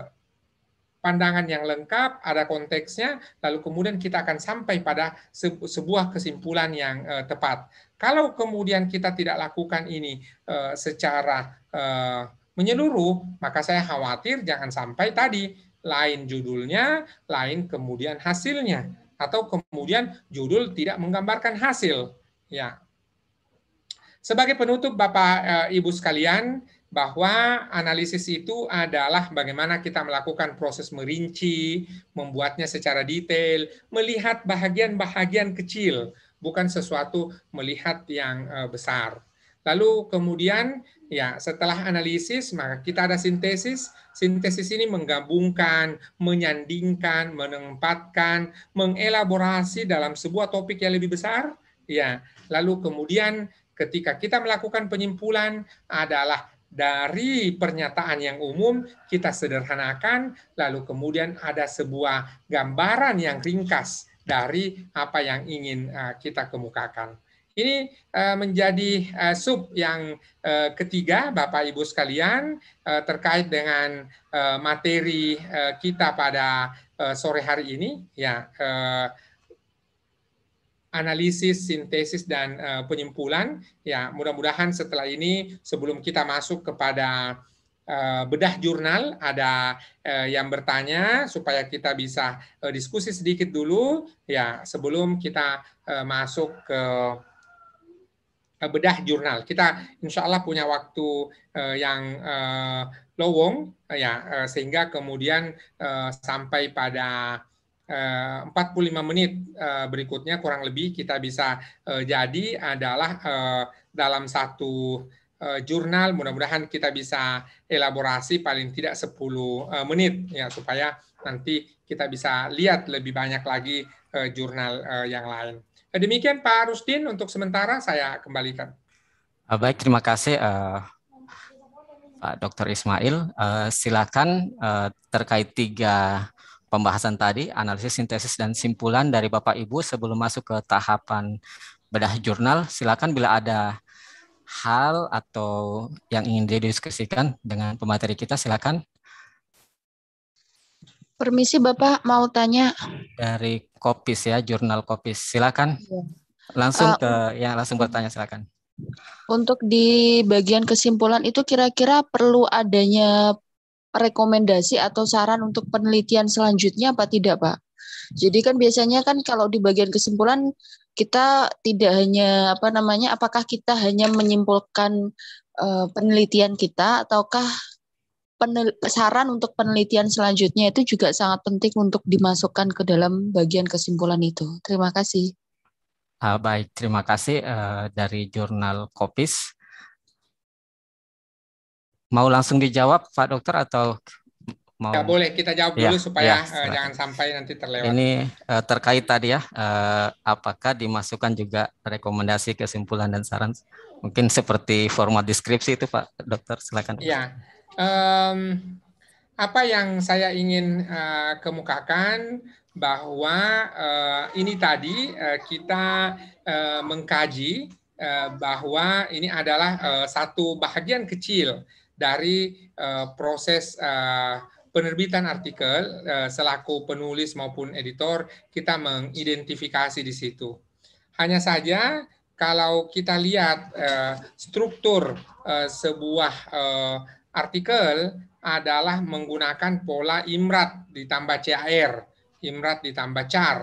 pandangan yang lengkap ada konteksnya lalu kemudian kita akan sampai pada sebuah kesimpulan yang tepat kalau kemudian kita tidak lakukan ini secara menyeluruh maka saya khawatir jangan sampai tadi lain judulnya, lain kemudian hasilnya atau kemudian judul tidak menggambarkan hasil. Ya. Sebagai penutup Bapak eh, Ibu sekalian, bahwa analisis itu adalah bagaimana kita melakukan proses merinci, membuatnya secara detail, melihat bahagian-bahagian kecil, bukan sesuatu melihat yang eh, besar. Lalu kemudian Ya, setelah analisis maka kita ada sintesis. Sintesis ini menggabungkan, menyandingkan, menempatkan, mengelaborasi dalam sebuah topik yang lebih besar. Ya, lalu kemudian ketika kita melakukan penyimpulan adalah dari pernyataan yang umum kita sederhanakan lalu kemudian ada sebuah gambaran yang ringkas dari apa yang ingin eh, kita kemukakan. Ini eh, menjadi eh, sub yang eh, ketiga, Bapak Ibu sekalian, terkait dengan materi kita pada sore hari ini, ya analisis, sintesis dan penyimpulan. Ya, mudah-mudahan setelah ini, sebelum kita masuk kepada bedah jurnal ada yang bertanya supaya kita bisa diskusi sedikit dulu ya sebelum kita masuk ke bedah jurnal. Kita insya Allah punya waktu eh, yang eh, lowong eh, ya sehingga kemudian sampai pada 45 menit berikutnya kurang lebih kita bisa jadi adalah dalam satu jurnal mudah-mudahan kita bisa elaborasi paling tidak 10 menit ya supaya nanti kita bisa lihat lebih banyak lagi jurnal yang lain. Eh, demikian Pak Rusdin untuk sementara saya kembalikan. Ah, baik, terima kasih uh, Pak Dr. Ismail. Uh, silakan uh, terkait tiga pembahasan tadi, analisis, sintesis, dan simpulan dari Bapak Ibu sebelum masuk ke tahapan bedah jurnal. Silakan bila ada hal atau yang ingin didiskusikan dengan pemateri kita, silakan. Permisi Bapak mau tanya. Dari Kopis ya, jurnal Kopis. Silakan. Iya. Langsung eh, ke ya langsung hmm. bertanya silakan. Untuk di bagian kesimpulan itu kira-kira perlu adanya rekomendasi atau saran untuk penelitian selanjutnya apa tidak, Pak? Jadi kan biasanya kan kalau di bagian kesimpulan kita tidak hanya apa namanya apakah kita hanya menyimpulkan uh, penelitian kita ataukah penel, saran untuk penelitian selanjutnya itu juga sangat penting untuk dimasukkan ke dalam bagian kesimpulan itu. Terima kasih. Uh, baik, terima kasih uh, dari jurnal Kopis. Mau langsung dijawab Pak Dokter atau mau? Ya, boleh kita jawab ya, dulu supaya ya, uh, jangan sampai nanti terlewat. Ini uh, terkait tadi ya, uh, apakah dimasukkan juga rekomendasi kesimpulan dan saran? Mungkin seperti format deskripsi itu Pak Dokter, silakan. Iya um, apa yang saya ingin uh, kemukakan bahwa uh, ini tadi uh, kita uh, mengkaji uh, bahwa ini adalah uh, satu bagian kecil dari uh, proses uh, penerbitan artikel uh, selaku penulis maupun editor kita mengidentifikasi di situ. Hanya saja kalau kita lihat uh, struktur uh, sebuah uh, artikel adalah menggunakan pola imrat ditambah CAR, imrat ditambah CAR.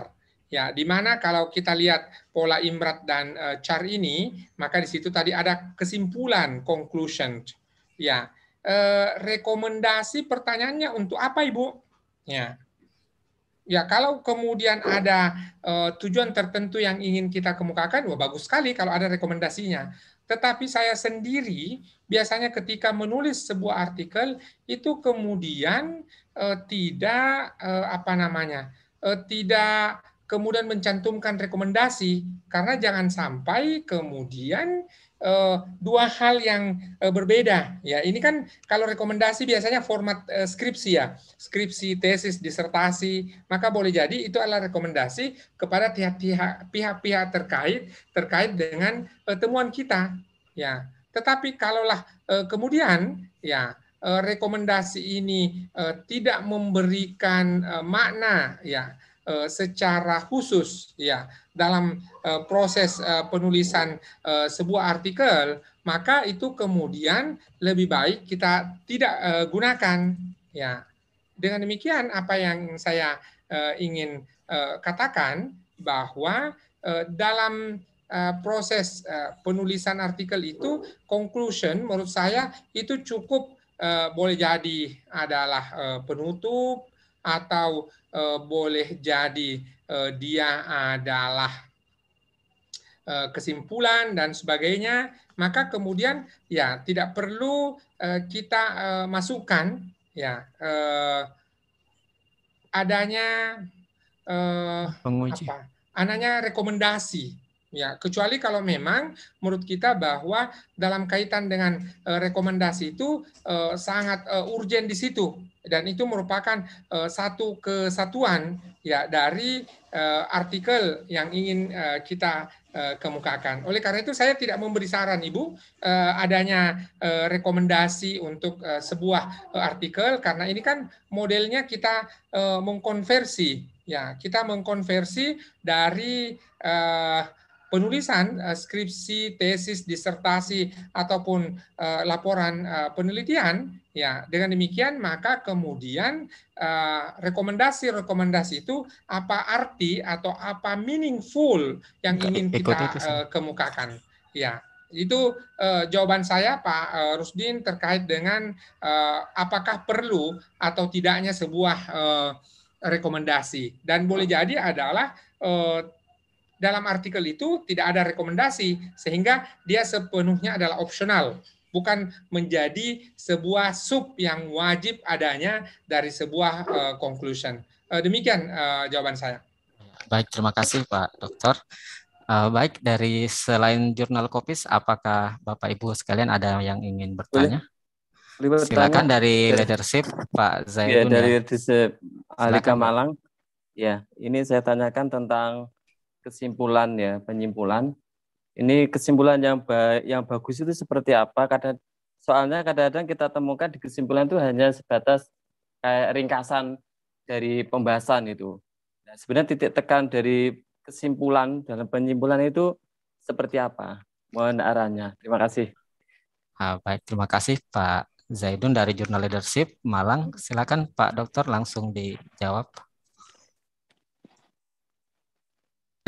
Ya, di mana kalau kita lihat pola imrat dan uh, eh, CAR ini, maka di situ tadi ada kesimpulan, conclusion. Ya, uh, rekomendasi pertanyaannya untuk apa Ibu? Ya. Ya, kalau kemudian ada uh, tujuan tertentu yang ingin kita kemukakan, wah bagus sekali kalau ada rekomendasinya. Tetapi saya sendiri biasanya ketika menulis sebuah artikel itu kemudian eh, tidak eh, apa namanya eh, tidak kemudian mencantumkan rekomendasi karena jangan sampai kemudian Eh, dua hal yang eh, berbeda ya ini kan kalau rekomendasi biasanya format eh, skripsi ya skripsi tesis disertasi maka boleh jadi itu adalah rekomendasi kepada pihak-pihak pihak-pihak terkait terkait dengan temuan kita ya tetapi kalaulah kemudian ya rekomendasi ini tidak memberikan makna ya Eh, secara khusus ya dalam eh, proses eh, penulisan sebuah artikel maka itu kemudian lebih baik kita tidak gunakan ya dengan demikian apa yang saya ingin katakan bahwa dalam proses penulisan artikel itu conclusion menurut saya itu cukup boleh jadi adalah penutup atau Eh, boleh jadi eh, dia adalah eh, kesimpulan dan sebagainya, maka kemudian ya tidak perlu kita masukkan ya adanya penguji apa, ananya rekomendasi ya kecuali kalau memang menurut kita bahwa dalam kaitan dengan rekomendasi itu sangat urgent di situ dan itu merupakan uh, satu kesatuan ya dari uh, artikel yang ingin uh, kita uh, kemukakan. Oleh karena itu saya tidak memberi saran Ibu uh, adanya uh, rekomendasi untuk uh, sebuah uh, artikel karena ini kan modelnya kita uh, mengkonversi ya, kita mengkonversi dari uh, penulisan uh, skripsi, tesis, disertasi ataupun uh, laporan uh, penelitian ya. Dengan demikian maka kemudian rekomendasi-rekomendasi itu apa arti atau apa meaningful yang ingin kita uh, kemukakan ya. Itu uh, jawaban saya Pak uh, Rusdin terkait dengan uh, apakah perlu atau tidaknya sebuah uh, rekomendasi dan boleh jadi adalah uh, dalam artikel itu tidak ada rekomendasi sehingga dia sepenuhnya adalah opsional bukan menjadi sebuah sub yang wajib adanya dari sebuah uh, conclusion. Uh, demikian uh, jawaban saya. Baik, terima kasih Pak Dokter. Uh, baik, dari selain jurnal kopis, apakah Bapak Ibu sekalian ada yang ingin bertanya? Silakan dari leadership Pak Zaidun. Ya, dari ya. leadership Alika Malang. Ya, ini saya tanyakan tentang kesimpulan ya, penyimpulan. Ini kesimpulan yang ba yang bagus itu seperti apa? Kadang soalnya kadang-kadang kita temukan di kesimpulan itu hanya sebatas kayak ringkasan dari pembahasan itu. Nah, sebenarnya titik tekan dari kesimpulan dalam penyimpulan itu seperti apa? Mohon arahnya. Terima kasih. nah, baik, terima kasih Pak Zaidun dari Jurnal Leadership Malang. Silakan Pak Dokter langsung dijawab.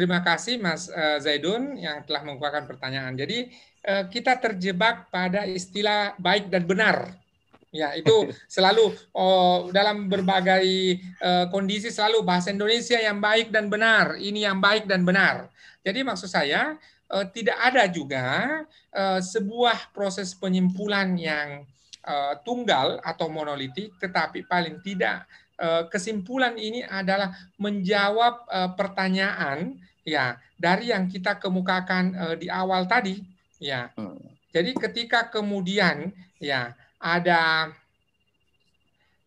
Terima kasih Mas eh, Zaidun yang telah mengeluarkan pertanyaan. Jadi eh, kita terjebak pada istilah baik dan benar. Ya, itu selalu oh, dalam berbagai eh, kondisi selalu bahasa Indonesia yang baik dan benar, ini yang baik dan benar. Jadi maksud saya eh, tidak ada juga eh, sebuah proses penyimpulan yang eh, tunggal atau monolitik, tetapi paling tidak eh, kesimpulan ini adalah menjawab pertanyaan ya dari yang kita kemukakan uh, di awal tadi ya hmm. jadi ketika kemudian ya ada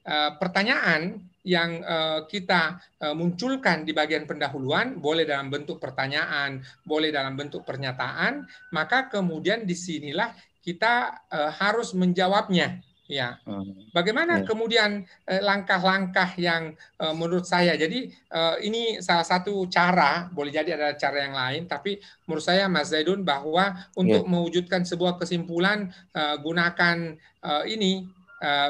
uh, pertanyaan yang uh, kita uh, munculkan di bagian pendahuluan, boleh dalam bentuk pertanyaan, boleh dalam bentuk pernyataan, maka kemudian disinilah kita uh, harus menjawabnya. Ya, hmm. bagaimana ya. kemudian eh, langkah-langkah yang eh, menurut saya, jadi eh, ini salah satu cara, boleh jadi ada cara yang lain, tapi menurut saya Mas Zaidun bahwa untuk ya. mewujudkan sebuah kesimpulan gunakan ini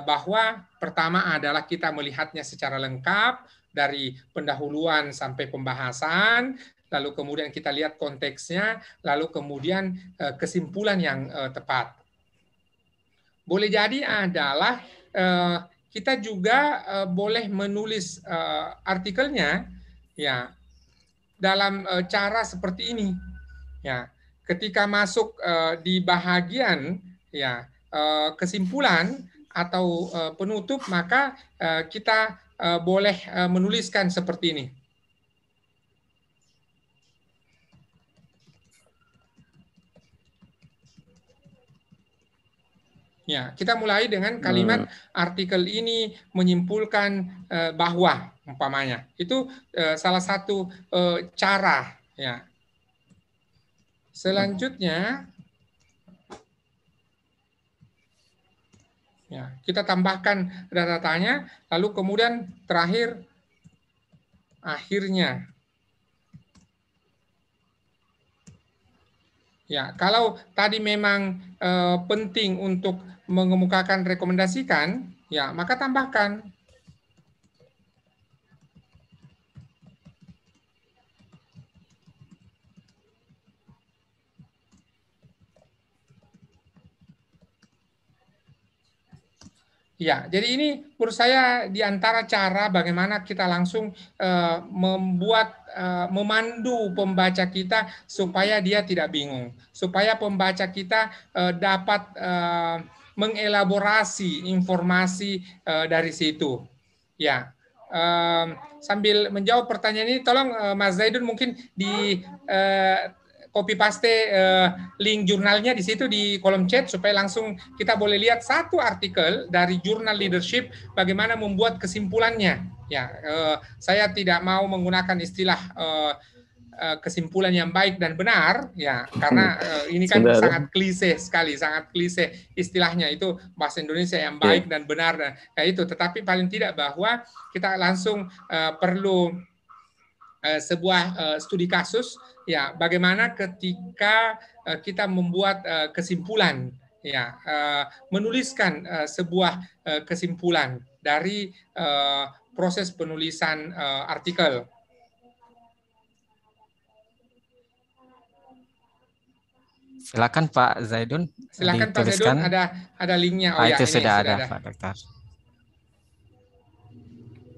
bahwa pertama adalah kita melihatnya secara lengkap dari pendahuluan sampai pembahasan, lalu kemudian kita lihat konteksnya, lalu kemudian kesimpulan yang tepat boleh jadi adalah uh, kita juga uh, boleh menulis uh, artikelnya ya dalam uh, cara seperti ini ya ketika masuk uh, di bahagian ya uh, kesimpulan atau uh, penutup maka uh, kita uh, boleh uh, menuliskan seperti ini Ya, kita mulai dengan kalimat hmm. artikel ini menyimpulkan uh, bahwa umpamanya. Itu uh, salah satu uh, cara ya. Selanjutnya ya, kita tambahkan datanya lalu kemudian terakhir akhirnya Ya, kalau tadi memang e, penting untuk mengemukakan rekomendasikan, ya maka tambahkan. Ya, jadi ini menurut saya di antara cara bagaimana kita langsung uh, membuat uh, memandu pembaca kita supaya dia tidak bingung, supaya pembaca kita uh, dapat uh, mengelaborasi informasi uh, dari situ. Ya, um, sambil menjawab pertanyaan ini, tolong uh, Mas Zaidun mungkin di uh, copy paste uh, link jurnalnya di situ di kolom chat supaya langsung kita boleh lihat satu artikel dari jurnal leadership bagaimana membuat kesimpulannya. Ya, uh, saya tidak mau menggunakan istilah uh, Eh, kesimpulan yang baik dan benar ya karena uh, ini kan Sebenarnya. sangat klise sekali sangat klise istilahnya itu bahasa Indonesia yang baik yeah. dan benar dan ya itu tetapi paling tidak bahwa kita langsung uh, perlu uh, sebuah uh, studi kasus ya bagaimana ketika uh, kita membuat uh, kesimpulan ya uh, menuliskan uh, sebuah uh, kesimpulan dari uh, proses penulisan uh, artikel Silakan Pak Zaidun. Silakan Pak Zaidun. Ada ada linknya. Oh, ah, ya, itu ini ya, ya, sudah, sudah ada, ada Pak Dokter.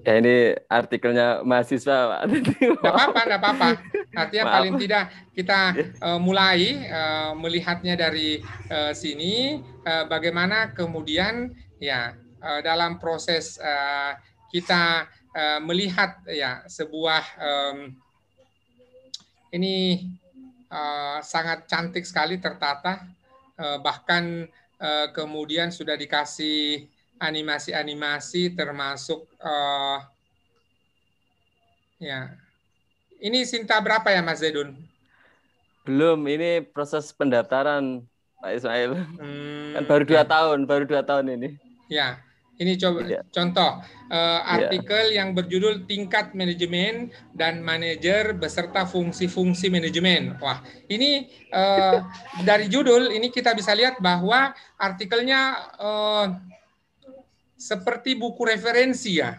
Ya ini artikelnya mahasiswa Pak. Tidak apa-apa, tidak apa-apa. Artinya Maaf. paling tidak kita uh, mulai uh, melihatnya dari uh, sini. Uh, bagaimana kemudian ya uh, dalam proses uh, kita uh, melihat ya sebuah um, ini uh, sangat cantik sekali tertata, uh, bahkan uh, kemudian sudah dikasih animasi-animasi termasuk uh, ya ini Sinta berapa ya Mas zedun Belum, ini proses pendaftaran Pak Ismail. Hmm, kan baru dua ya. tahun, baru dua tahun ini. Ya, ini coba Tidak. contoh uh, artikel yeah. yang berjudul tingkat manajemen dan manajer beserta fungsi-fungsi manajemen. Wah, ini uh, dari judul ini kita bisa lihat bahwa artikelnya uh, seperti buku referensi ya.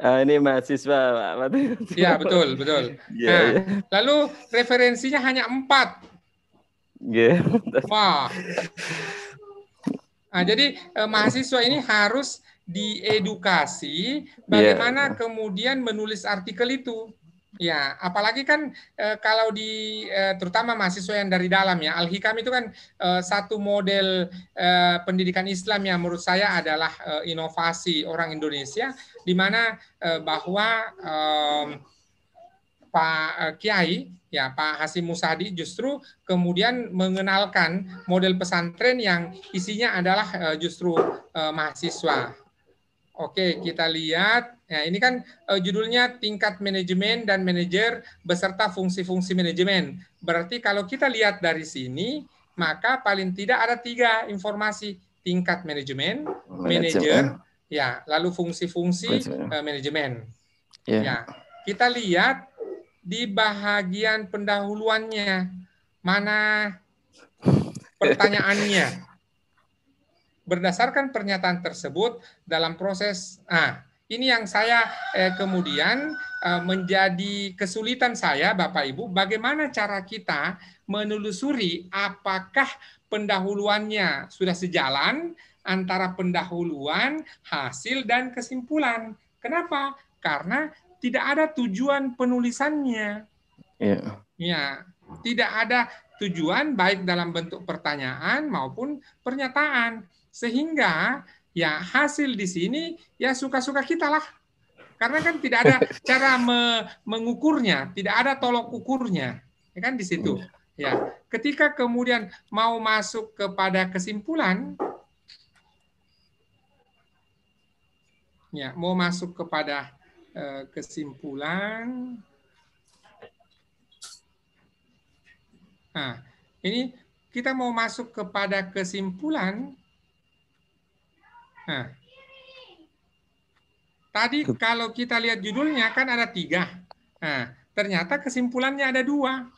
Uh, ini mahasiswa, Pak. Ya, betul, betul. Yeah, nah, yeah. Lalu referensinya hanya empat. Yeah. Iya, Wah. Nah, jadi eh, mahasiswa ini harus diedukasi bagaimana yeah. kemudian menulis artikel itu. Ya, apalagi kan e, kalau di e, terutama mahasiswa yang dari dalam ya, Al-Hikam itu kan e, satu model e, pendidikan Islam yang menurut saya adalah e, inovasi orang Indonesia di mana e, bahwa e, Pak Kiai ya Pak Hasim Musadi justru kemudian mengenalkan model pesantren yang isinya adalah eh, justru eh, mahasiswa. Oke, kita lihat. Ya ini kan eh, judulnya tingkat manajemen dan manajer beserta fungsi-fungsi manajemen. Berarti kalau kita lihat dari sini, maka paling tidak ada tiga informasi tingkat manajemen, manajer, ya, lalu fungsi-fungsi manajemen. Ya. ya, kita lihat di bahagian pendahuluannya. Mana pertanyaannya? Berdasarkan pernyataan tersebut dalam proses ah ini yang saya eh, kemudian eh, menjadi kesulitan saya Bapak Ibu bagaimana cara kita menelusuri apakah pendahuluannya sudah sejalan antara pendahuluan, hasil dan kesimpulan. Kenapa? Karena tidak ada tujuan penulisannya. Yeah. Ya, tidak ada tujuan baik dalam bentuk pertanyaan maupun pernyataan. Sehingga ya hasil di sini ya suka-suka kita lah. Karena kan tidak ada cara me mengukurnya, tidak ada tolok ukurnya. Ya kan di situ. Iya. Ya, ketika kemudian mau masuk kepada kesimpulan ya, mau masuk kepada Eh, kesimpulan. Nah, ini kita mau masuk kepada kesimpulan. Nah, tadi kalau kita lihat judulnya kan ada tiga. Nah, ternyata kesimpulannya ada dua.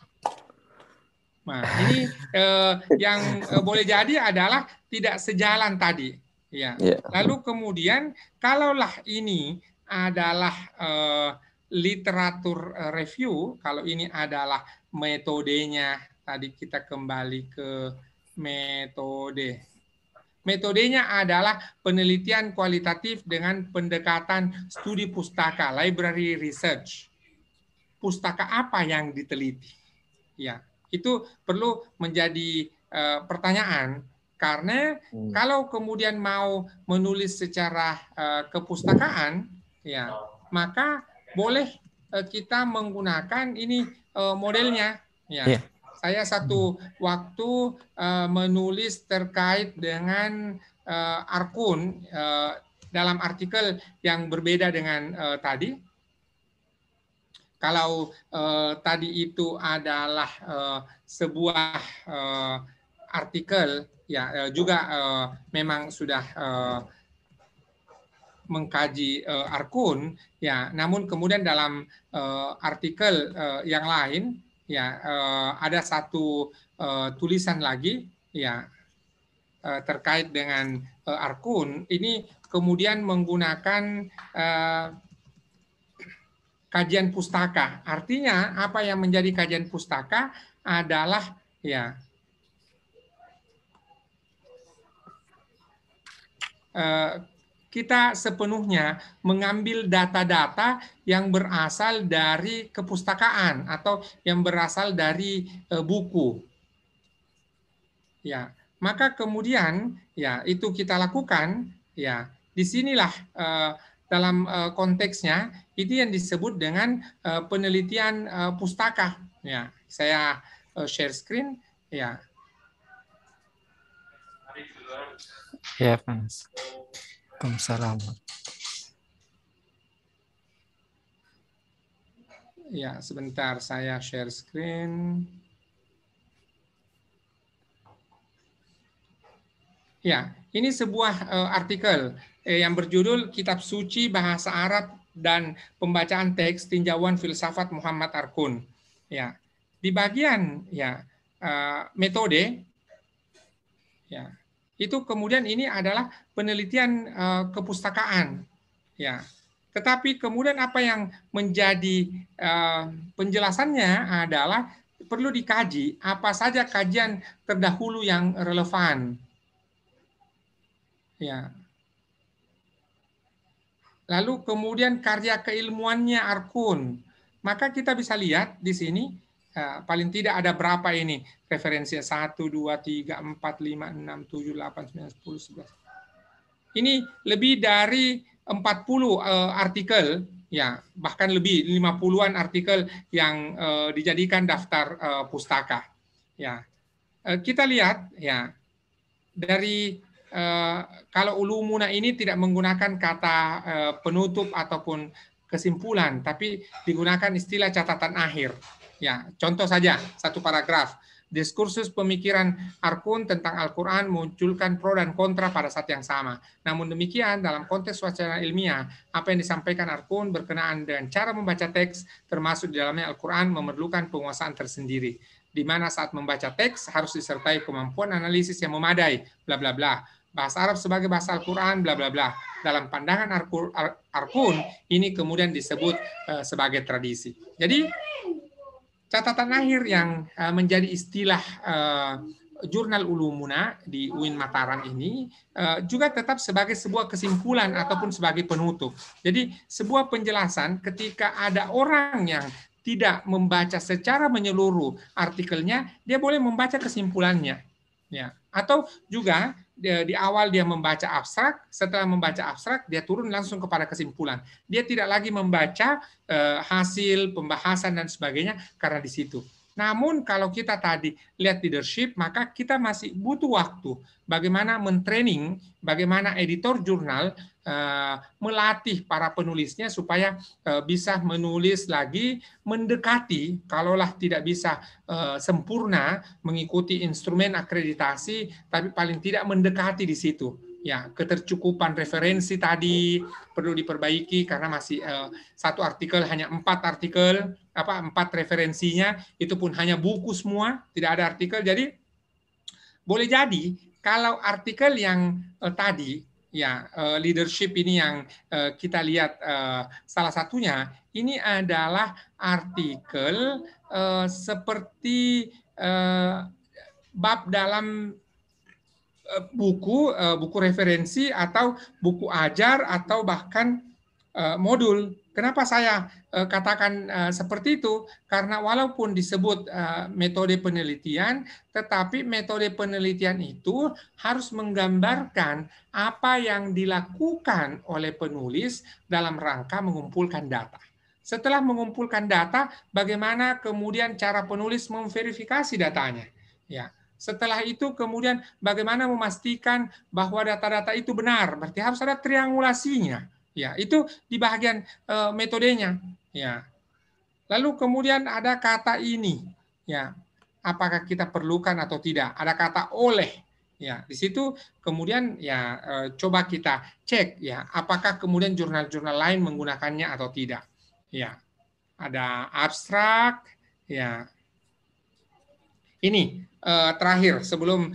Nah, ini eh, yang eh, boleh jadi adalah tidak sejalan tadi. Ya. ya. Lalu kemudian kalaulah ini adalah uh, literatur eh, review, kalau ini adalah metodenya, tadi kita kembali ke metode. Metodenya adalah penelitian kualitatif dengan pendekatan studi pustaka, library research. Pustaka apa yang diteliti? Ya, itu perlu menjadi uh, pertanyaan karena hmm. kalau kemudian mau menulis secara uh, kepustakaan, Ya, maka boleh eh, kita menggunakan ini eh, modelnya. Ya. yeah. Saya satu waktu eh, menulis terkait dengan arkun dalam artikel yang berbeda dengan tadi. Kalau tadi itu adalah sebuah artikel ya juga memang sudah mengkaji uh, Arkun ya namun kemudian dalam uh, artikel uh, yang lain ya uh, ada satu uh, tulisan lagi ya uh, terkait dengan uh, Arkun ini kemudian menggunakan uh, kajian pustaka artinya apa yang menjadi kajian pustaka adalah ya uh, kita sepenuhnya mengambil data-data yang berasal dari kepustakaan atau yang berasal dari e, buku. Ya, maka kemudian ya itu kita lakukan ya. Disinilah e, dalam e, konteksnya itu yang disebut dengan penelitian pustaka. Ya, saya share screen ya. Ya, Mas. Waalaikumsalam. Ya, sebentar saya share screen. Ya, ini sebuah uh, artikel eh, yang berjudul Kitab Suci Bahasa Arab dan Pembacaan Teks Tinjauan Filsafat Muhammad Arkun. Ya, di bagian ya uh, metode ya itu kemudian ini adalah penelitian uh, kepustakaan ya tetapi kemudian apa yang menjadi uh, penjelasannya adalah perlu dikaji apa saja kajian terdahulu yang relevan ya lalu kemudian karya keilmuannya arkun maka kita bisa lihat di sini Nah, paling tidak ada berapa ini referensi 1, 2, 3, 4, 5, 6, 7, 8, 9, 10, 11. Ini lebih dari 40 uh, eh, artikel ya bahkan lebih 50-an artikel yang uh, dijadikan daftar uh, pustaka ya uh, kita lihat ya dari uh, kalau ulumuna ini tidak menggunakan kata uh, penutup ataupun kesimpulan tapi digunakan istilah catatan akhir Ya, contoh saja satu paragraf. Diskursus pemikiran Arkun tentang Al-Quran munculkan pro dan kontra pada saat yang sama. Namun demikian, dalam konteks wacana ilmiah, apa yang disampaikan Arkun berkenaan dengan cara membaca teks, termasuk di dalamnya Al-Quran, memerlukan penguasaan tersendiri. Di mana saat membaca teks harus disertai kemampuan analisis yang memadai, bla bla bla bahasa Arab sebagai bahasa Al-Quran, bla bla bla. Dalam pandangan Arkun, ini kemudian disebut eh, sebagai tradisi. Jadi Catatan akhir yang eh, menjadi istilah uh, jurnal ulumuna di UIN Mataram ini uh, juga tetap sebagai sebuah kesimpulan ataupun sebagai penutup. Jadi sebuah penjelasan ketika ada orang yang tidak membaca secara menyeluruh artikelnya, dia boleh membaca kesimpulannya. Ya, atau juga di awal dia membaca abstrak, setelah membaca abstrak dia turun langsung kepada kesimpulan. Dia tidak lagi membaca eh, hasil pembahasan dan sebagainya karena di situ. Namun kalau kita tadi lihat leadership, maka kita masih butuh waktu bagaimana mentraining, bagaimana editor jurnal Eh, melatih para penulisnya supaya eh, bisa menulis lagi mendekati kalaulah tidak bisa eh, sempurna mengikuti instrumen akreditasi tapi paling tidak mendekati di situ ya ketercukupan referensi tadi perlu diperbaiki karena masih satu artikel hanya empat artikel apa empat referensinya itu pun hanya buku semua tidak ada artikel jadi boleh jadi kalau artikel yang tadi Ya, eh, leadership ini yang eh, kita lihat eh, salah satunya ini adalah artikel seperti bab dalam buku buku referensi atau buku ajar atau bahkan Eh, modul. Kenapa saya eh, katakan eh, seperti itu? Karena walaupun disebut metode penelitian, tetapi metode penelitian itu harus menggambarkan apa yang dilakukan oleh penulis dalam rangka mengumpulkan data. Setelah mengumpulkan data, bagaimana kemudian cara penulis memverifikasi datanya? Ya, setelah itu kemudian bagaimana memastikan bahwa data-data itu benar? Berarti harus ada triangulasinya. Ya, itu di bagian e, eh, metodenya. Ya. Lalu kemudian ada kata ini. Ya. Apakah kita perlukan atau tidak? Ada kata oleh. Ya, di situ kemudian ya e, coba kita cek ya apakah kemudian jurnal-jurnal lain menggunakannya atau tidak. Ya. Ada abstrak ya. Ini eh, terakhir sebelum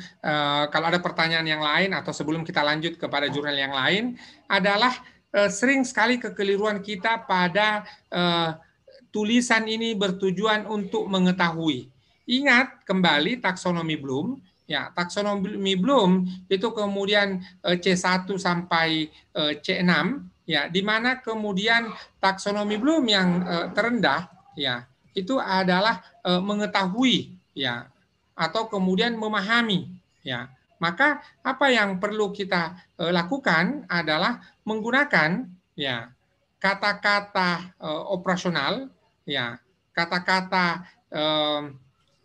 kalau ada pertanyaan yang lain atau sebelum kita lanjut kepada jurnal yang lain adalah Eh, sering sekali kekeliruan kita pada eh, tulisan ini bertujuan untuk mengetahui. Ingat kembali taksonomi Bloom, ya taksonomi Bloom itu kemudian eh, C1 sampai C6 ya di mana kemudian taksonomi Bloom yang terendah ya itu adalah mengetahui ya atau kemudian memahami ya maka apa yang perlu kita eh, lakukan adalah menggunakan ya kata-kata eh, operasional, ya kata-kata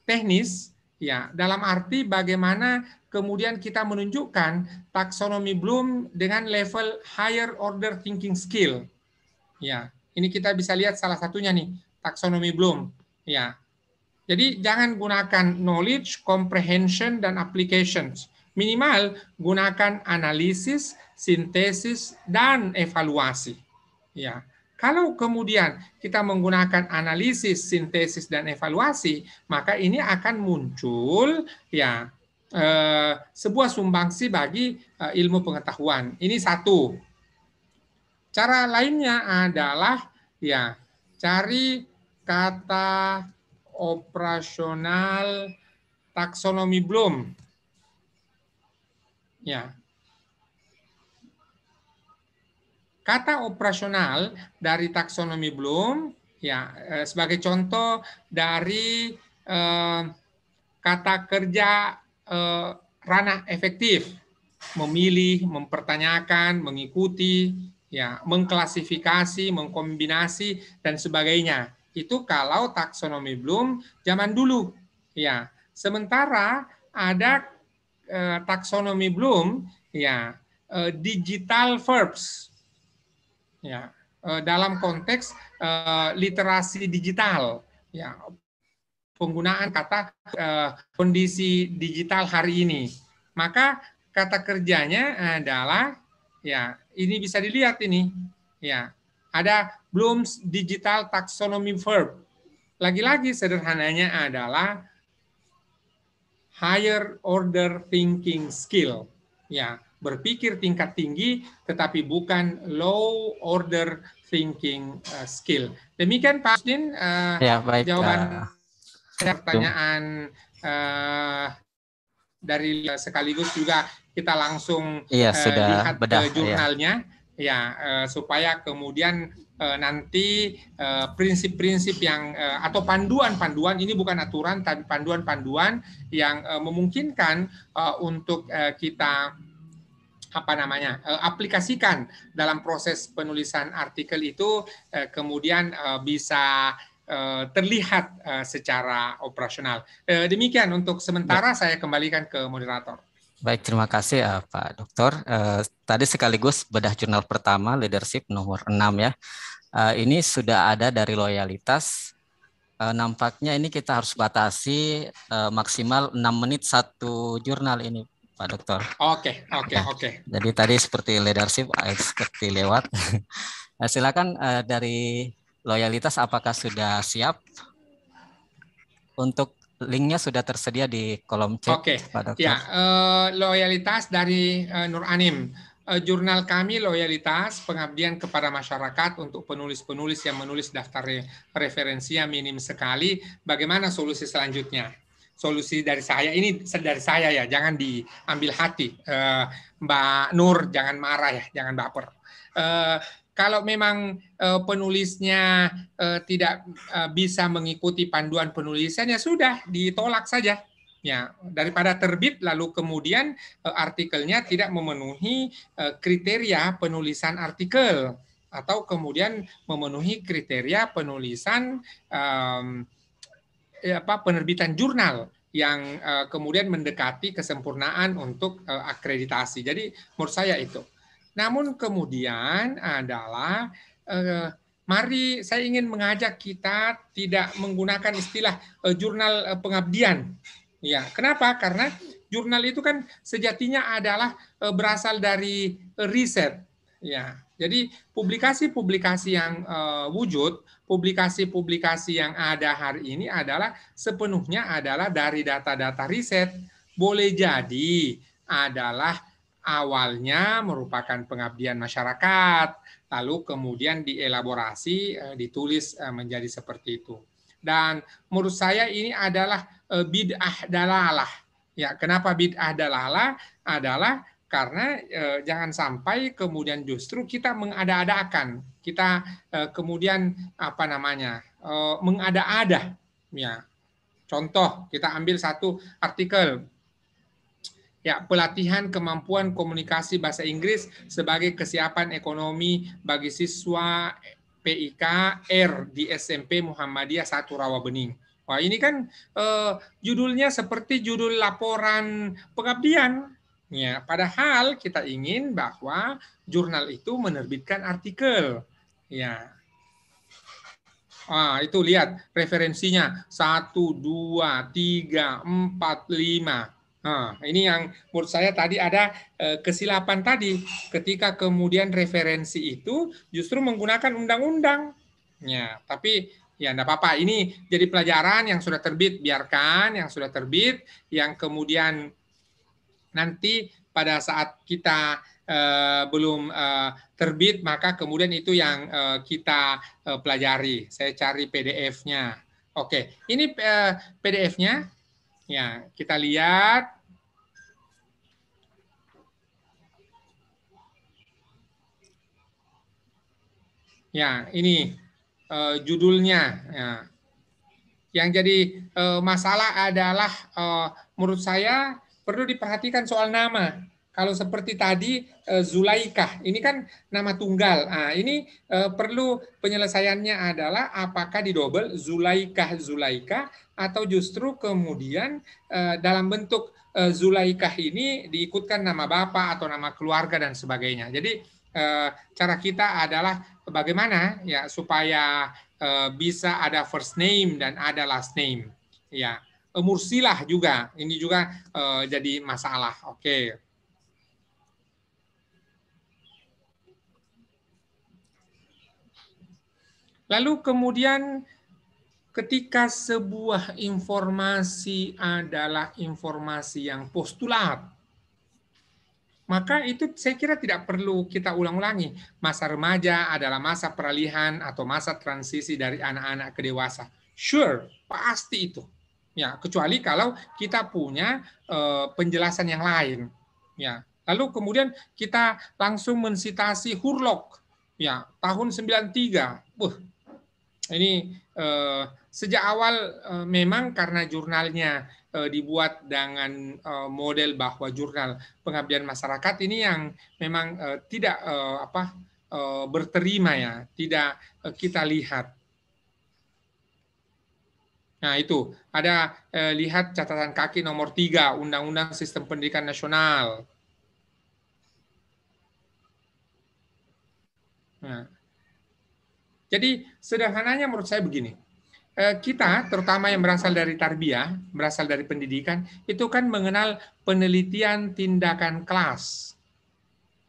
teknis, ya dalam arti bagaimana kemudian kita menunjukkan taksonomi Bloom dengan level higher order thinking skill. Ya, ini kita bisa lihat salah satunya nih taksonomi Bloom. Ya, jadi jangan gunakan knowledge, comprehension, dan applications. Minimal, gunakan analisis, sintesis, dan evaluasi. Ya. Kalau kemudian kita menggunakan analisis, sintesis, dan evaluasi, maka ini akan muncul ya eh, sebuah sumbangsi bagi eh, ilmu pengetahuan. Ini satu. Cara lainnya adalah ya cari kata operasional taksonomi Bloom Ya. Kata operasional dari taksonomi Bloom ya eh, sebagai contoh dari eh, kata kerja eh, ranah efektif memilih, mempertanyakan, mengikuti, ya, mengklasifikasi, mengkombinasi dan sebagainya. Itu kalau taksonomi Bloom zaman dulu, ya. Sementara ada Eh, taksonomi Bloom ya uh, digital verbs ya uh, dalam konteks uh, literasi digital ya penggunaan kata uh, kondisi digital hari ini maka kata kerjanya adalah ya ini bisa dilihat ini ya ada Bloom's digital taxonomy verb lagi-lagi sederhananya adalah higher order thinking skill. Ya, berpikir tingkat tinggi tetapi bukan low order thinking uh, skill. Demikian Pak Din uh, eh, ya, baik. jawaban uh, pertanyaan uh, dari sekaligus juga kita langsung ya, sudah lihat bedah, ke iya. jurnalnya ya, ya uh, supaya kemudian Eh, nanti eh, prinsip-prinsip yang eh, atau panduan-panduan ini bukan aturan tapi panduan-panduan yang memungkinkan untuk kita apa namanya aplikasikan dalam proses penulisan artikel itu kemudian bisa terlihat secara operasional. Demikian untuk sementara ya. saya kembalikan ke moderator. Baik, terima kasih uh, Pak Dokter. Uh, eh, tadi sekaligus bedah jurnal pertama leadership nomor 6 ya. Uh, ini sudah ada dari loyalitas. Uh, nampaknya ini kita harus batasi uh, maksimal 6 menit satu jurnal ini Pak Dokter. Oke, oke, nah, oke. Jadi tadi seperti leadership seperti lewat. nah, silakan uh, dari loyalitas apakah sudah siap untuk linknya sudah tersedia di kolom chat. Oke, okay. ya uh, loyalitas dari uh, Nur Anim. Uh, jurnal kami loyalitas pengabdian kepada masyarakat untuk penulis-penulis yang menulis daftar re yang minim sekali. Bagaimana solusi selanjutnya? Solusi dari saya ini dari saya ya, jangan diambil hati, uh, Mbak Nur, jangan marah ya, jangan baper. Uh, kalau memang uh, penulisnya uh, tidak uh, bisa mengikuti panduan penulisannya sudah ditolak saja. Ya, daripada terbit lalu kemudian uh, artikelnya tidak memenuhi uh, kriteria penulisan artikel atau kemudian memenuhi kriteria penulisan um, apa penerbitan jurnal yang uh, kemudian mendekati kesempurnaan untuk uh, akreditasi. Jadi menurut saya itu. Namun kemudian adalah eh, mari saya ingin mengajak kita tidak menggunakan istilah eh, jurnal eh, pengabdian. Ya, kenapa? Karena jurnal itu kan sejatinya adalah eh, berasal dari eh, riset. Ya, jadi publikasi-publikasi yang eh, wujud, publikasi-publikasi yang ada hari ini adalah sepenuhnya adalah dari data-data riset. Boleh jadi adalah awalnya merupakan pengabdian masyarakat, lalu kemudian dielaborasi, eh, ditulis eh, menjadi seperti itu. Dan menurut saya ini adalah eh, bid'ah dalalah. Ya, kenapa bid'ah dalalah? Adalah karena eh, jangan sampai kemudian justru kita mengada-adakan, kita eh, kemudian apa namanya? Eh, mengada-ada ya. Contoh, kita ambil satu artikel ya pelatihan kemampuan komunikasi bahasa Inggris sebagai kesiapan ekonomi bagi siswa PIK R di SMP Muhammadiyah 1 Rawabening. Wah, ini kan eh, judulnya seperti judul laporan pengabdian. Ya, padahal kita ingin bahwa jurnal itu menerbitkan artikel. Ya, Ah, itu lihat referensinya. 1, 2, 3, 4, 5. Nah, ini yang menurut saya tadi ada eh, kesilapan tadi ketika kemudian referensi itu justru menggunakan undang-undang. Ya, tapi ya enggak apa-apa. Ini jadi pelajaran yang sudah terbit biarkan yang sudah terbit yang kemudian nanti pada saat kita Uh, belum uh, terbit maka kemudian itu yang uh, kita uh, pelajari. Saya cari PDF-nya. Oke, ini uh, PDF-nya Ya, kita lihat. Ya, ini uh, judulnya. Ya. Yang jadi uh, masalah adalah uh, menurut saya perlu diperhatikan soal nama. Kalau seperti tadi eh, Zulaikah, ini kan nama tunggal. Nah, ini eh, perlu penyelesaiannya adalah apakah didobel Zulaikah Zulaikah atau justru kemudian eh, dalam bentuk Zulaikah ini diikutkan nama bapak atau nama keluarga dan sebagainya. Jadi cara kita adalah bagaimana ya supaya bisa ada first name dan ada last name. Ya, mursilah juga. Ini juga jadi masalah. Oke. Okay. Lalu kemudian ketika sebuah informasi adalah informasi yang postulat, maka itu saya kira tidak perlu kita ulang-ulangi. Masa remaja adalah masa peralihan atau masa transisi dari anak-anak ke dewasa. Sure, pasti itu. Ya, kecuali kalau kita punya uh, penjelasan yang lain. Ya, lalu kemudian kita langsung mensitasi Hurlock, ya tahun 93. Wah, ini uh, sejak awal uh, memang karena jurnalnya uh, dibuat dengan uh, model bahwa jurnal pengabdian masyarakat ini yang memang uh, tidak uh, apa uh, berterima ya, tidak uh, kita lihat. Nah itu ada eh, lihat catatan kaki nomor tiga Undang-Undang Sistem Pendidikan Nasional. Nah, jadi sederhananya menurut saya begini, eh, kita terutama yang berasal dari tarbiyah, berasal dari pendidikan, itu kan mengenal penelitian tindakan kelas.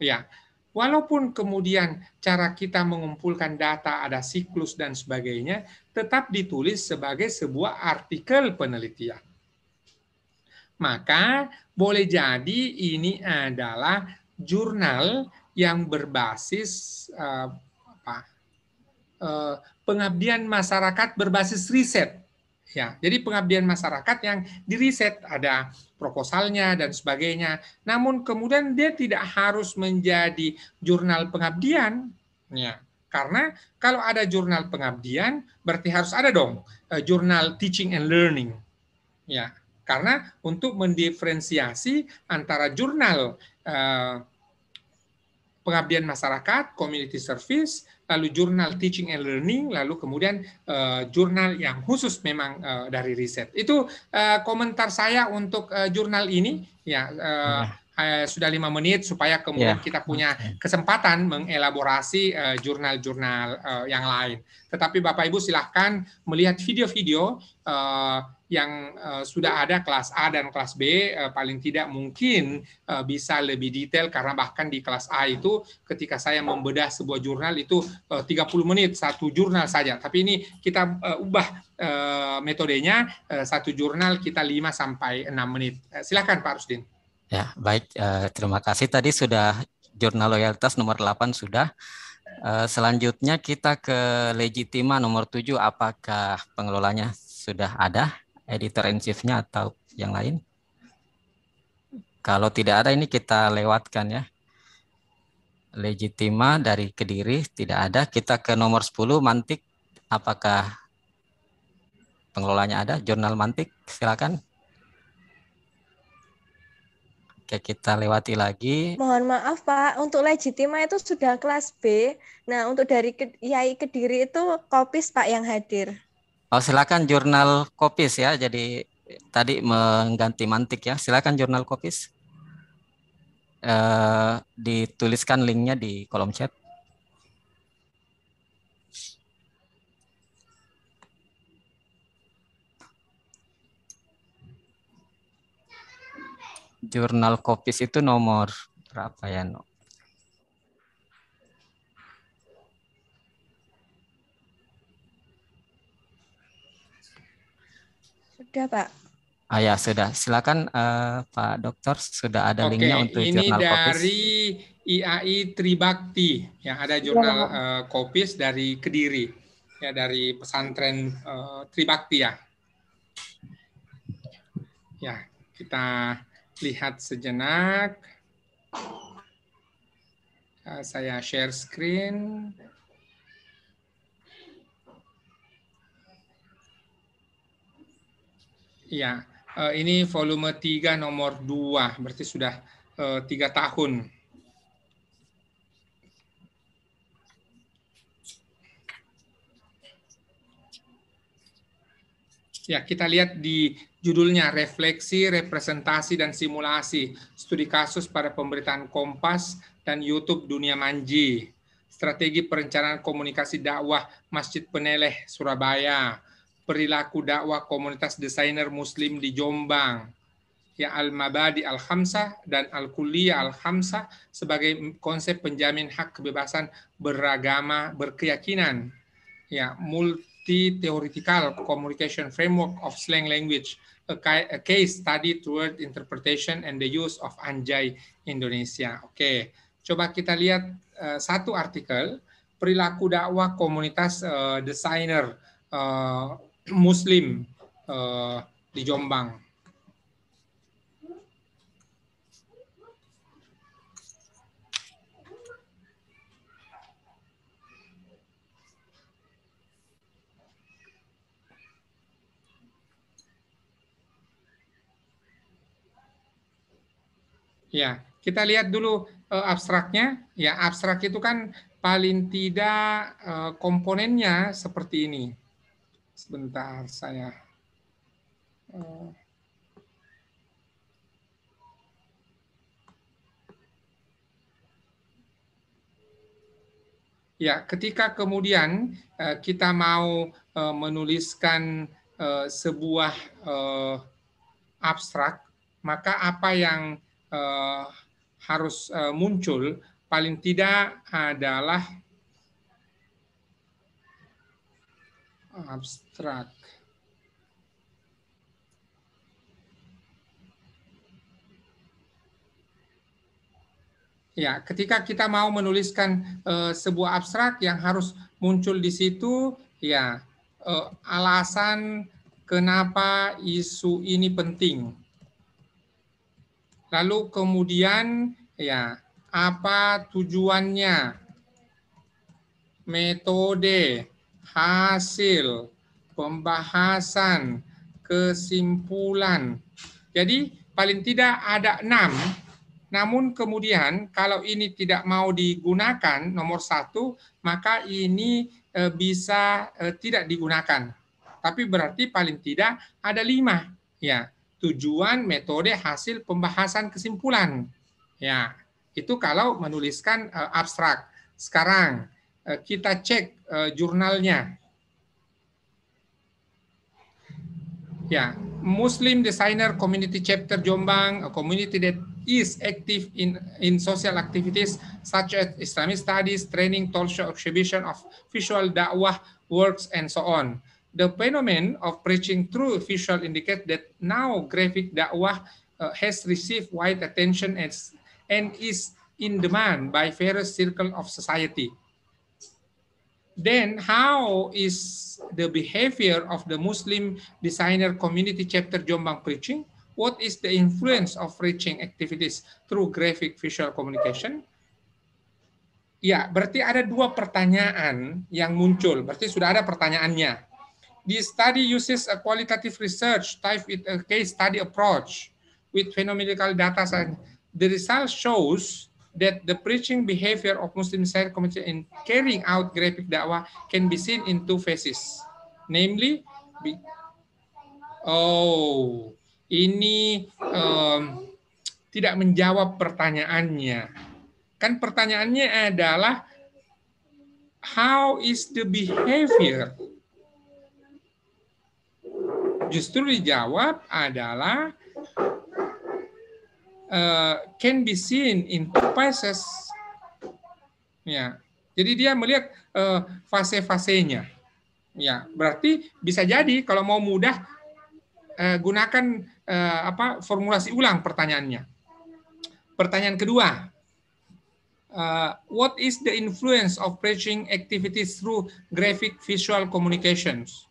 Ya, walaupun kemudian cara kita mengumpulkan data ada siklus dan sebagainya, tetap ditulis sebagai sebuah artikel penelitian. Maka boleh jadi ini adalah jurnal yang berbasis eh, apa, Eh, pengabdian masyarakat berbasis riset. Ya, jadi pengabdian masyarakat yang diriset ada proposalnya dan sebagainya. Namun kemudian dia tidak harus menjadi jurnal pengabdian, ya. Karena kalau ada jurnal pengabdian, berarti harus ada dong eh, jurnal teaching and learning. Ya, karena untuk mendiferensiasi antara jurnal eh, pengabdian masyarakat, community service lalu jurnal teaching and learning, lalu kemudian uh, jurnal yang khusus memang uh, dari riset. Itu uh, komentar saya untuk uh, jurnal ini. Ya, uh, Eh, sudah lima menit supaya kemudian yeah. kita punya kesempatan mengelaborasi jurnal eh, jurnal-jurnal uh, yang lain. Tetapi Bapak Ibu silahkan melihat video-video uh, yang uh, sudah ada kelas A dan kelas B uh, paling tidak mungkin uh, bisa lebih detail karena bahkan di kelas A itu ketika saya membedah sebuah jurnal itu uh, 30 menit satu jurnal saja tapi ini kita uh, ubah uh, metodenya uh, satu jurnal kita 5 sampai 6 menit. Uh, silakan Pak Rusdin. Ya, baik. Eh, terima kasih. Tadi sudah jurnal loyalitas nomor 8 sudah. Eh, selanjutnya kita ke legitima nomor 7. Apakah pengelolanya sudah ada? Editor in chief atau yang lain? Kalau tidak ada ini kita lewatkan ya. Legitima dari Kediri tidak ada. Kita ke nomor 10 Mantik. Apakah pengelolanya ada? Jurnal Mantik silakan. Oke, kita lewati lagi. Mohon maaf Pak, untuk legitima itu sudah kelas B. Nah, untuk dari Yai Kediri itu kopis Pak yang hadir. Oh, silakan jurnal kopis ya. Jadi tadi mengganti mantik ya. Silakan jurnal kopis. Eh, dituliskan linknya di kolom chat. jurnal kopis itu nomor berapa ya, No? Sudah, Pak. Ah ya, sudah. Silakan uh, Pak Dokter, sudah ada Oke, linknya untuk jurnal kopis. Ini dari IAI Tribakti yang ada jurnal ya. uh, kopis dari Kediri. Ya, dari pesantren uh, Tribakti ya. Ya, kita lihat sejenak. Ah, saya share screen. Ya, ini volume 3 nomor 2, berarti sudah eh, tiga tahun. Ya, kita lihat di Judulnya Refleksi, Representasi, dan Simulasi, Studi Kasus pada Pemberitaan Kompas dan YouTube Dunia Manji. Strategi Perencanaan Komunikasi Dakwah Masjid Peneleh, Surabaya. Perilaku Dakwah Komunitas Desainer Muslim di Jombang. Ya Al-Mabadi Al-Khamsah dan Al-Kulliyah Al-Khamsah sebagai konsep penjamin hak kebebasan beragama, berkeyakinan. Ya, multi the theoretical communication framework of slang language, a, a case study toward interpretation and the use of Anjay Indonesia. Oke, okay. coba kita lihat uh, satu artikel perilaku dakwah komunitas uh, desainer uh, Muslim uh, di Jombang. Ya, kita lihat dulu eh, abstraknya. Ya, abstrak itu kan paling tidak eh, komponennya seperti ini. Sebentar saya. Eh, ya, ketika kemudian kita mau menuliskan sebuah abstrak, maka apa yang uh, harus uh, muncul paling tidak adalah abstrak. Ya, ketika kita mau menuliskan uh, sebuah abstrak yang harus muncul di situ, ya uh, alasan kenapa isu ini penting Lalu kemudian ya apa tujuannya? Metode, hasil, pembahasan, kesimpulan. Jadi paling tidak ada enam. Namun kemudian kalau ini tidak mau digunakan nomor satu, maka ini e, bisa e, tidak digunakan. Tapi berarti paling tidak ada lima. Ya, tujuan, metode, hasil pembahasan kesimpulan. Ya, itu kalau menuliskan uh, abstrak. Sekarang uh, kita cek uh, jurnalnya. Ya, Muslim Designer Community Chapter Jombang, a community that is active in in social activities such as Islamic studies, training, talk show, exhibition of visual dakwah works and so on the phenomenon of preaching through visual indicate that now graphic dakwah uh, has received wide attention as, and is in demand by various circles of society. Then how is the behavior of the Muslim designer community chapter Jombang preaching? What is the influence of preaching activities through graphic visual communication? Ya, berarti ada dua pertanyaan yang muncul. Berarti sudah ada pertanyaannya the study uses a qualitative research type with a case study approach with phenomenological data. Science. the result shows that the preaching behavior of Muslim side community in carrying out graphic dakwah can be seen in two phases. Namely, oh, ini um, tidak menjawab pertanyaannya. Kan pertanyaannya adalah, how is the behavior justru dijawab adalah uh, can be seen in two phases. Ya. Jadi dia melihat uh, fase-fasenya. Ya, berarti bisa jadi kalau mau mudah uh, gunakan uh, apa formulasi ulang pertanyaannya. Pertanyaan kedua, uh, what is the influence of preaching activities through graphic visual communications?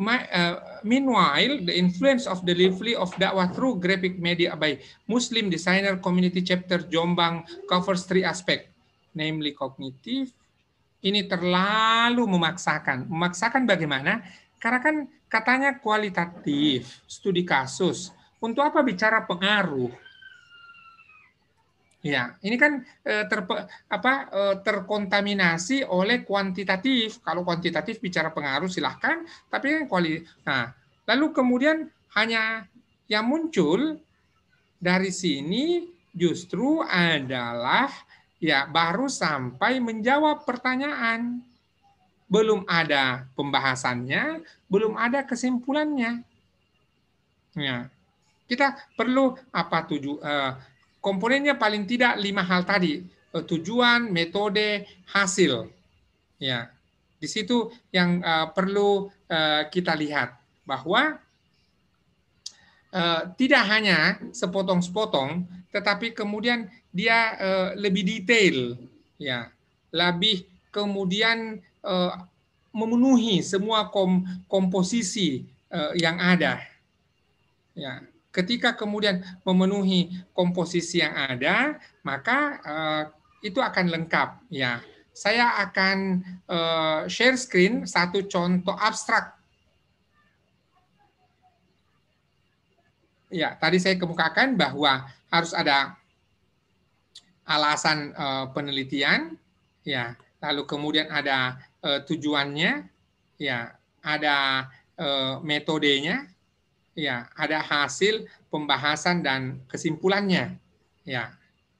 my, uh, eh, meanwhile, the influence of the delivery of dakwah through graphic media by Muslim designer community chapter Jombang covers three aspects, namely kognitif. Ini terlalu memaksakan. Memaksakan bagaimana? Karena kan katanya kualitatif, studi kasus. Untuk apa bicara pengaruh? Ya, ini kan eh, apa, eh, terkontaminasi oleh kuantitatif. Kalau kuantitatif bicara pengaruh silahkan, tapi kan kuali. Nah, lalu kemudian hanya yang muncul dari sini justru adalah ya baru sampai menjawab pertanyaan. Belum ada pembahasannya, belum ada kesimpulannya. Ya. Kita perlu apa tujuh eh, komponennya paling tidak lima hal tadi eh, tujuan metode hasil ya di situ yang uh, perlu uh, kita lihat bahwa uh, tidak hanya sepotong-sepotong tetapi kemudian dia uh, lebih detail ya lebih kemudian uh, memenuhi semua kom komposisi uh, yang ada ya Ketika kemudian memenuhi komposisi yang ada, maka uh, itu akan lengkap ya. Saya akan uh, share screen satu contoh abstrak. Ya, tadi saya kemukakan bahwa harus ada alasan uh, penelitian, ya. Lalu kemudian ada uh, tujuannya, ya. Ada uh, metodenya, ya ada hasil pembahasan dan kesimpulannya ya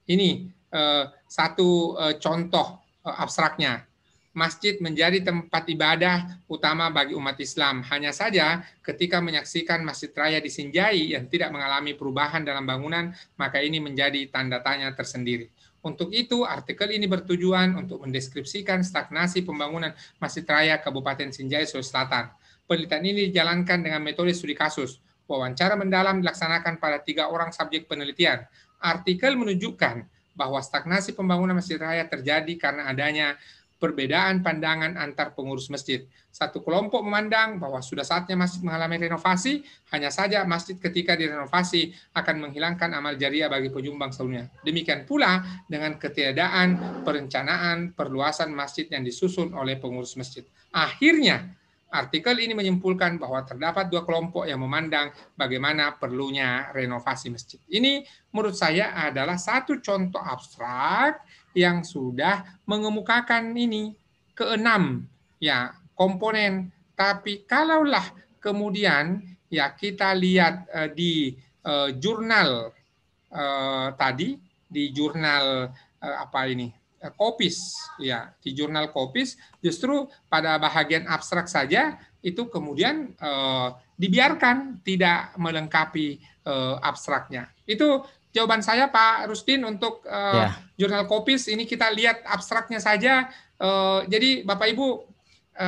ini eh, satu eh, contoh eh, abstraknya masjid menjadi tempat ibadah utama bagi umat Islam hanya saja ketika menyaksikan masjid raya di Sinjai yang tidak mengalami perubahan dalam bangunan maka ini menjadi tanda tanya tersendiri untuk itu, artikel ini bertujuan untuk mendeskripsikan stagnasi pembangunan Masjid Raya Kabupaten Sinjai, Sulawesi Selatan penelitian ini dijalankan dengan metode studi kasus. Wawancara mendalam dilaksanakan pada tiga orang subjek penelitian. Artikel menunjukkan bahwa stagnasi pembangunan masjid raya terjadi karena adanya perbedaan pandangan antar pengurus masjid. Satu kelompok memandang bahwa sudah saatnya masjid mengalami renovasi, hanya saja masjid ketika direnovasi akan menghilangkan amal jariah bagi penyumbang sebelumnya. Demikian pula dengan ketiadaan perencanaan perluasan masjid yang disusun oleh pengurus masjid. Akhirnya, Artikel ini menyimpulkan bahwa terdapat dua kelompok yang memandang bagaimana perlunya renovasi masjid. Ini menurut saya adalah satu contoh abstrak yang sudah mengemukakan ini keenam ya komponen. Tapi kalaulah kemudian ya kita lihat eh, di eh, jurnal eh, tadi di jurnal eh, apa ini Eh, Kopis ya di jurnal Kopis justru pada bahagian abstrak saja itu kemudian e, dibiarkan tidak melengkapi e, abstraknya. Itu jawaban saya Pak Rustin untuk e, yeah. jurnal Kopis ini kita lihat abstraknya saja. E, jadi Bapak Ibu e,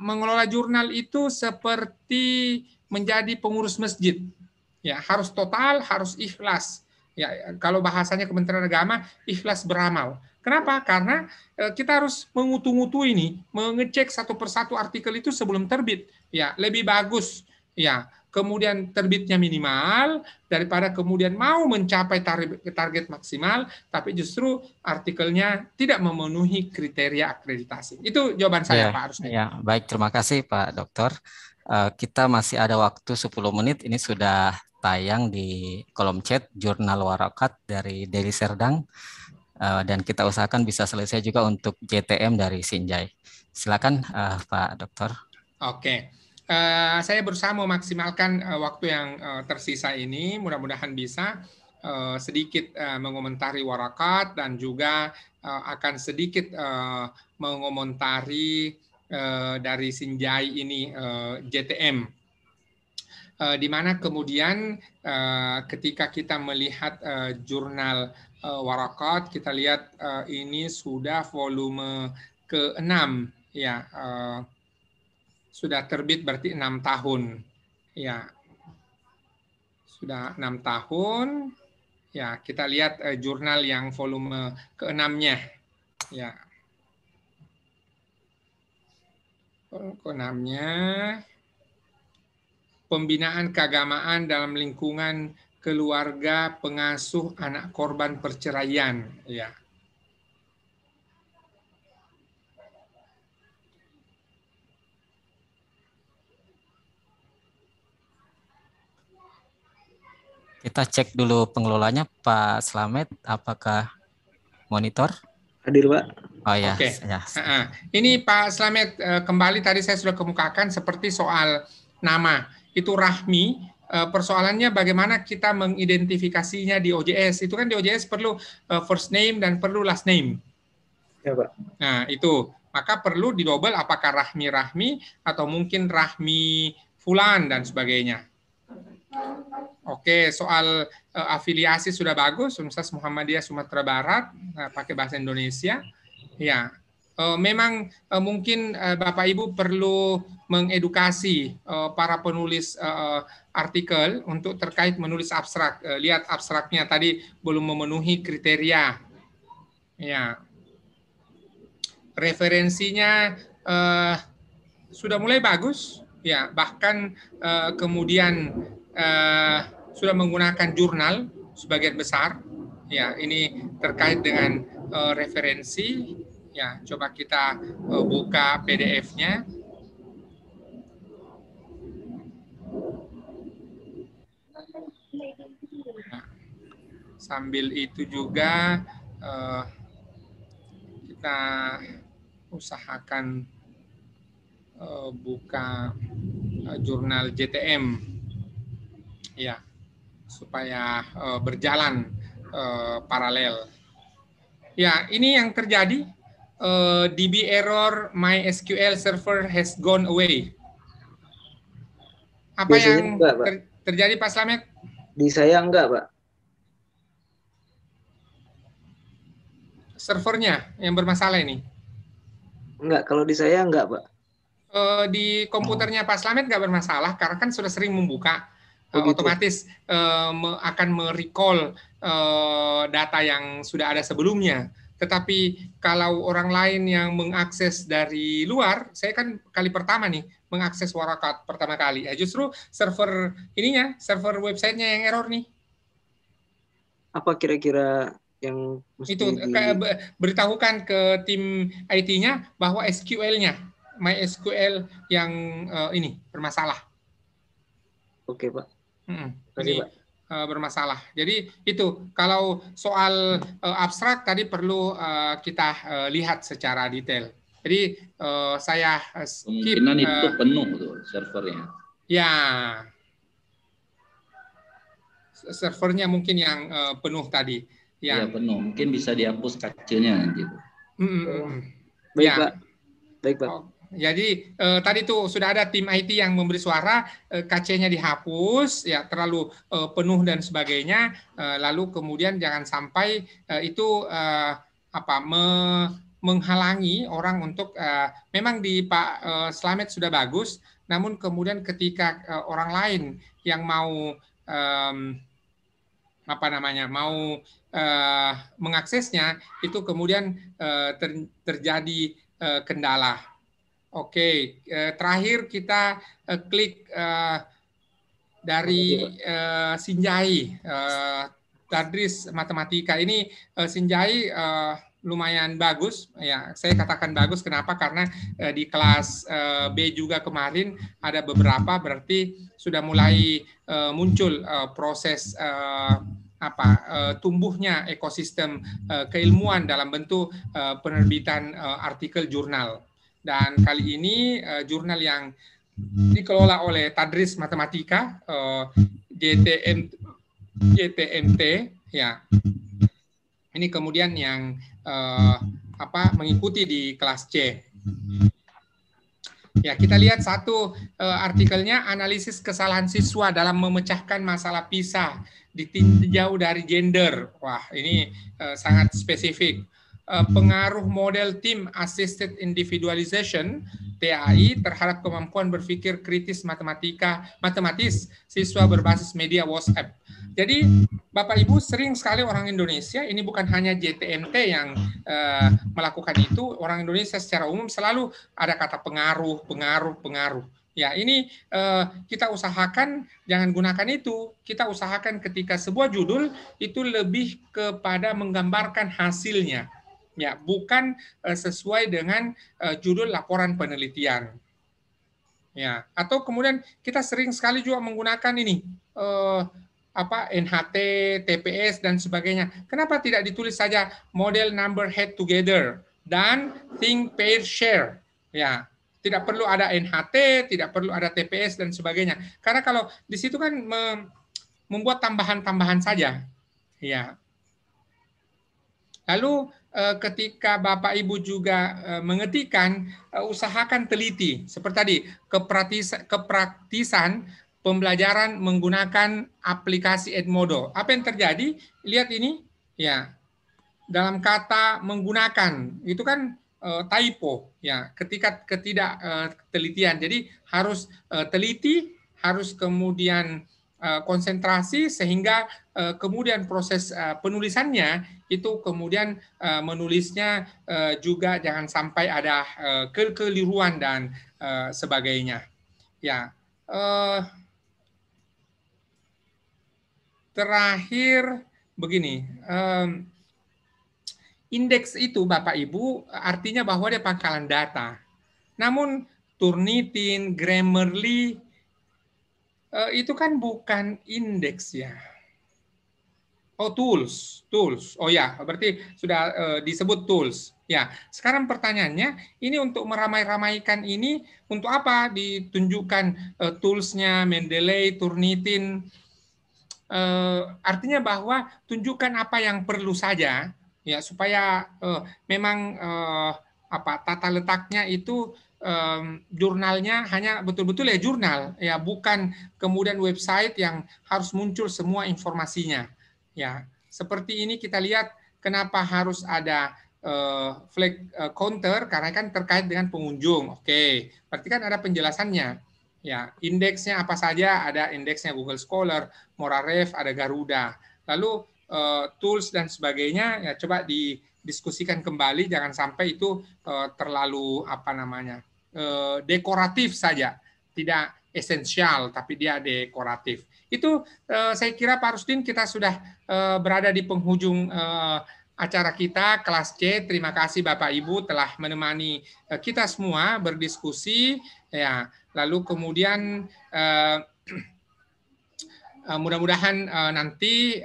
mengelola jurnal itu seperti menjadi pengurus masjid. Ya, harus total, harus ikhlas. Ya, kalau bahasanya Kementerian Agama, ikhlas beramal Kenapa? Karena e, kita harus mengutu-ngutu ini, mengecek satu persatu artikel itu sebelum terbit. Ya, lebih bagus. Ya, kemudian terbitnya minimal daripada kemudian mau mencapai target maksimal, tapi justru artikelnya tidak memenuhi kriteria akreditasi. Itu jawaban saya, ya, Pak Arusnya. Ya, baik. Terima kasih, Pak Dokter. E, kita masih ada waktu 10 menit. Ini sudah tayang di kolom chat Jurnal Warakat dari Deli Serdang. Eh, dan kita usahakan bisa selesai juga untuk JTM dari Sinjai. Silakan uh, Pak Dokter. Oke, uh, saya berusaha memaksimalkan uh, waktu yang uh, tersisa ini. Mudah-mudahan bisa uh, sedikit uh, mengomentari warakat dan juga uh, akan sedikit uh, mengomentari uh, dari Sinjai ini uh, JTM di mana kemudian ketika kita melihat jurnal uh, warakat kita lihat uh, ini sudah volume ke-6 ya uh, sudah terbit berarti enam tahun ya sudah enam tahun ya kita lihat uh, jurnal yang volume keenamnya ya keenamnya pembinaan keagamaan dalam lingkungan keluarga pengasuh anak korban perceraian ya. Kita cek dulu pengelolanya Pak Slamet apakah monitor? Hadir, Pak. Oh ya. Oke. Okay. Ya. yes. Ini Pak Slamet eh, kembali tadi saya sudah kemukakan seperti soal nama itu Rahmi Eh, persoalannya bagaimana kita mengidentifikasinya di OJS. Itu kan di OJS perlu eh, first name dan perlu last name. Ya, Pak. Nah, itu. Maka perlu didobel apakah rahmi-rahmi atau mungkin rahmi fulan dan sebagainya. Oke, soal eh, afiliasi sudah bagus, Universitas Muhammadiyah Sumatera Barat, nah, pakai bahasa Indonesia. Ya, Eh, memang eh, mungkin eh, Bapak Ibu perlu mengedukasi para penulis artikel untuk terkait menulis abstrak. Lihat abstraknya tadi belum memenuhi kriteria. Ya. Referensinya uh, sudah mulai bagus, ya, bahkan uh, kemudian uh, sudah menggunakan jurnal sebagian besar. Ya, ini terkait dengan referensi Ya, coba kita eh, buka PDF-nya. Nah, sambil itu juga eh, kita usahakan eh, buka eh, jurnal JTM ya supaya eh, berjalan eh, paralel. Ya, ini yang terjadi uh, eh, DB error MySQL server has gone away. Apa Biasanya yang enggak, Ter terjadi Pak Slamet? Di saya enggak, Pak. Servernya yang bermasalah ini? Enggak, kalau di saya enggak, Pak. Eh, di komputernya Pak Slamet enggak bermasalah karena kan sudah sering membuka uh, otomatis eh, akan merecall data yang sudah ada sebelumnya. Tetapi kalau orang lain yang mengakses dari luar, saya kan kali pertama nih mengakses warakat pertama kali. Ya, justru server ininya, server websitenya yang error nih. Apa kira-kira yang mesti itu di... beritahukan ke tim IT-nya bahwa SQL-nya MySQL yang uh, ini bermasalah. Oke, Pak. Hmm. Jadi, Jadi Pak. Eh, bermasalah. Jadi itu kalau soal eh, abstrak tadi perlu eh, kita lihat secara detail. Jadi saya skip. Kemungkinan itu penuh tuh servernya. Ya, servernya mungkin yang uh, penuh tadi. Ya. ya penuh. Mungkin bisa dihapus kacilnya nanti. Mm -hmm. Baik ya. pak. Baik pak. Oh. Jadi eh, tadi tuh sudah ada tim IT yang memberi suara, eh, KC-nya dihapus, ya terlalu eh, penuh dan sebagainya. Eh, lalu kemudian jangan sampai eh, itu eh, apa me, menghalangi orang untuk eh, memang di Pak eh, Slamet sudah bagus, namun kemudian ketika eh, orang lain yang mau eh, apa namanya mau eh, mengaksesnya itu kemudian eh, ter, terjadi eh, kendala Oke, okay. Eh, terakhir kita eh, klik eh, dari Sinjai, Tadris Matematika. Ini Sinjai lumayan bagus ya saya katakan bagus kenapa karena uh, di kelas uh, B juga kemarin ada beberapa berarti sudah mulai uh, muncul uh, proses uh, apa uh, tumbuhnya ekosistem uh, keilmuan dalam bentuk uh, penerbitan uh, artikel jurnal dan kali ini uh, jurnal yang hmm. dikelola oleh Tadris Matematika uh, eh, GTM GTMT ya. Ini kemudian yang uh, apa mengikuti di kelas C. Ya, kita lihat satu uh, artikelnya analisis kesalahan siswa dalam memecahkan masalah PISA ditinjau dari gender. Wah, ini uh, sangat spesifik. Eh, mm-hmm. pengaruh model tim assisted individualization TAI mm-hmm. terhadap kemampuan berpikir kritis matematika matematis siswa berbasis media WhatsApp. Jadi mm-hmm. Bapak Ibu sering sekali orang Indonesia ini bukan hanya JTMT yang uh, melakukan itu, orang Indonesia secara umum selalu ada kata pengaruh, pengaruh, pengaruh. Ya, ini uh, kita usahakan jangan gunakan itu. Kita usahakan ketika sebuah judul itu lebih kepada menggambarkan hasilnya Ya bukan eh, sesuai dengan eh, judul laporan penelitian. Ya, atau kemudian kita sering sekali juga menggunakan ini uh, apa NHT, TPS dan sebagainya. Kenapa tidak ditulis saja model number head together dan think pair share? Ya, tidak perlu ada NHT, tidak perlu ada TPS dan sebagainya. Karena kalau di situ kan membuat tambahan-tambahan saja. Ya. Lalu Eh, ketika Bapak Ibu juga eh, mengetikan, eh, usahakan teliti. Seperti tadi, kepraktisan, pembelajaran menggunakan aplikasi Edmodo. Apa yang terjadi? Lihat ini, ya. Dalam kata menggunakan, itu kan uh, typo, ya. Ketika ketidak uh, telitian. Jadi harus uh, teliti, harus kemudian Eh, konsentrasi sehingga eh, kemudian proses eh, penulisannya itu kemudian menulisnya juga jangan sampai ada kekeliruan dan sebagainya. Ya. Terakhir begini, indeks itu Bapak Ibu artinya bahwa dia pangkalan data. Namun Turnitin, Grammarly Eh, itu kan bukan indeks ya. Oh tools, tools. Oh ya, berarti sudah eh, disebut tools. Ya, sekarang pertanyaannya, ini untuk meramai-ramaikan ini untuk apa? Ditunjukkan uh, toolsnya Mendeley, Turnitin. artinya bahwa tunjukkan apa yang perlu saja, ya supaya memang apa tata letaknya itu um, jurnalnya hanya betul-betul ya jurnal ya bukan kemudian website yang harus muncul semua informasinya ya seperti ini kita lihat kenapa harus ada uh, flag uh, counter karena kan terkait dengan pengunjung oke okay. berarti kan ada penjelasannya ya indeksnya apa saja ada indeksnya Google Scholar Moraref ada Garuda lalu uh, tools dan sebagainya ya coba di diskusikan kembali jangan sampai itu terlalu apa namanya Eh, dekoratif saja, tidak esensial tapi dia dekoratif. Itu eh, saya kira Pak Rustin kita sudah eh, berada di penghujung acara kita kelas C. Terima kasih Bapak Ibu telah menemani kita semua berdiskusi ya. Lalu kemudian mudah-mudahan nanti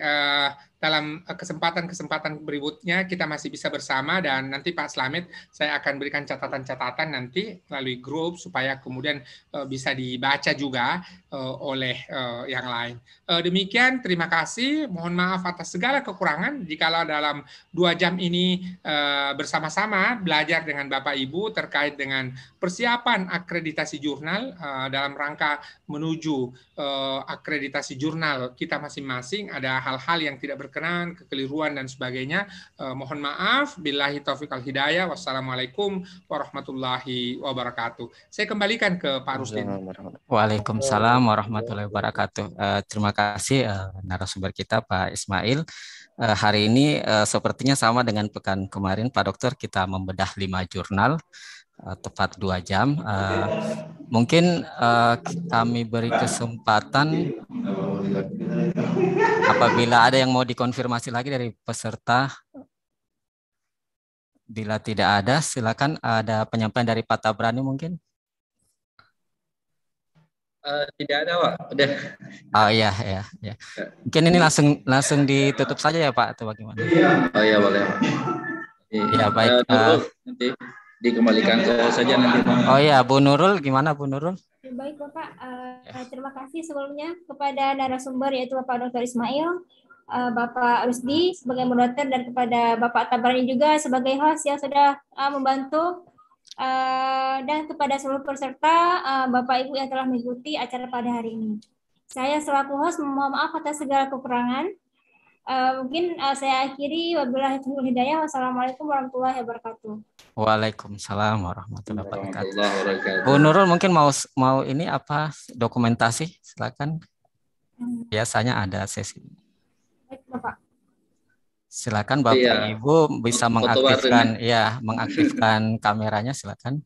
dalam eh, kesempatan-kesempatan berikutnya kita masih bisa bersama dan nanti Pak Slamet saya akan berikan catatan-catatan nanti melalui grup supaya kemudian eh, bisa dibaca juga eh, oleh yang lain. Demikian terima kasih. Mohon maaf atas segala kekurangan jikalau dalam dua jam ini bersama-sama belajar dengan Bapak Ibu terkait dengan persiapan akreditasi jurnal dalam rangka menuju akreditasi jurnal kita masing-masing ada hal-hal yang tidak ber berkenan, kekeliruan dan sebagainya. Eh, mohon maaf. Billahi taufiq al hidayah. Wassalamualaikum warahmatullahi wabarakatuh. Saya kembalikan ke Pak Rustin. Waalaikumsalam warahmatullahi wabarakatuh. Eh, terima kasih eh, narasumber kita Pak Ismail. Eh, hari ini eh, sepertinya sama dengan pekan kemarin Pak Dokter kita membedah lima jurnal uh, tepat dua jam. Uh, mungkin uh, kami beri kesempatan apabila ada yang mau dikonfirmasi lagi dari peserta. Bila tidak ada, silakan ada penyampaian dari Pak Tabrani mungkin. Uh, tidak ada pak udah oh iya ya ya mungkin ini langsung langsung ditutup saja ya pak atau bagaimana oh iya boleh Iya baik uh, nanti dikembalikan ke saja nanti. Oh iya, Bu Nurul gimana Bu Nurul? Baik Bapak, uh, terima kasih sebelumnya kepada narasumber yaitu Bapak Dr. Ismail, uh, Bapak Rusdi sebagai moderator dan kepada Bapak Tabarani juga sebagai host yang sudah uh, membantu uh, dan kepada seluruh peserta uh, Bapak Ibu yang telah mengikuti acara pada hari ini. Saya selaku host mohon maaf atas segala kekurangan. Uh, mungkin uh, saya akhiri wabillahi taufiq hidayah. Wassalamualaikum warahmatullahi wabarakatuh. Waalaikumsalam warahmatullahi wabarakatuh. Bu Nurul mungkin mau mau ini apa dokumentasi silakan. Hmm. Biasanya ada sesi. Baik, Bapak. Silakan Bapak iya. Ibu bisa mengaktifkan ya mengaktifkan kameranya silakan.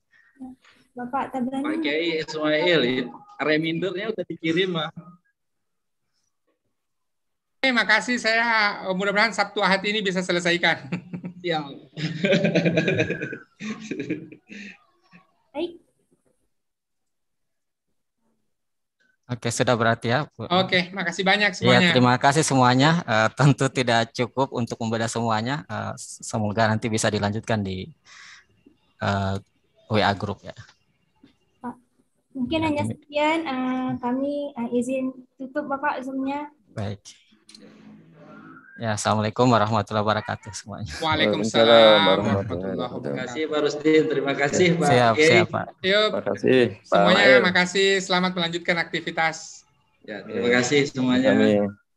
Bapak, Pak Kiai Ismail, remindernya udah dikirim, Mah terima makasih. Saya eh, mudah-mudahan Sabtu Ahad ini bisa selesaikan. Ya. Baik. Oke, sudah berarti ya. Oke, makasih banyak iya, semuanya. Ya, terima kasih semuanya. Uh, tentu tidak cukup untuk membedah semuanya. Uh, semoga nanti bisa dilanjutkan di uh, WA group ya. Pak, mungkin ya, hanya sekian. Uh, kami uh, izin tutup Bapak zoom nya Baik. Ya, assalamualaikum warahmatullahi wabarakatuh semuanya. Waalaikumsalam warahmatullahi wabarakatuh. Terima kasih Pak terima kasih Pak. Siap, Kiai. siap Pak. Yuk. Terima kasih. Semuanya terima kasih. Selamat melanjutkan aktivitas. Ya, terima kasih semuanya. Amin.